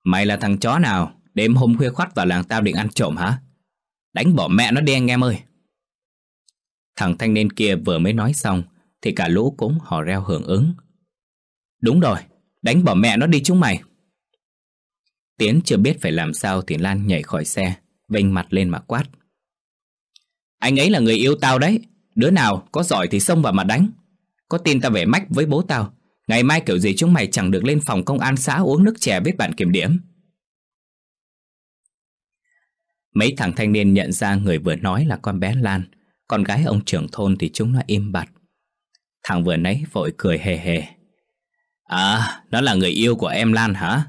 [SPEAKER 1] Mày là thằng chó nào? Đêm hôm khuya khoắt vào làng tao định ăn trộm hả? Đánh bỏ mẹ nó đi anh em ơi! Thằng thanh niên kia vừa mới nói xong thì cả lũ cũng hò reo hưởng ứng. Đúng rồi, đánh bỏ mẹ nó đi chúng mày! Tiến chưa biết phải làm sao thì Lan nhảy khỏi xe, vênh mặt lên mà quát. Anh ấy là người yêu tao đấy, đứa nào có giỏi thì xông vào mà đánh. Có tin tao về mách với bố tao, ngày mai kiểu gì chúng mày chẳng được lên phòng công an xã uống nước chè với bản kiểm điểm. Mấy thằng thanh niên nhận ra người vừa nói là con bé Lan Con gái ông trưởng thôn thì chúng nó im bặt Thằng vừa nãy vội cười hề hề À, nó là người yêu của em Lan hả?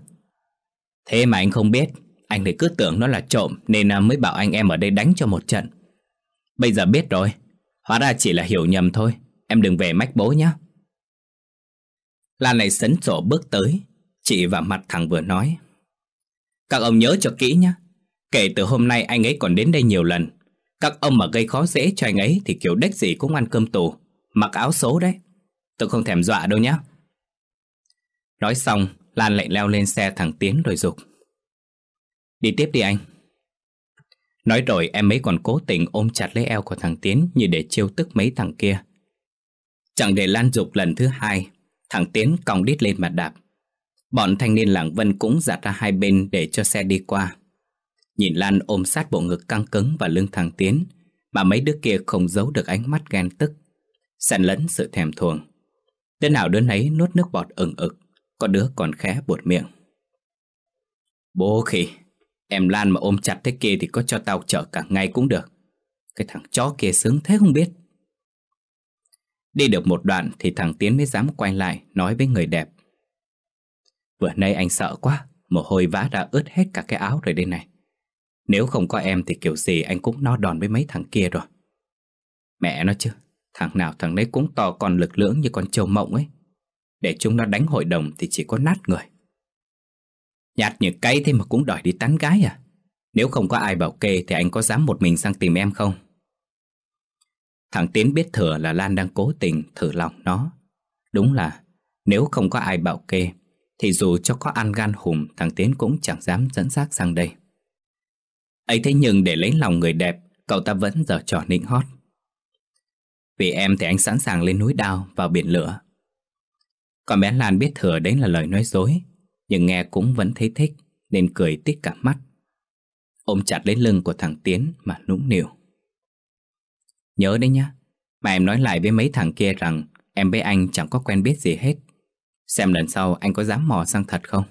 [SPEAKER 1] Thế mà anh không biết Anh thì cứ tưởng nó là trộm Nên à, mới bảo anh em ở đây đánh cho một trận Bây giờ biết rồi Hóa ra chỉ là hiểu nhầm thôi Em đừng về mách bố nhé Lan này sấn sổ bước tới Chị và mặt thằng vừa nói Các ông nhớ cho kỹ nhé Kể từ hôm nay anh ấy còn đến đây nhiều lần Các ông mà gây khó dễ cho anh ấy Thì kiểu đếch gì cũng ăn cơm tù Mặc áo số đấy Tôi không thèm dọa đâu nhé Nói xong Lan lại leo lên xe thằng Tiến rồi dục Đi tiếp đi anh Nói rồi em ấy còn cố tình ôm chặt lấy eo của thằng Tiến Như để chiêu tức mấy thằng kia Chẳng để Lan dục lần thứ hai Thằng Tiến còng đít lên mặt đạp Bọn thanh niên làng Vân cũng giặt ra hai bên để cho xe đi qua Nhìn Lan ôm sát bộ ngực căng cứng và lưng thẳng tiến Mà mấy đứa kia không giấu được ánh mắt ghen tức Xen lẫn sự thèm thuồng Đứa nào đứa nấy nuốt nước bọt ừng ực Có đứa còn khẽ buột miệng Bố khỉ Em Lan mà ôm chặt thế kia thì có cho tao chở cả ngày cũng được Cái thằng chó kia sướng thế không biết Đi được một đoạn thì thằng Tiến mới dám quay lại nói với người đẹp Vừa nay anh sợ quá, mồ hôi vã đã ướt hết cả cái áo rồi đây này nếu không có em thì kiểu gì anh cũng no đòn với mấy thằng kia rồi Mẹ nó chứ Thằng nào thằng đấy cũng to còn lực lưỡng như con trâu mộng ấy Để chúng nó đánh hội đồng thì chỉ có nát người Nhạt như cây thế mà cũng đòi đi tán gái à Nếu không có ai bảo kê thì anh có dám một mình sang tìm em không? Thằng Tiến biết thừa là Lan đang cố tình thử lòng nó Đúng là nếu không có ai bảo kê Thì dù cho có ăn gan hùm thằng Tiến cũng chẳng dám dẫn xác sang đây ấy thế nhưng để lấy lòng người đẹp Cậu ta vẫn giờ trò nịnh hót Vì em thì anh sẵn sàng lên núi đao Vào biển lửa Còn bé Lan biết thừa đấy là lời nói dối Nhưng nghe cũng vẫn thấy thích Nên cười tít cả mắt Ôm chặt lấy lưng của thằng Tiến Mà nũng nịu Nhớ đấy nhá Mà em nói lại với mấy thằng kia rằng Em với anh chẳng có quen biết gì hết Xem lần sau anh có dám mò sang thật không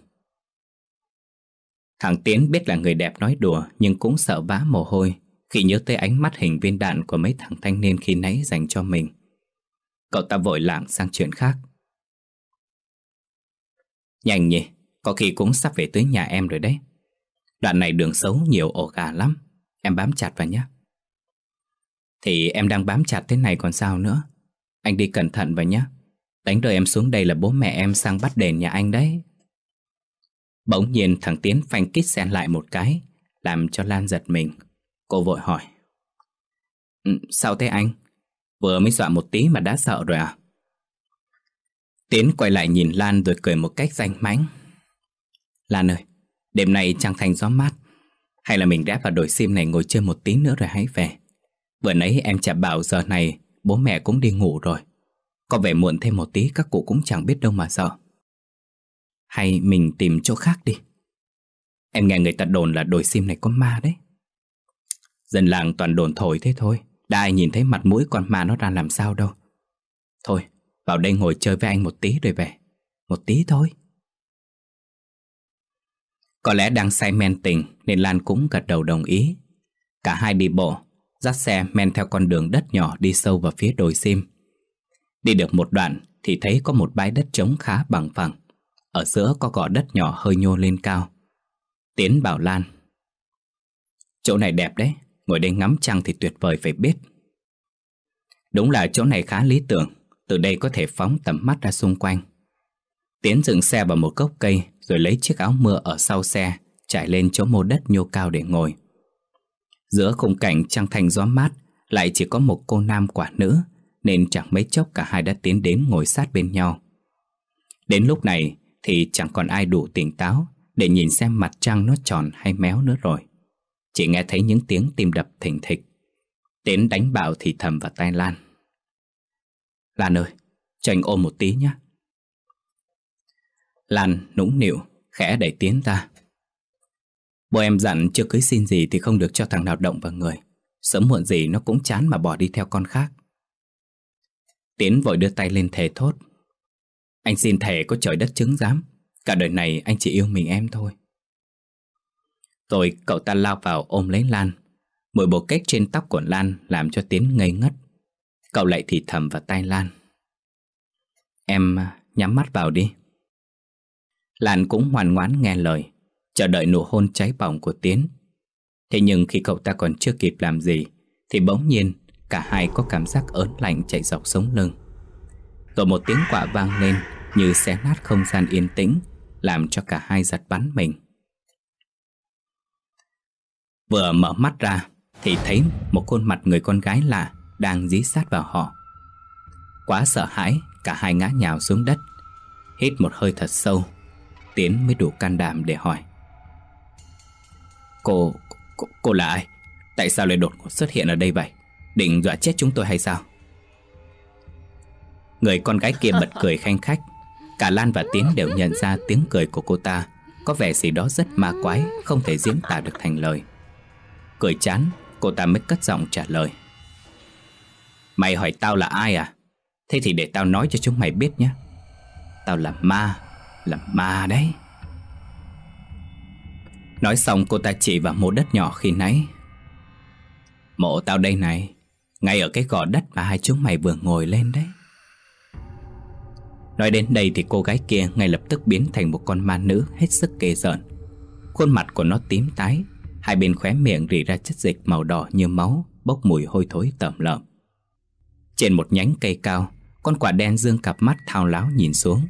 [SPEAKER 1] Thằng Tiến biết là người đẹp nói đùa nhưng cũng sợ vã mồ hôi khi nhớ tới ánh mắt hình viên đạn của mấy thằng thanh niên khi nãy dành cho mình. Cậu ta vội lảng sang chuyện khác. Nhanh nhỉ, có khi cũng sắp về tới nhà em rồi đấy. Đoạn này đường xấu nhiều ổ gà lắm, em bám chặt vào nhé. Thì em đang bám chặt thế này còn sao nữa. Anh đi cẩn thận vào nhé. Đánh rơi em xuống đây là bố mẹ em sang bắt đền nhà anh đấy. Bỗng nhiên thằng Tiến phanh kít xen lại một cái, làm cho Lan giật mình. Cô vội hỏi. Ừ, sao thế anh? Vừa mới dọa một tí mà đã sợ rồi à? Tiến quay lại nhìn Lan rồi cười một cách danh mãnh. Lan ơi, đêm nay chẳng thành gió mát. Hay là mình đáp vào đồi sim này ngồi chơi một tí nữa rồi hãy về. Vừa nãy em chả bảo giờ này bố mẹ cũng đi ngủ rồi. Có vẻ muộn thêm một tí các cụ cũng chẳng biết đâu mà sợ. Hay mình tìm chỗ khác đi Em nghe người ta đồn là đồi sim này có ma đấy Dân làng toàn đồn thổi thế thôi Đã ai nhìn thấy mặt mũi con ma nó ra làm sao đâu Thôi vào đây ngồi chơi với anh một tí rồi về Một tí thôi Có lẽ đang say men tình Nên Lan cũng gật đầu đồng ý Cả hai đi bộ Dắt xe men theo con đường đất nhỏ Đi sâu vào phía đồi sim Đi được một đoạn Thì thấy có một bãi đất trống khá bằng phẳng ở giữa có gò đất nhỏ hơi nhô lên cao Tiến bảo Lan Chỗ này đẹp đấy Ngồi đây ngắm trăng thì tuyệt vời phải biết Đúng là chỗ này khá lý tưởng Từ đây có thể phóng tầm mắt ra xung quanh Tiến dựng xe vào một gốc cây Rồi lấy chiếc áo mưa ở sau xe Trải lên chỗ mô đất nhô cao để ngồi Giữa khung cảnh trăng thành gió mát Lại chỉ có một cô nam quả nữ Nên chẳng mấy chốc cả hai đã tiến đến ngồi sát bên nhau Đến lúc này thì chẳng còn ai đủ tỉnh táo để nhìn xem mặt trăng nó tròn hay méo nữa rồi. Chỉ nghe thấy những tiếng tim đập thình thịch. Tiến đánh bạo thì thầm vào tai Lan. Lan ơi, cho anh ôm một tí nhé. Lan nũng nịu, khẽ đẩy Tiến ra. Bố em dặn chưa cưới xin gì thì không được cho thằng nào động vào người. Sớm muộn gì nó cũng chán mà bỏ đi theo con khác. Tiến vội đưa tay lên thề thốt anh xin thề có trời đất chứng giám Cả đời này anh chỉ yêu mình em thôi Rồi cậu ta lao vào ôm lấy Lan Mùi bộ kết trên tóc của Lan Làm cho Tiến ngây ngất Cậu lại thì thầm vào tai Lan Em à, nhắm mắt vào đi Lan cũng hoàn ngoãn nghe lời Chờ đợi nụ hôn cháy bỏng của Tiến Thế nhưng khi cậu ta còn chưa kịp làm gì Thì bỗng nhiên Cả hai có cảm giác ớn lạnh chạy dọc sống lưng Rồi một tiếng quạ vang lên như xé nát không gian yên tĩnh, làm cho cả hai giật bắn mình. Vừa mở mắt ra thì thấy một khuôn mặt người con gái lạ đang dí sát vào họ. Quá sợ hãi, cả hai ngã nhào xuống đất, hít một hơi thật sâu, Tiến mới đủ can đảm để hỏi. Cô, cô, cô là ai? Tại sao lại đột ngột xuất hiện ở đây vậy? Định dọa chết chúng tôi hay sao? Người con gái kia bật cười khanh khách Cả Lan và Tiến đều nhận ra tiếng cười của cô ta Có vẻ gì đó rất ma quái Không thể diễn tả được thành lời Cười chán Cô ta mới cất giọng trả lời Mày hỏi tao là ai à Thế thì để tao nói cho chúng mày biết nhé Tao là ma Là ma đấy Nói xong cô ta chỉ vào mộ đất nhỏ khi nãy Mộ tao đây này Ngay ở cái gò đất mà hai chúng mày vừa ngồi lên đấy Nói đến đây thì cô gái kia ngay lập tức biến thành một con ma nữ hết sức kề rợn Khuôn mặt của nó tím tái Hai bên khóe miệng rỉ ra chất dịch màu đỏ như máu Bốc mùi hôi thối tẩm lợm Trên một nhánh cây cao Con quả đen dương cặp mắt thao láo nhìn xuống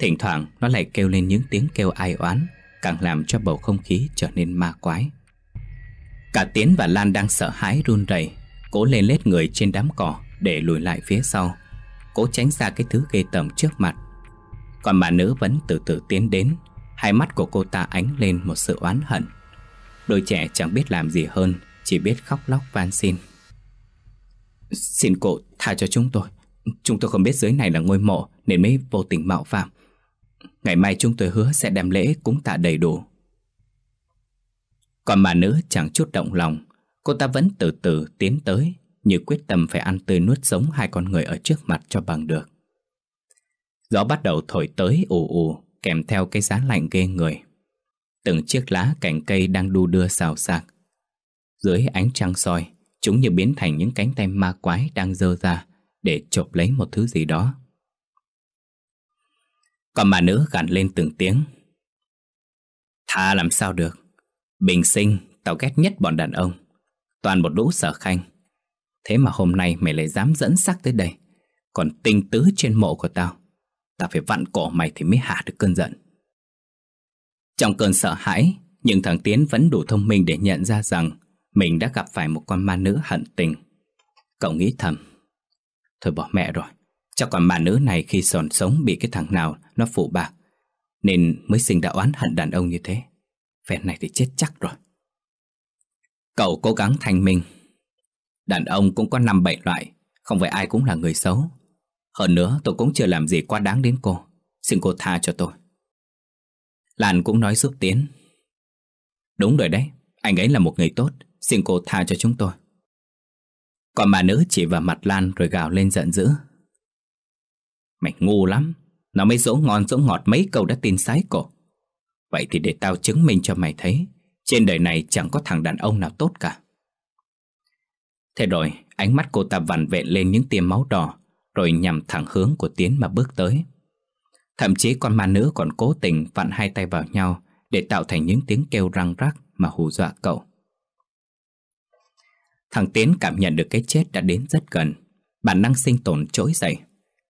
[SPEAKER 1] Thỉnh thoảng nó lại kêu lên những tiếng kêu ai oán Càng làm cho bầu không khí trở nên ma quái Cả Tiến và Lan đang sợ hãi run rẩy Cố lên lết người trên đám cỏ để lùi lại phía sau Cố tránh xa cái thứ ghê tởm trước mặt Còn bà nữ vẫn từ từ tiến đến Hai mắt của cô ta ánh lên một sự oán hận Đôi trẻ chẳng biết làm gì hơn Chỉ biết khóc lóc van xin Xin cô tha cho chúng tôi Chúng tôi không biết dưới này là ngôi mộ Nên mới vô tình mạo phạm Ngày mai chúng tôi hứa sẽ đem lễ cúng tạ đầy đủ Còn bà nữ chẳng chút động lòng Cô ta vẫn từ từ tiến tới như quyết tâm phải ăn tươi nuốt sống hai con người ở trước mặt cho bằng được. Gió bắt đầu thổi tới ù ù, kèm theo cái giá lạnh ghê người. Từng chiếc lá cành cây đang đu đưa xào xạc. Dưới ánh trăng soi, chúng như biến thành những cánh tay ma quái đang dơ ra để chộp lấy một thứ gì đó. Còn mà nữ gằn lên từng tiếng. Tha làm sao được. Bình sinh, tao ghét nhất bọn đàn ông. Toàn một lũ sở khanh. Thế mà hôm nay mày lại dám dẫn xác tới đây Còn tinh tứ trên mộ của tao Tao phải vặn cổ mày thì mới hạ được cơn giận Trong cơn sợ hãi Nhưng thằng Tiến vẫn đủ thông minh để nhận ra rằng Mình đã gặp phải một con ma nữ hận tình Cậu nghĩ thầm Thôi bỏ mẹ rồi Chắc còn bà nữ này khi còn sống bị cái thằng nào nó phụ bạc Nên mới sinh đạo oán hận đàn ông như thế Phen này thì chết chắc rồi Cậu cố gắng thành mình Đàn ông cũng có năm bảy loại Không phải ai cũng là người xấu Hơn nữa tôi cũng chưa làm gì quá đáng đến cô Xin cô tha cho tôi Lan cũng nói giúp Tiến Đúng rồi đấy Anh ấy là một người tốt Xin cô tha cho chúng tôi Còn bà nữ chỉ vào mặt Lan rồi gào lên giận dữ Mày ngu lắm Nó mới dỗ ngon dỗ ngọt mấy câu đã tin sái cổ Vậy thì để tao chứng minh cho mày thấy Trên đời này chẳng có thằng đàn ông nào tốt cả Thế rồi, ánh mắt cô ta vằn vẹn lên những tia máu đỏ, rồi nhằm thẳng hướng của Tiến mà bước tới. Thậm chí con ma nữ còn cố tình vặn hai tay vào nhau để tạo thành những tiếng kêu răng rắc mà hù dọa cậu. Thằng Tiến cảm nhận được cái chết đã đến rất gần. Bản năng sinh tồn trỗi dậy.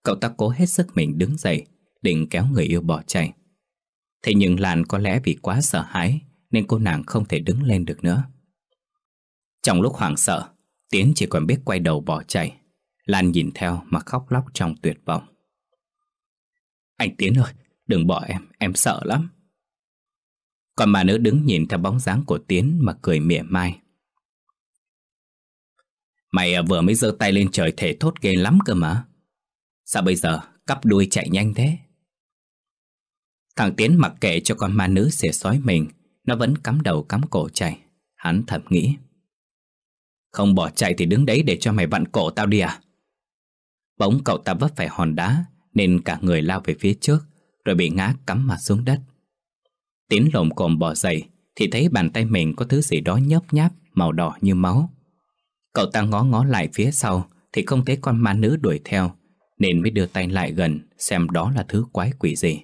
[SPEAKER 1] Cậu ta cố hết sức mình đứng dậy, định kéo người yêu bỏ chạy. Thế nhưng làn có lẽ vì quá sợ hãi nên cô nàng không thể đứng lên được nữa. Trong lúc hoảng sợ, Tiến chỉ còn biết quay đầu bỏ chạy Lan nhìn theo mà khóc lóc trong tuyệt vọng Anh Tiến ơi, đừng bỏ em, em sợ lắm Còn bà nữ đứng nhìn theo bóng dáng của Tiến mà cười mỉa mai Mày à, vừa mới giơ tay lên trời thể thốt ghê lắm cơ mà Sao bây giờ cắp đuôi chạy nhanh thế Thằng Tiến mặc kệ cho con ma nữ xỉa sói mình Nó vẫn cắm đầu cắm cổ chạy Hắn thầm nghĩ không bỏ chạy thì đứng đấy để cho mày vặn cổ tao đi à Bỗng cậu ta vấp phải hòn đá Nên cả người lao về phía trước Rồi bị ngã cắm mặt xuống đất Tiến lồm cồm bỏ dậy Thì thấy bàn tay mình có thứ gì đó nhấp nháp Màu đỏ như máu Cậu ta ngó ngó lại phía sau Thì không thấy con ma nữ đuổi theo Nên mới đưa tay lại gần Xem đó là thứ quái quỷ gì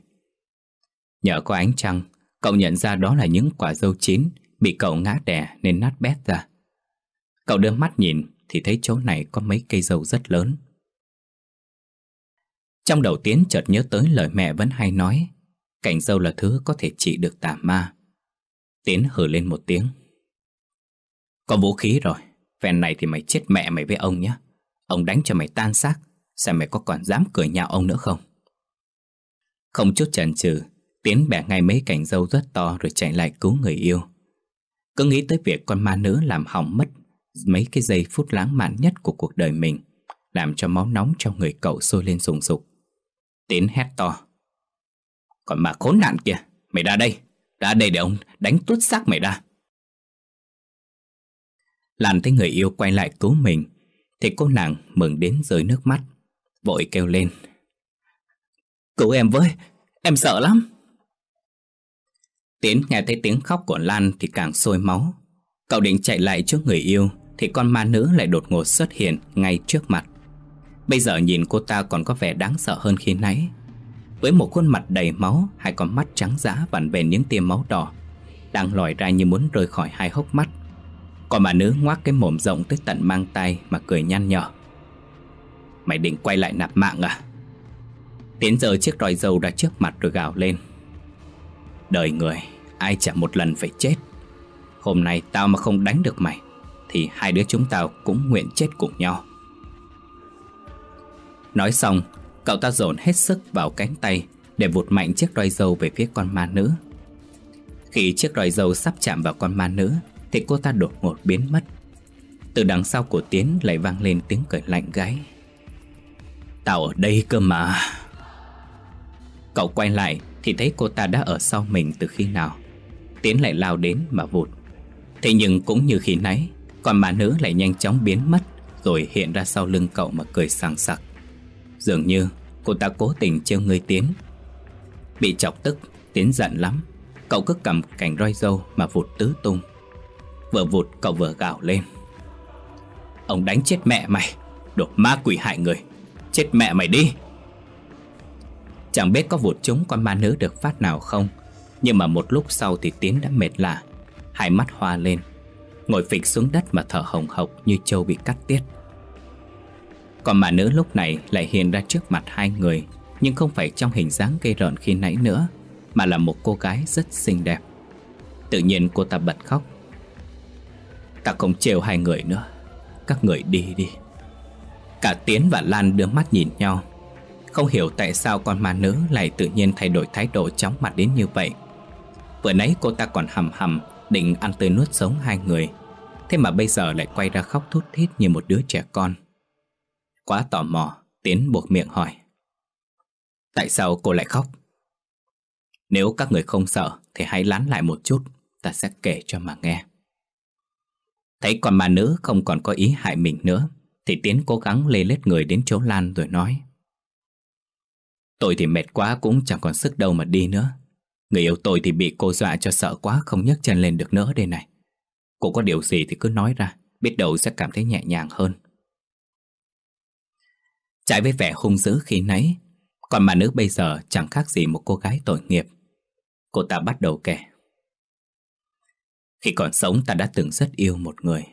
[SPEAKER 1] Nhờ có ánh trăng Cậu nhận ra đó là những quả dâu chín Bị cậu ngã đè nên nát bét ra Cậu đưa mắt nhìn thì thấy chỗ này có mấy cây dâu rất lớn. Trong đầu Tiến chợt nhớ tới lời mẹ vẫn hay nói, cảnh dâu là thứ có thể trị được tà ma. Tiến hử lên một tiếng. Có vũ khí rồi, phen này thì mày chết mẹ mày với ông nhé. Ông đánh cho mày tan xác, xem mày có còn dám cười nhạo ông nữa không? Không chút chần chừ, Tiến bẻ ngay mấy cành dâu rất to rồi chạy lại cứu người yêu. Cứ nghĩ tới việc con ma nữ làm hỏng mất mấy cái giây phút lãng mạn nhất của cuộc đời mình, làm cho máu nóng trong người cậu sôi lên sùng sục. Tiến hét to. Còn mà khốn nạn kìa, mày ra đây, ra đây để ông đánh tuốt xác mày ra. Làm thấy người yêu quay lại cứu mình, thì cô nàng mừng đến rơi nước mắt, vội kêu lên. Cứu em với, em sợ lắm. Tiến nghe thấy tiếng khóc của Lan thì càng sôi máu. Cậu định chạy lại trước người yêu thì con ma nữ lại đột ngột xuất hiện ngay trước mặt Bây giờ nhìn cô ta còn có vẻ đáng sợ hơn khi nãy Với một khuôn mặt đầy máu Hai con mắt trắng dã vằn về những tia máu đỏ Đang lòi ra như muốn rơi khỏi hai hốc mắt Còn bà nữ ngoác cái mồm rộng tới tận mang tay Mà cười nhăn nhở Mày định quay lại nạp mạng à Tiến giờ chiếc roi dầu ra trước mặt rồi gào lên Đời người Ai chả một lần phải chết Hôm nay tao mà không đánh được mày thì hai đứa chúng ta cũng nguyện chết cùng nhau Nói xong Cậu ta dồn hết sức vào cánh tay Để vụt mạnh chiếc roi dâu về phía con ma nữ Khi chiếc roi dâu sắp chạm vào con ma nữ Thì cô ta đột ngột biến mất Từ đằng sau của Tiến lại vang lên tiếng cười lạnh gáy Tao ở đây cơ mà Cậu quay lại thì thấy cô ta đã ở sau mình từ khi nào Tiến lại lao đến mà vụt Thế nhưng cũng như khi nãy còn bà nữ lại nhanh chóng biến mất Rồi hiện ra sau lưng cậu mà cười sảng sặc Dường như cô ta cố tình trêu người Tiến Bị chọc tức Tiến giận lắm Cậu cứ cầm cành roi dâu mà vụt tứ tung Vừa vụt cậu vừa gào lên Ông đánh chết mẹ mày Đồ ma quỷ hại người Chết mẹ mày đi Chẳng biết có vụt chúng con ma nữ được phát nào không Nhưng mà một lúc sau thì Tiến đã mệt lạ Hai mắt hoa lên Ngồi phịch xuống đất mà thở hồng hộc như châu bị cắt tiết Còn bà nữ lúc này lại hiện ra trước mặt hai người Nhưng không phải trong hình dáng gây rợn khi nãy nữa Mà là một cô gái rất xinh đẹp Tự nhiên cô ta bật khóc Ta không trêu hai người nữa Các người đi đi Cả Tiến và Lan đưa mắt nhìn nhau Không hiểu tại sao con ma nữ lại tự nhiên thay đổi thái độ chóng mặt đến như vậy Vừa nãy cô ta còn hầm hầm định ăn tươi nuốt sống hai người. Thế mà bây giờ lại quay ra khóc thút thít như một đứa trẻ con. Quá tò mò, Tiến buộc miệng hỏi. Tại sao cô lại khóc? Nếu các người không sợ thì hãy lán lại một chút, ta sẽ kể cho mà nghe. Thấy con ma nữ không còn có ý hại mình nữa, thì Tiến cố gắng lê lết người đến chỗ Lan rồi nói. Tôi thì mệt quá cũng chẳng còn sức đâu mà đi nữa Người yêu tôi thì bị cô dọa cho sợ quá Không nhấc chân lên được nữa đây này Cô có điều gì thì cứ nói ra Biết đâu sẽ cảm thấy nhẹ nhàng hơn Trái với vẻ hung dữ khi nấy, Còn mà nữ bây giờ chẳng khác gì một cô gái tội nghiệp Cô ta bắt đầu kể Khi còn sống ta đã từng rất yêu một người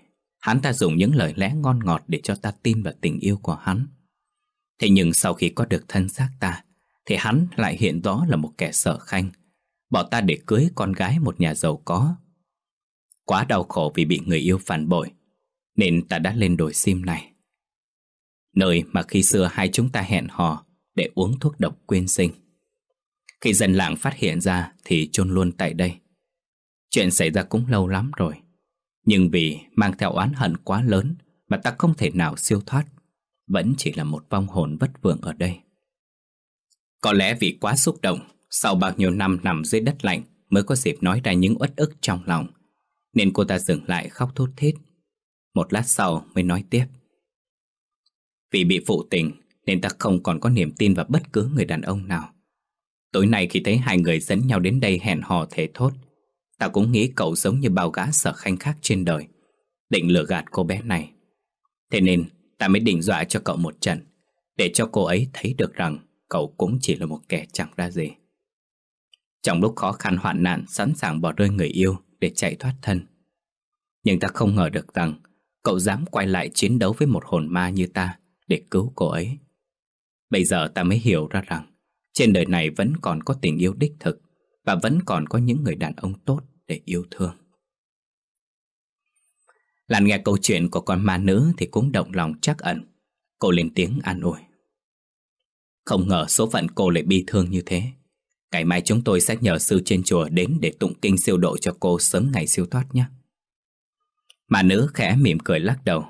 [SPEAKER 1] Hắn ta dùng những lời lẽ ngon ngọt để cho ta tin vào tình yêu của hắn Thế nhưng sau khi có được thân xác ta Thì hắn lại hiện đó là một kẻ sợ khanh bỏ ta để cưới con gái một nhà giàu có. Quá đau khổ vì bị người yêu phản bội, nên ta đã lên đồi sim này. Nơi mà khi xưa hai chúng ta hẹn hò để uống thuốc độc quyên sinh. Khi dân làng phát hiện ra thì chôn luôn tại đây. Chuyện xảy ra cũng lâu lắm rồi. Nhưng vì mang theo oán hận quá lớn mà ta không thể nào siêu thoát. Vẫn chỉ là một vong hồn vất vưởng ở đây. Có lẽ vì quá xúc động sau bao nhiêu năm nằm dưới đất lạnh mới có dịp nói ra những uất ức trong lòng. Nên cô ta dừng lại khóc thút thít. Một lát sau mới nói tiếp. Vì bị phụ tình nên ta không còn có niềm tin vào bất cứ người đàn ông nào. Tối nay khi thấy hai người dẫn nhau đến đây hẹn hò thể thốt, ta cũng nghĩ cậu giống như bao gã sở khanh khác trên đời, định lừa gạt cô bé này. Thế nên ta mới định dọa cho cậu một trận, để cho cô ấy thấy được rằng cậu cũng chỉ là một kẻ chẳng ra gì. Trong lúc khó khăn hoạn nạn sẵn sàng bỏ rơi người yêu để chạy thoát thân. Nhưng ta không ngờ được rằng cậu dám quay lại chiến đấu với một hồn ma như ta để cứu cô ấy. Bây giờ ta mới hiểu ra rằng trên đời này vẫn còn có tình yêu đích thực và vẫn còn có những người đàn ông tốt để yêu thương. Làn nghe câu chuyện của con ma nữ thì cũng động lòng chắc ẩn. Cô lên tiếng an ủi. Không ngờ số phận cô lại bi thương như thế. Ngày mai chúng tôi sẽ nhờ sư trên chùa đến để tụng kinh siêu độ cho cô sớm ngày siêu thoát nhé. Mà nữ khẽ mỉm cười lắc đầu.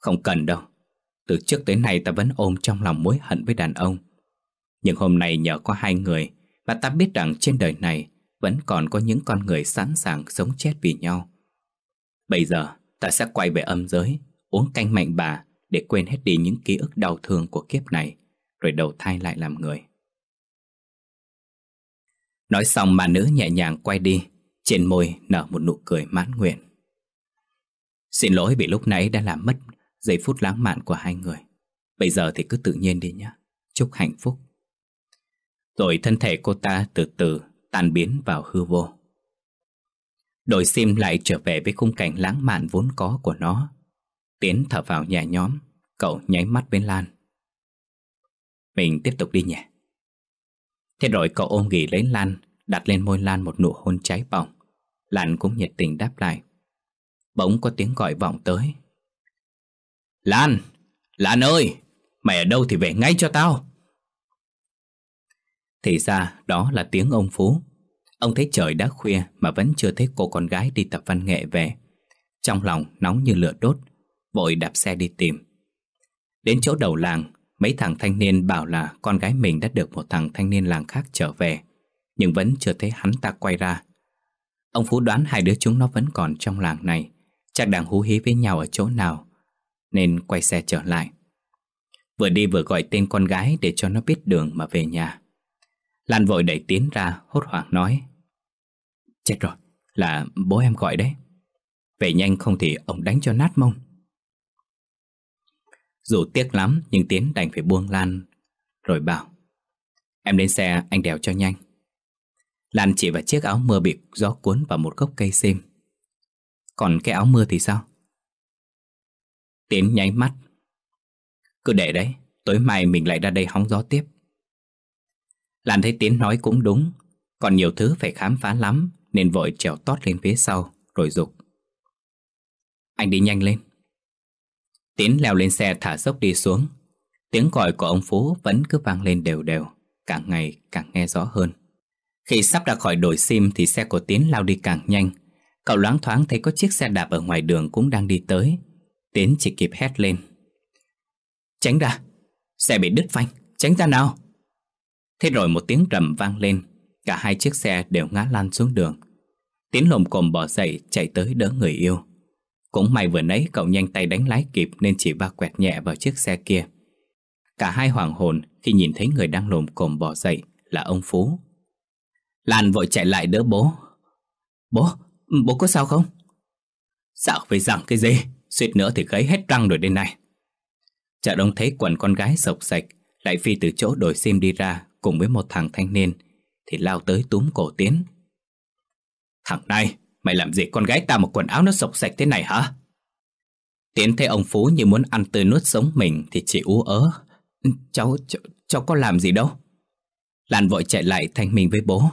[SPEAKER 1] Không cần đâu. Từ trước tới nay ta vẫn ôm trong lòng mối hận với đàn ông. Nhưng hôm nay nhờ có hai người và ta biết rằng trên đời này vẫn còn có những con người sẵn sàng sống chết vì nhau. Bây giờ ta sẽ quay về âm giới, uống canh mạnh bà để quên hết đi những ký ức đau thương của kiếp này, rồi đầu thai lại làm người. Nói xong mà nữ nhẹ nhàng quay đi, trên môi nở một nụ cười mãn nguyện. Xin lỗi vì lúc nãy đã làm mất giây phút lãng mạn của hai người. Bây giờ thì cứ tự nhiên đi nhé. Chúc hạnh phúc. Rồi thân thể cô ta từ từ tan biến vào hư vô. Đồi sim lại trở về với khung cảnh lãng mạn vốn có của nó. Tiến thở vào nhà nhóm, cậu nháy mắt với Lan. Mình tiếp tục đi nhé. Thế rồi cậu ôm ghì lấy Lan Đặt lên môi Lan một nụ hôn cháy bỏng Lan cũng nhiệt tình đáp lại Bỗng có tiếng gọi vọng tới Lan! Lan ơi! Mày ở đâu thì về ngay cho tao Thì ra đó là tiếng ông Phú Ông thấy trời đã khuya mà vẫn chưa thấy cô con gái đi tập văn nghệ về Trong lòng nóng như lửa đốt Vội đạp xe đi tìm Đến chỗ đầu làng Mấy thằng thanh niên bảo là con gái mình đã được một thằng thanh niên làng khác trở về Nhưng vẫn chưa thấy hắn ta quay ra Ông Phú đoán hai đứa chúng nó vẫn còn trong làng này Chắc đang hú hí với nhau ở chỗ nào Nên quay xe trở lại Vừa đi vừa gọi tên con gái để cho nó biết đường mà về nhà Lan vội đẩy Tiến ra hốt hoảng nói Chết rồi, là bố em gọi đấy Về nhanh không thì ông đánh cho nát mông dù tiếc lắm nhưng Tiến đành phải buông Lan Rồi bảo Em lên xe anh đèo cho nhanh Lan chỉ vào chiếc áo mưa bị gió cuốn vào một gốc cây xem Còn cái áo mưa thì sao? Tiến nháy mắt Cứ để đấy Tối mai mình lại ra đây hóng gió tiếp Lan thấy Tiến nói cũng đúng Còn nhiều thứ phải khám phá lắm Nên vội trèo tót lên phía sau Rồi dục Anh đi nhanh lên Tín leo lên xe thả dốc đi xuống Tiếng gọi của ông Phú vẫn cứ vang lên đều đều Càng ngày càng nghe rõ hơn Khi sắp ra khỏi đổi sim thì xe của Tín lao đi càng nhanh Cậu loáng thoáng thấy có chiếc xe đạp ở ngoài đường cũng đang đi tới Tín chỉ kịp hét lên Tránh ra Xe bị đứt phanh Tránh ra nào Thế rồi một tiếng rầm vang lên Cả hai chiếc xe đều ngã lăn xuống đường Tín lồm cồm bỏ dậy chạy tới đỡ người yêu cũng may vừa nãy cậu nhanh tay đánh lái kịp nên chỉ va quẹt nhẹ vào chiếc xe kia. Cả hai hoàng hồn khi nhìn thấy người đang lồm cồm bỏ dậy là ông Phú. Lan vội chạy lại đỡ bố. Bố, bố có sao không? Dạo với rằng cái gì, suýt nữa thì gấy hết răng rồi đến này. Chợ đông thấy quần con gái sộc sạch, lại phi từ chỗ đổi sim đi ra cùng với một thằng thanh niên, thì lao tới túm cổ tiến. Thằng này, Mày làm gì con gái ta một quần áo nó sọc sạch thế này hả? Tiến thấy ông Phú như muốn ăn tươi nuốt sống mình thì chỉ ú ớ. Cháu, cháu, cháu có làm gì đâu. Lan vội chạy lại thanh minh với bố.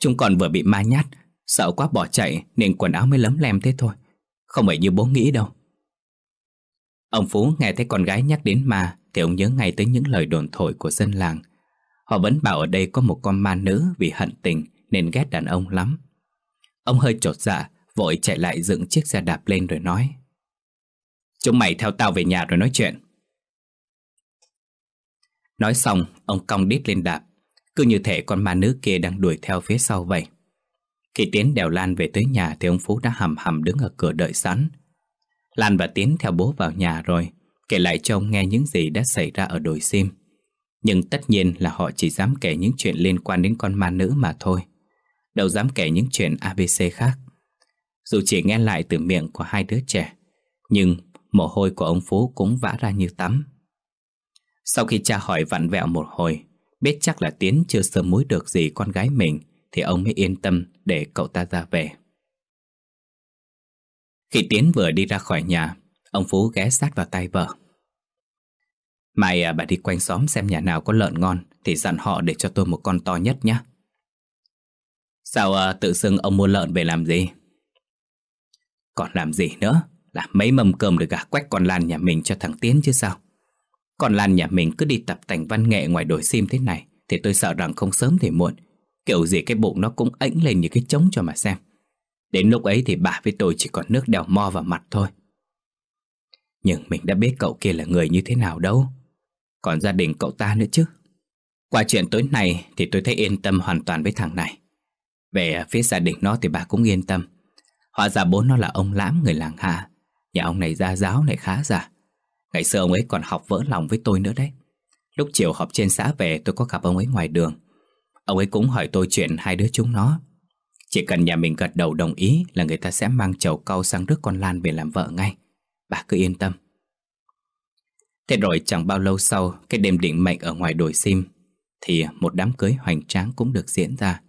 [SPEAKER 1] Chúng còn vừa bị ma nhát, sợ quá bỏ chạy nên quần áo mới lấm lem thế thôi. Không phải như bố nghĩ đâu. Ông Phú nghe thấy con gái nhắc đến ma thì ông nhớ ngay tới những lời đồn thổi của dân làng. Họ vẫn bảo ở đây có một con ma nữ vì hận tình nên ghét đàn ông lắm. Ông hơi trột dạ, vội chạy lại dựng chiếc xe đạp lên rồi nói. Chúng mày theo tao về nhà rồi nói chuyện. Nói xong, ông cong đít lên đạp, cứ như thể con ma nữ kia đang đuổi theo phía sau vậy. Khi Tiến đèo Lan về tới nhà thì ông Phú đã hầm hầm đứng ở cửa đợi sẵn. Lan và Tiến theo bố vào nhà rồi, kể lại cho ông nghe những gì đã xảy ra ở đồi sim. Nhưng tất nhiên là họ chỉ dám kể những chuyện liên quan đến con ma nữ mà thôi đâu dám kể những chuyện ABC khác. Dù chỉ nghe lại từ miệng của hai đứa trẻ, nhưng mồ hôi của ông Phú cũng vã ra như tắm. Sau khi cha hỏi vặn vẹo một hồi, biết chắc là Tiến chưa sớm muối được gì con gái mình, thì ông mới yên tâm để cậu ta ra về. Khi Tiến vừa đi ra khỏi nhà, ông Phú ghé sát vào tay vợ. "Mày à, bà đi quanh xóm xem nhà nào có lợn ngon thì dặn họ để cho tôi một con to nhất nhé. Sao à, tự xưng ông mua lợn về làm gì? Còn làm gì nữa? Là mấy mâm cơm được gà quách con Lan nhà mình cho thằng Tiến chứ sao? Con Lan nhà mình cứ đi tập tành văn nghệ ngoài đồi sim thế này thì tôi sợ rằng không sớm thì muộn. Kiểu gì cái bụng nó cũng ảnh lên như cái trống cho mà xem. Đến lúc ấy thì bà với tôi chỉ còn nước đèo mo vào mặt thôi. Nhưng mình đã biết cậu kia là người như thế nào đâu. Còn gia đình cậu ta nữa chứ. Qua chuyện tối nay thì tôi thấy yên tâm hoàn toàn với thằng này. Về phía gia đình nó thì bà cũng yên tâm Hóa ra bố nó là ông Lãm người làng Hà Nhà ông này gia giáo này khá giả Ngày xưa ông ấy còn học vỡ lòng với tôi nữa đấy Lúc chiều họp trên xã về tôi có gặp ông ấy ngoài đường Ông ấy cũng hỏi tôi chuyện hai đứa chúng nó Chỉ cần nhà mình gật đầu đồng ý là người ta sẽ mang chầu cau sang nước con Lan về làm vợ ngay Bà cứ yên tâm Thế rồi chẳng bao lâu sau Cái đêm định mệnh ở ngoài đồi sim Thì một đám cưới hoành tráng cũng được diễn ra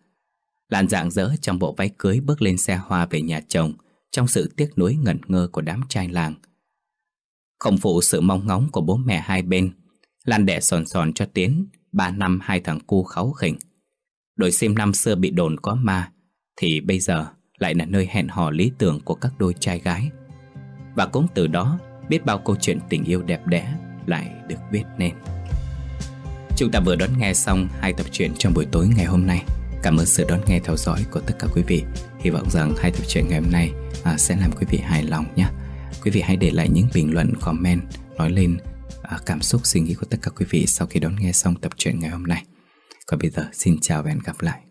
[SPEAKER 1] Lan dạng dỡ trong bộ váy cưới bước lên xe hoa về nhà chồng trong sự tiếc nuối ngẩn ngơ của đám trai làng. Không phụ sự mong ngóng của bố mẹ hai bên, Lan đẻ sòn sòn cho Tiến, ba năm hai thằng cu kháu khỉnh. Đồi sim năm xưa bị đồn có ma, thì bây giờ lại là nơi hẹn hò lý tưởng của các đôi trai gái. Và cũng từ đó, biết bao câu chuyện tình yêu đẹp đẽ lại được viết nên. Chúng ta vừa đón nghe xong hai tập truyện trong buổi tối ngày hôm nay. Cảm ơn sự đón nghe theo dõi của tất cả quý vị. Hy vọng rằng hai tập truyện ngày hôm nay à, sẽ làm quý vị hài lòng nhé. Quý vị hãy để lại những bình luận, comment nói lên à, cảm xúc, suy nghĩ của tất cả quý vị sau khi đón nghe xong tập truyện ngày hôm nay. Còn bây giờ, xin chào và hẹn gặp lại.